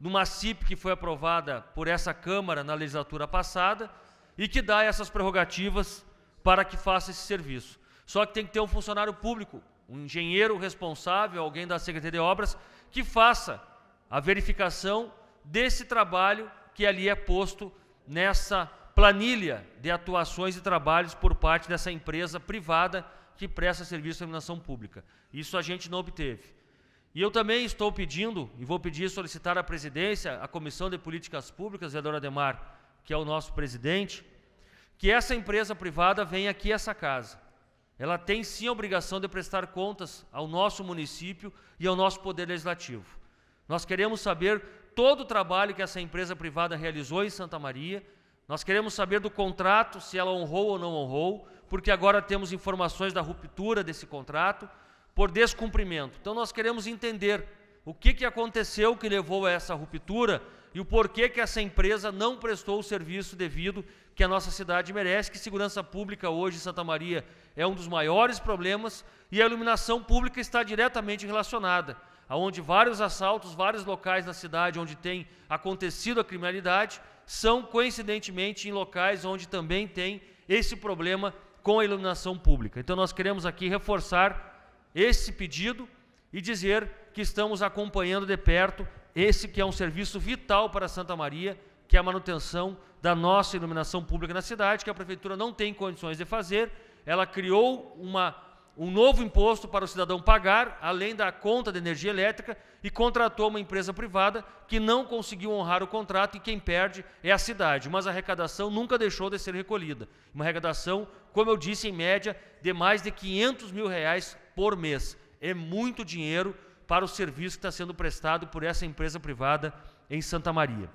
numa CIP que foi aprovada por essa Câmara na legislatura passada e que dá essas prerrogativas para que faça esse serviço. Só que tem que ter um funcionário público, um engenheiro responsável, alguém da Secretaria de Obras, que faça a verificação desse trabalho que ali é posto nessa planilha de atuações e trabalhos por parte dessa empresa privada que presta serviço de iluminação pública. Isso a gente não obteve. E eu também estou pedindo, e vou pedir solicitar à presidência, à Comissão de Políticas Públicas, vereadora Ademar, que é o nosso presidente, que essa empresa privada venha aqui a essa casa. Ela tem sim a obrigação de prestar contas ao nosso município e ao nosso poder legislativo. Nós queremos saber todo o trabalho que essa empresa privada realizou em Santa Maria, nós queremos saber do contrato se ela honrou ou não honrou, porque agora temos informações da ruptura desse contrato por descumprimento. Então nós queremos entender o que, que aconteceu que levou a essa ruptura e o porquê que essa empresa não prestou o serviço devido que a nossa cidade merece, que segurança pública hoje em Santa Maria é um dos maiores problemas e a iluminação pública está diretamente relacionada, aonde vários assaltos, vários locais na cidade onde tem acontecido a criminalidade, são coincidentemente em locais onde também tem esse problema com a iluminação pública. Então nós queremos aqui reforçar esse pedido e dizer que estamos acompanhando de perto esse que é um serviço vital para Santa Maria, que é a manutenção da nossa iluminação pública na cidade, que a prefeitura não tem condições de fazer. Ela criou uma um novo imposto para o cidadão pagar, além da conta de energia elétrica, e contratou uma empresa privada que não conseguiu honrar o contrato e quem perde é a cidade, mas a arrecadação nunca deixou de ser recolhida. Uma arrecadação, como eu disse, em média, de mais de 500 mil reais por mês. É muito dinheiro para o serviço que está sendo prestado por essa empresa privada em Santa Maria.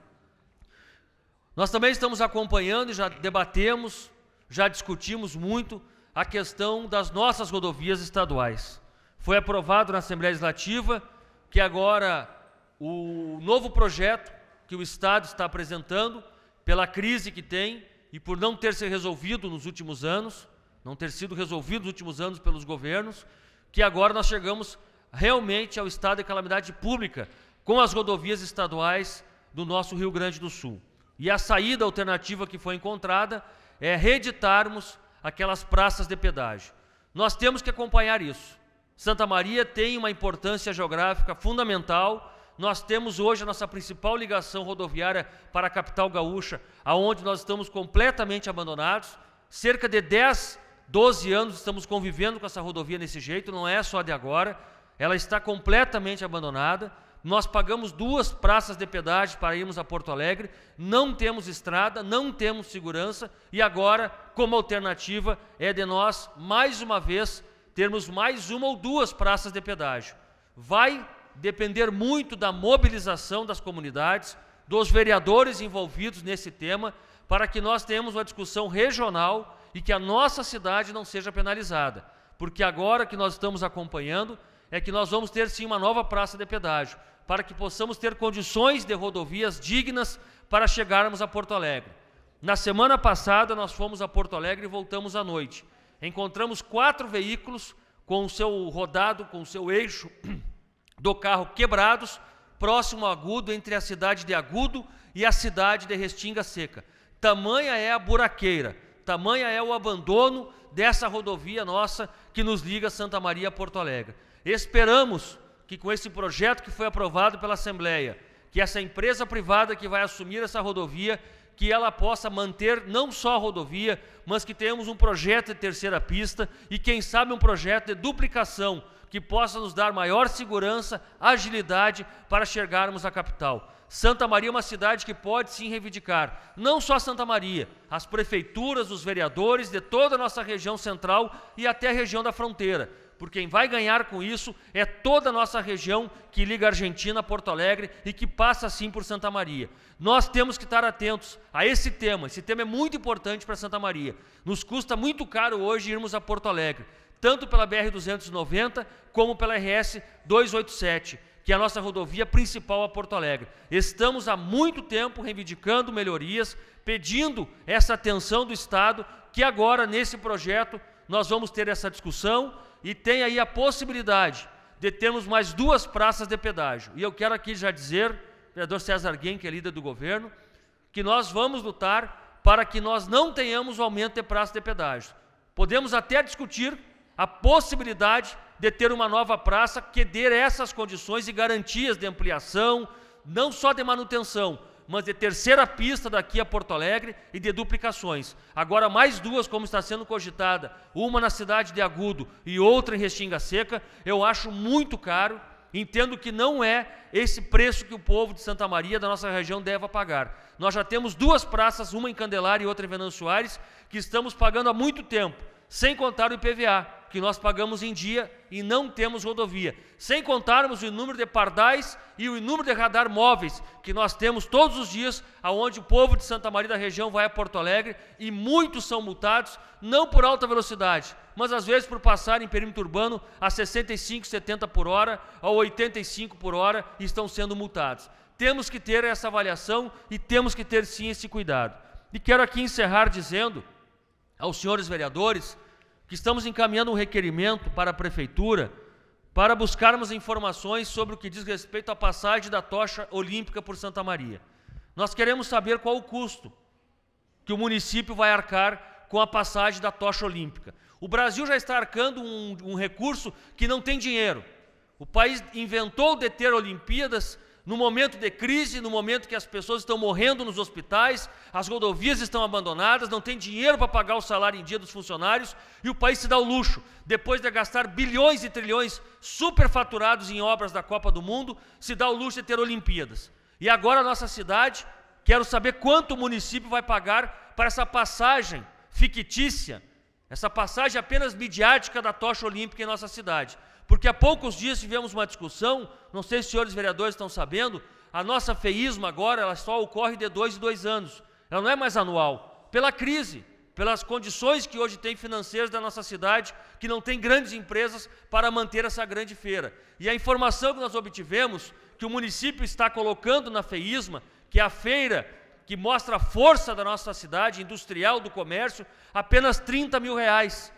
Nós também estamos acompanhando, já debatemos, já discutimos muito a questão das nossas rodovias estaduais. Foi aprovado na Assembleia Legislativa que agora o novo projeto que o Estado está apresentando, pela crise que tem e por não ter se resolvido nos últimos anos, não ter sido resolvido nos últimos anos pelos governos, que agora nós chegamos realmente ao estado de calamidade pública com as rodovias estaduais do nosso Rio Grande do Sul. E a saída alternativa que foi encontrada é reeditarmos aquelas praças de pedágio. Nós temos que acompanhar isso. Santa Maria tem uma importância geográfica fundamental. Nós temos hoje a nossa principal ligação rodoviária para a capital gaúcha, aonde nós estamos completamente abandonados. Cerca de 10, 12 anos estamos convivendo com essa rodovia nesse jeito, não é só de agora. Ela está completamente abandonada. Nós pagamos duas praças de pedágio para irmos a Porto Alegre, não temos estrada, não temos segurança e agora, como alternativa, é de nós, mais uma vez, termos mais uma ou duas praças de pedágio. Vai depender muito da mobilização das comunidades, dos vereadores envolvidos nesse tema, para que nós tenhamos uma discussão regional e que a nossa cidade não seja penalizada. Porque agora que nós estamos acompanhando, é que nós vamos ter sim uma nova praça de pedágio para que possamos ter condições de rodovias dignas para chegarmos a Porto Alegre. Na semana passada, nós fomos a Porto Alegre e voltamos à noite. Encontramos quatro veículos com o seu rodado, com o seu eixo do carro quebrados, próximo a Agudo, entre a cidade de Agudo e a cidade de Restinga Seca. Tamanha é a buraqueira, tamanha é o abandono dessa rodovia nossa que nos liga Santa Maria a Porto Alegre. Esperamos que com esse projeto que foi aprovado pela Assembleia, que essa empresa privada que vai assumir essa rodovia, que ela possa manter não só a rodovia, mas que tenhamos um projeto de terceira pista e, quem sabe, um projeto de duplicação que possa nos dar maior segurança, agilidade para chegarmos à capital. Santa Maria é uma cidade que pode sim reivindicar, não só Santa Maria, as prefeituras, os vereadores de toda a nossa região central e até a região da fronteira porque quem vai ganhar com isso é toda a nossa região que liga Argentina a Porto Alegre e que passa assim por Santa Maria. Nós temos que estar atentos a esse tema. Esse tema é muito importante para Santa Maria. Nos custa muito caro hoje irmos a Porto Alegre, tanto pela BR 290 como pela RS 287 que é a nossa rodovia principal a Porto Alegre. Estamos há muito tempo reivindicando melhorias, pedindo essa atenção do Estado, que agora, nesse projeto, nós vamos ter essa discussão, e tem aí a possibilidade de termos mais duas praças de pedágio. E eu quero aqui já dizer, vereador César Guim, que é líder do governo, que nós vamos lutar para que nós não tenhamos o aumento de praça de pedágio. Podemos até discutir a possibilidade de ter uma nova praça que dê essas condições e garantias de ampliação, não só de manutenção, mas de terceira pista daqui a Porto Alegre e de duplicações. Agora mais duas, como está sendo cogitada, uma na cidade de Agudo e outra em Restinga Seca, eu acho muito caro. Entendo que não é esse preço que o povo de Santa Maria, da nossa região, deve pagar. Nós já temos duas praças, uma em Candelária e outra em Venâncio Soares, que estamos pagando há muito tempo sem contar o IPVA, que nós pagamos em dia e não temos rodovia, sem contarmos o número de pardais e o número de radar móveis que nós temos todos os dias, aonde o povo de Santa Maria da região vai a Porto Alegre e muitos são multados, não por alta velocidade, mas às vezes por passar em perímetro urbano a 65, 70 por hora, a 85 por hora e estão sendo multados. Temos que ter essa avaliação e temos que ter sim esse cuidado. E quero aqui encerrar dizendo aos senhores vereadores que estamos encaminhando um requerimento para a prefeitura para buscarmos informações sobre o que diz respeito à passagem da tocha olímpica por Santa Maria. Nós queremos saber qual o custo que o município vai arcar com a passagem da tocha olímpica. O Brasil já está arcando um, um recurso que não tem dinheiro. O país inventou de ter Olimpíadas no momento de crise, no momento que as pessoas estão morrendo nos hospitais, as rodovias estão abandonadas, não tem dinheiro para pagar o salário em dia dos funcionários e o país se dá o luxo, depois de gastar bilhões e trilhões superfaturados em obras da Copa do Mundo, se dá o luxo de ter Olimpíadas. E agora a nossa cidade, quero saber quanto o município vai pagar para essa passagem fictícia, essa passagem apenas midiática da tocha olímpica em nossa cidade. Porque há poucos dias tivemos uma discussão, não sei se os senhores vereadores estão sabendo, a nossa feísma agora ela só ocorre de dois em dois anos. Ela não é mais anual. Pela crise, pelas condições que hoje tem financeiras da nossa cidade, que não tem grandes empresas para manter essa grande feira. E a informação que nós obtivemos, que o município está colocando na feísma, que é a feira que mostra a força da nossa cidade industrial, do comércio, apenas 30 mil reais.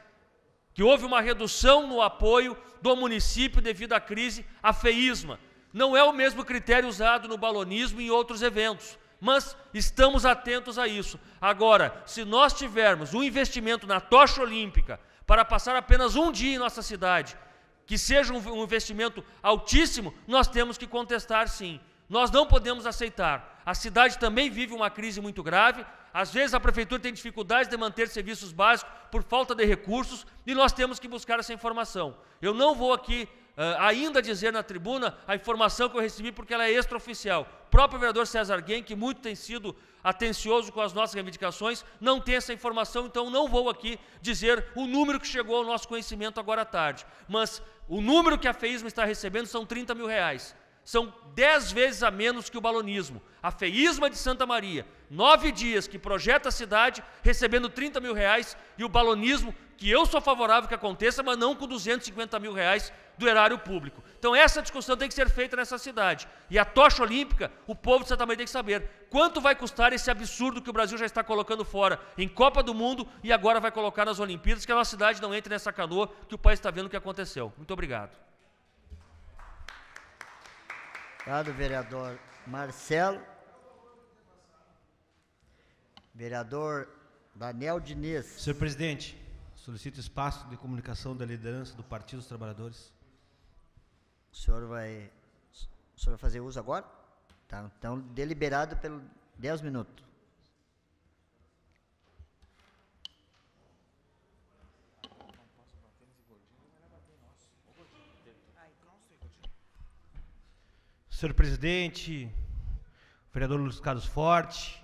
Que houve uma redução no apoio do município devido à crise afeísma. Não é o mesmo critério usado no balonismo e em outros eventos, mas estamos atentos a isso. Agora, se nós tivermos um investimento na tocha olímpica para passar apenas um dia em nossa cidade, que seja um investimento altíssimo, nós temos que contestar sim. Nós não podemos aceitar. A cidade também vive uma crise muito grave. Às vezes a prefeitura tem dificuldades de manter serviços básicos por falta de recursos e nós temos que buscar essa informação. Eu não vou aqui uh, ainda dizer na tribuna a informação que eu recebi porque ela é extraoficial. O próprio vereador César Guem, que muito tem sido atencioso com as nossas reivindicações, não tem essa informação, então não vou aqui dizer o número que chegou ao nosso conhecimento agora à tarde. Mas o número que a FEISMA está recebendo são 30 mil reais são dez vezes a menos que o balonismo. A feísma de Santa Maria, nove dias que projeta a cidade, recebendo 30 mil reais, e o balonismo, que eu sou favorável que aconteça, mas não com 250 mil reais do erário público. Então essa discussão tem que ser feita nessa cidade. E a tocha olímpica, o povo de Santa Maria tem que saber quanto vai custar esse absurdo que o Brasil já está colocando fora em Copa do Mundo e agora vai colocar nas Olimpíadas, que é a nossa cidade não entre nessa canoa que o país está vendo o que aconteceu. Muito obrigado. Tá, vereador Marcelo. Vereador Daniel Diniz. Senhor presidente, solicito espaço de comunicação da liderança do Partido dos Trabalhadores. O senhor vai, o senhor vai fazer uso agora? Tá, então, deliberado pelo 10 minutos. Senhor presidente, vereador Luiz Carlos Forte,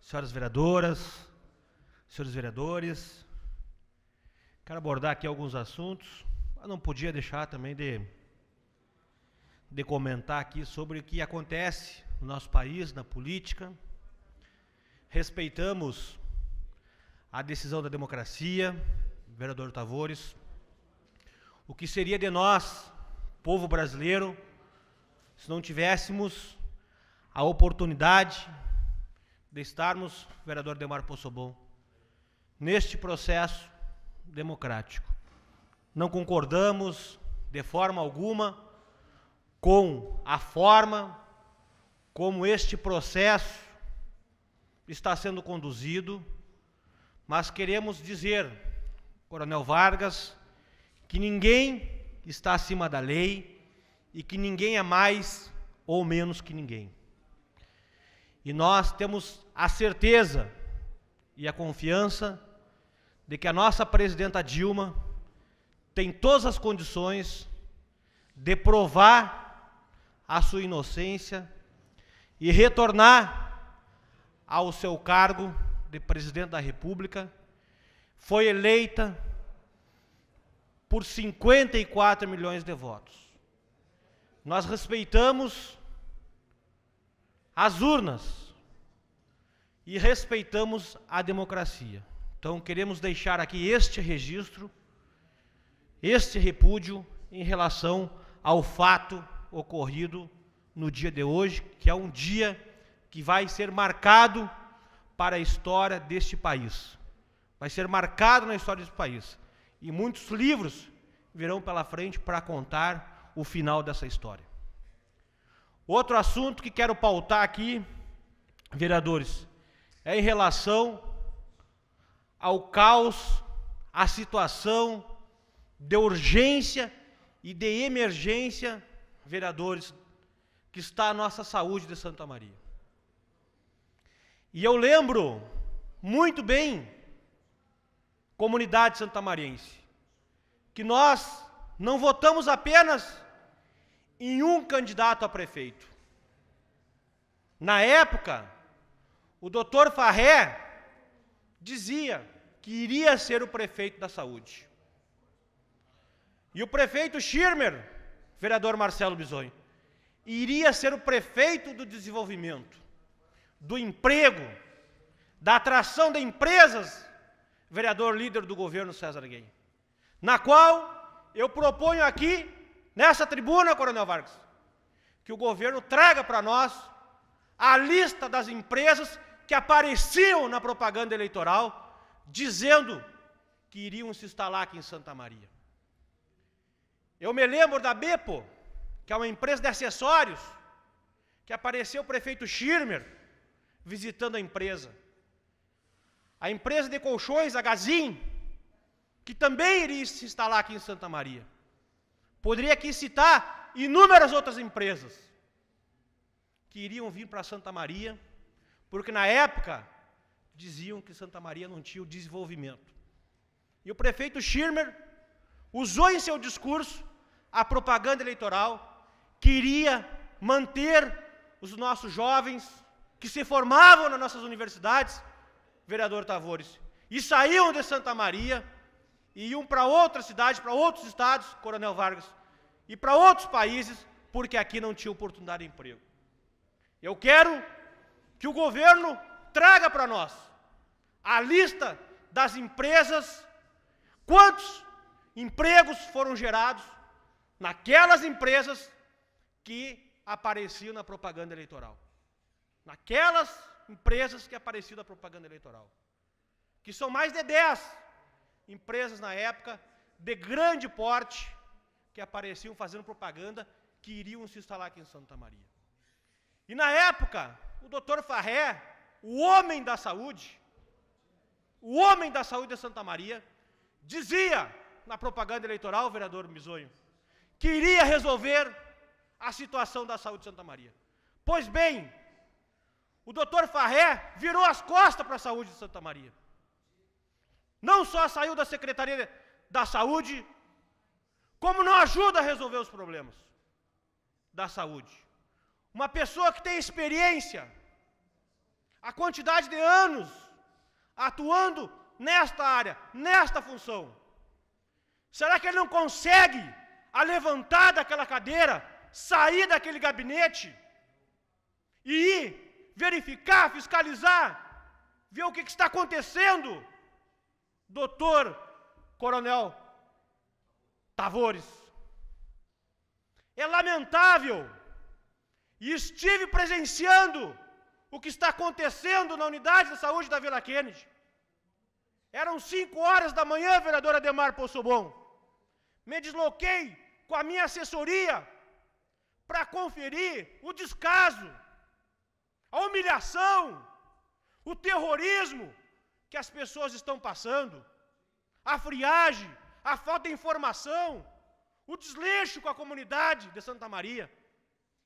senhoras vereadoras, senhores vereadores, quero abordar aqui alguns assuntos. mas não podia deixar também de, de comentar aqui sobre o que acontece no nosso país, na política. Respeitamos a decisão da democracia, vereador Tavores. O que seria de nós, povo brasileiro, se não tivéssemos a oportunidade de estarmos, vereador Demar Possobon, neste processo democrático. Não concordamos de forma alguma com a forma como este processo está sendo conduzido, mas queremos dizer, Coronel Vargas, que ninguém está acima da lei, e que ninguém é mais ou menos que ninguém. E nós temos a certeza e a confiança de que a nossa presidenta Dilma tem todas as condições de provar a sua inocência e retornar ao seu cargo de presidente da República. Foi eleita por 54 milhões de votos nós respeitamos as urnas e respeitamos a democracia. Então, queremos deixar aqui este registro, este repúdio em relação ao fato ocorrido no dia de hoje, que é um dia que vai ser marcado para a história deste país. Vai ser marcado na história deste país. E muitos livros virão pela frente para contar o final dessa história. Outro assunto que quero pautar aqui, vereadores, é em relação ao caos, à situação de urgência e de emergência, vereadores, que está a nossa saúde de Santa Maria. E eu lembro muito bem, comunidade santamariense, que nós não votamos apenas em um candidato a prefeito. Na época, o doutor Farré dizia que iria ser o prefeito da saúde. E o prefeito Schirmer, vereador Marcelo Bisonho, iria ser o prefeito do desenvolvimento, do emprego, da atração de empresas, vereador líder do governo César Gay. Na qual eu proponho aqui nessa tribuna, Coronel Vargas, que o governo traga para nós a lista das empresas que apareciam na propaganda eleitoral dizendo que iriam se instalar aqui em Santa Maria. Eu me lembro da Bepo, que é uma empresa de acessórios, que apareceu o prefeito Schirmer visitando a empresa. A empresa de colchões, a Gazin, que também iria se instalar aqui em Santa Maria. Poderia aqui citar inúmeras outras empresas que iriam vir para Santa Maria, porque na época diziam que Santa Maria não tinha o desenvolvimento. E o prefeito Schirmer usou em seu discurso a propaganda eleitoral, queria manter os nossos jovens que se formavam nas nossas universidades, vereador Tavores, e saíam de Santa Maria e iam para outras cidades, para outros estados, Coronel Vargas e para outros países, porque aqui não tinha oportunidade de emprego. Eu quero que o governo traga para nós a lista das empresas, quantos empregos foram gerados naquelas empresas que apareciam na propaganda eleitoral. Naquelas empresas que apareciam na propaganda eleitoral. Que são mais de 10 empresas na época de grande porte que apareciam fazendo propaganda que iriam se instalar aqui em Santa Maria. E na época, o doutor Farré, o homem da saúde, o homem da saúde de Santa Maria, dizia na propaganda eleitoral, vereador Misonho, que iria resolver a situação da saúde de Santa Maria. Pois bem, o doutor Farré virou as costas para a saúde de Santa Maria. Não só saiu da Secretaria da Saúde, como não ajuda a resolver os problemas da saúde? Uma pessoa que tem experiência, a quantidade de anos atuando nesta área, nesta função, será que ele não consegue a levantar daquela cadeira, sair daquele gabinete e ir verificar, fiscalizar, ver o que, que está acontecendo? Doutor Coronel Tavores. É lamentável. E estive presenciando o que está acontecendo na unidade de saúde da Vila Kennedy. Eram cinco horas da manhã, vereadora Demar Possobon. Me desloquei com a minha assessoria para conferir o descaso, a humilhação, o terrorismo que as pessoas estão passando, a friagem, a falta de informação, o desleixo com a comunidade de Santa Maria.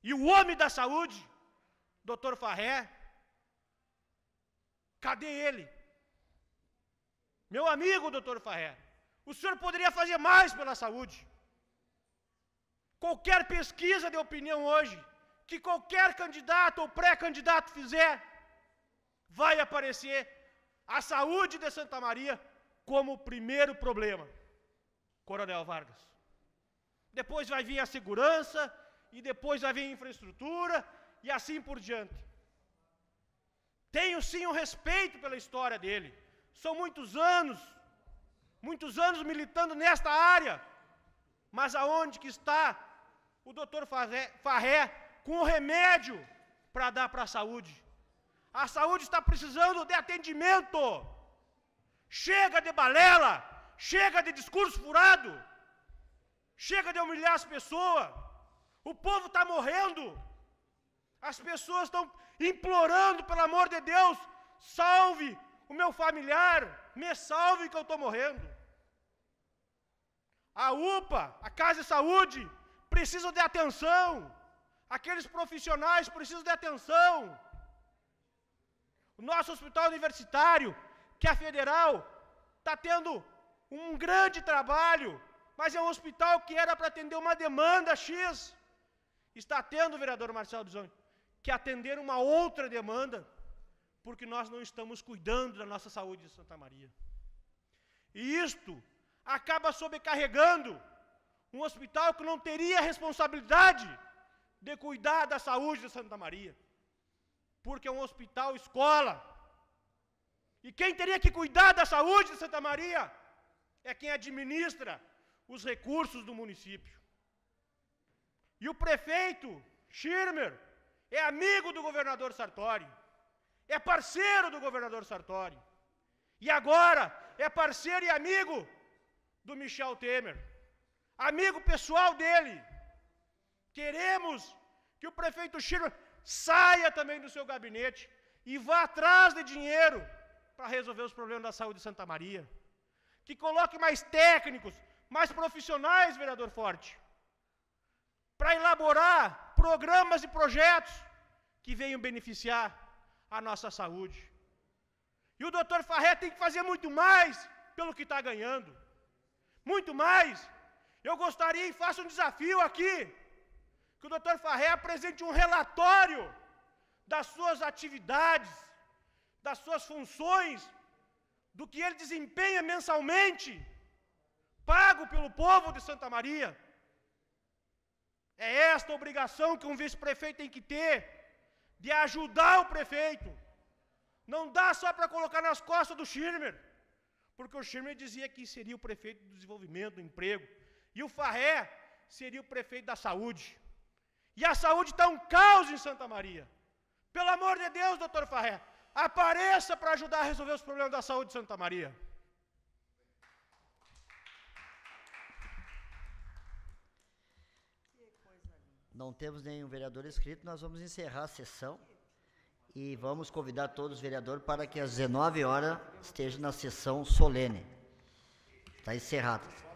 E o homem da saúde, doutor Farré, cadê ele? Meu amigo, doutor Farré, o senhor poderia fazer mais pela saúde. Qualquer pesquisa de opinião hoje, que qualquer candidato ou pré-candidato fizer, vai aparecer a saúde de Santa Maria como o primeiro problema. Coronel Vargas. Depois vai vir a segurança, e depois vai vir a infraestrutura, e assim por diante. Tenho sim o um respeito pela história dele. São muitos anos, muitos anos militando nesta área. Mas aonde que está o doutor Farré com o remédio para dar para a saúde? A saúde está precisando de atendimento. Chega de balela. Chega de discurso furado. Chega de humilhar as pessoas. O povo está morrendo. As pessoas estão implorando, pelo amor de Deus, salve o meu familiar, me salve que eu estou morrendo. A UPA, a Casa de Saúde, precisa de atenção. Aqueles profissionais precisam de atenção. O nosso hospital universitário, que é federal, está tendo um grande trabalho, mas é um hospital que era para atender uma demanda X. Está tendo, vereador Marcelo Bisoni, que atender uma outra demanda, porque nós não estamos cuidando da nossa saúde de Santa Maria. E isto acaba sobrecarregando um hospital que não teria a responsabilidade de cuidar da saúde de Santa Maria, porque é um hospital escola. E quem teria que cuidar da saúde de Santa Maria é quem administra os recursos do município. E o prefeito Schirmer é amigo do governador Sartori, é parceiro do governador Sartori, e agora é parceiro e amigo do Michel Temer, amigo pessoal dele. Queremos que o prefeito Schirmer saia também do seu gabinete e vá atrás de dinheiro para resolver os problemas da saúde de Santa Maria que coloque mais técnicos, mais profissionais, vereador Forte, para elaborar programas e projetos que venham beneficiar a nossa saúde. E o doutor Farré tem que fazer muito mais pelo que está ganhando. Muito mais. Eu gostaria e faço um desafio aqui, que o doutor Farré apresente um relatório das suas atividades, das suas funções do que ele desempenha mensalmente, pago pelo povo de Santa Maria. É esta obrigação que um vice-prefeito tem que ter, de ajudar o prefeito. Não dá só para colocar nas costas do Schirmer, porque o Schirmer dizia que seria o prefeito do desenvolvimento, do emprego, e o Farré seria o prefeito da saúde. E a saúde está um caos em Santa Maria. Pelo amor de Deus, doutor Farré, Apareça para ajudar a resolver os problemas da saúde de Santa Maria. Não temos nenhum vereador inscrito, nós vamos encerrar a sessão e vamos convidar todos os vereadores para que às 19 horas esteja na sessão solene. Está encerrado.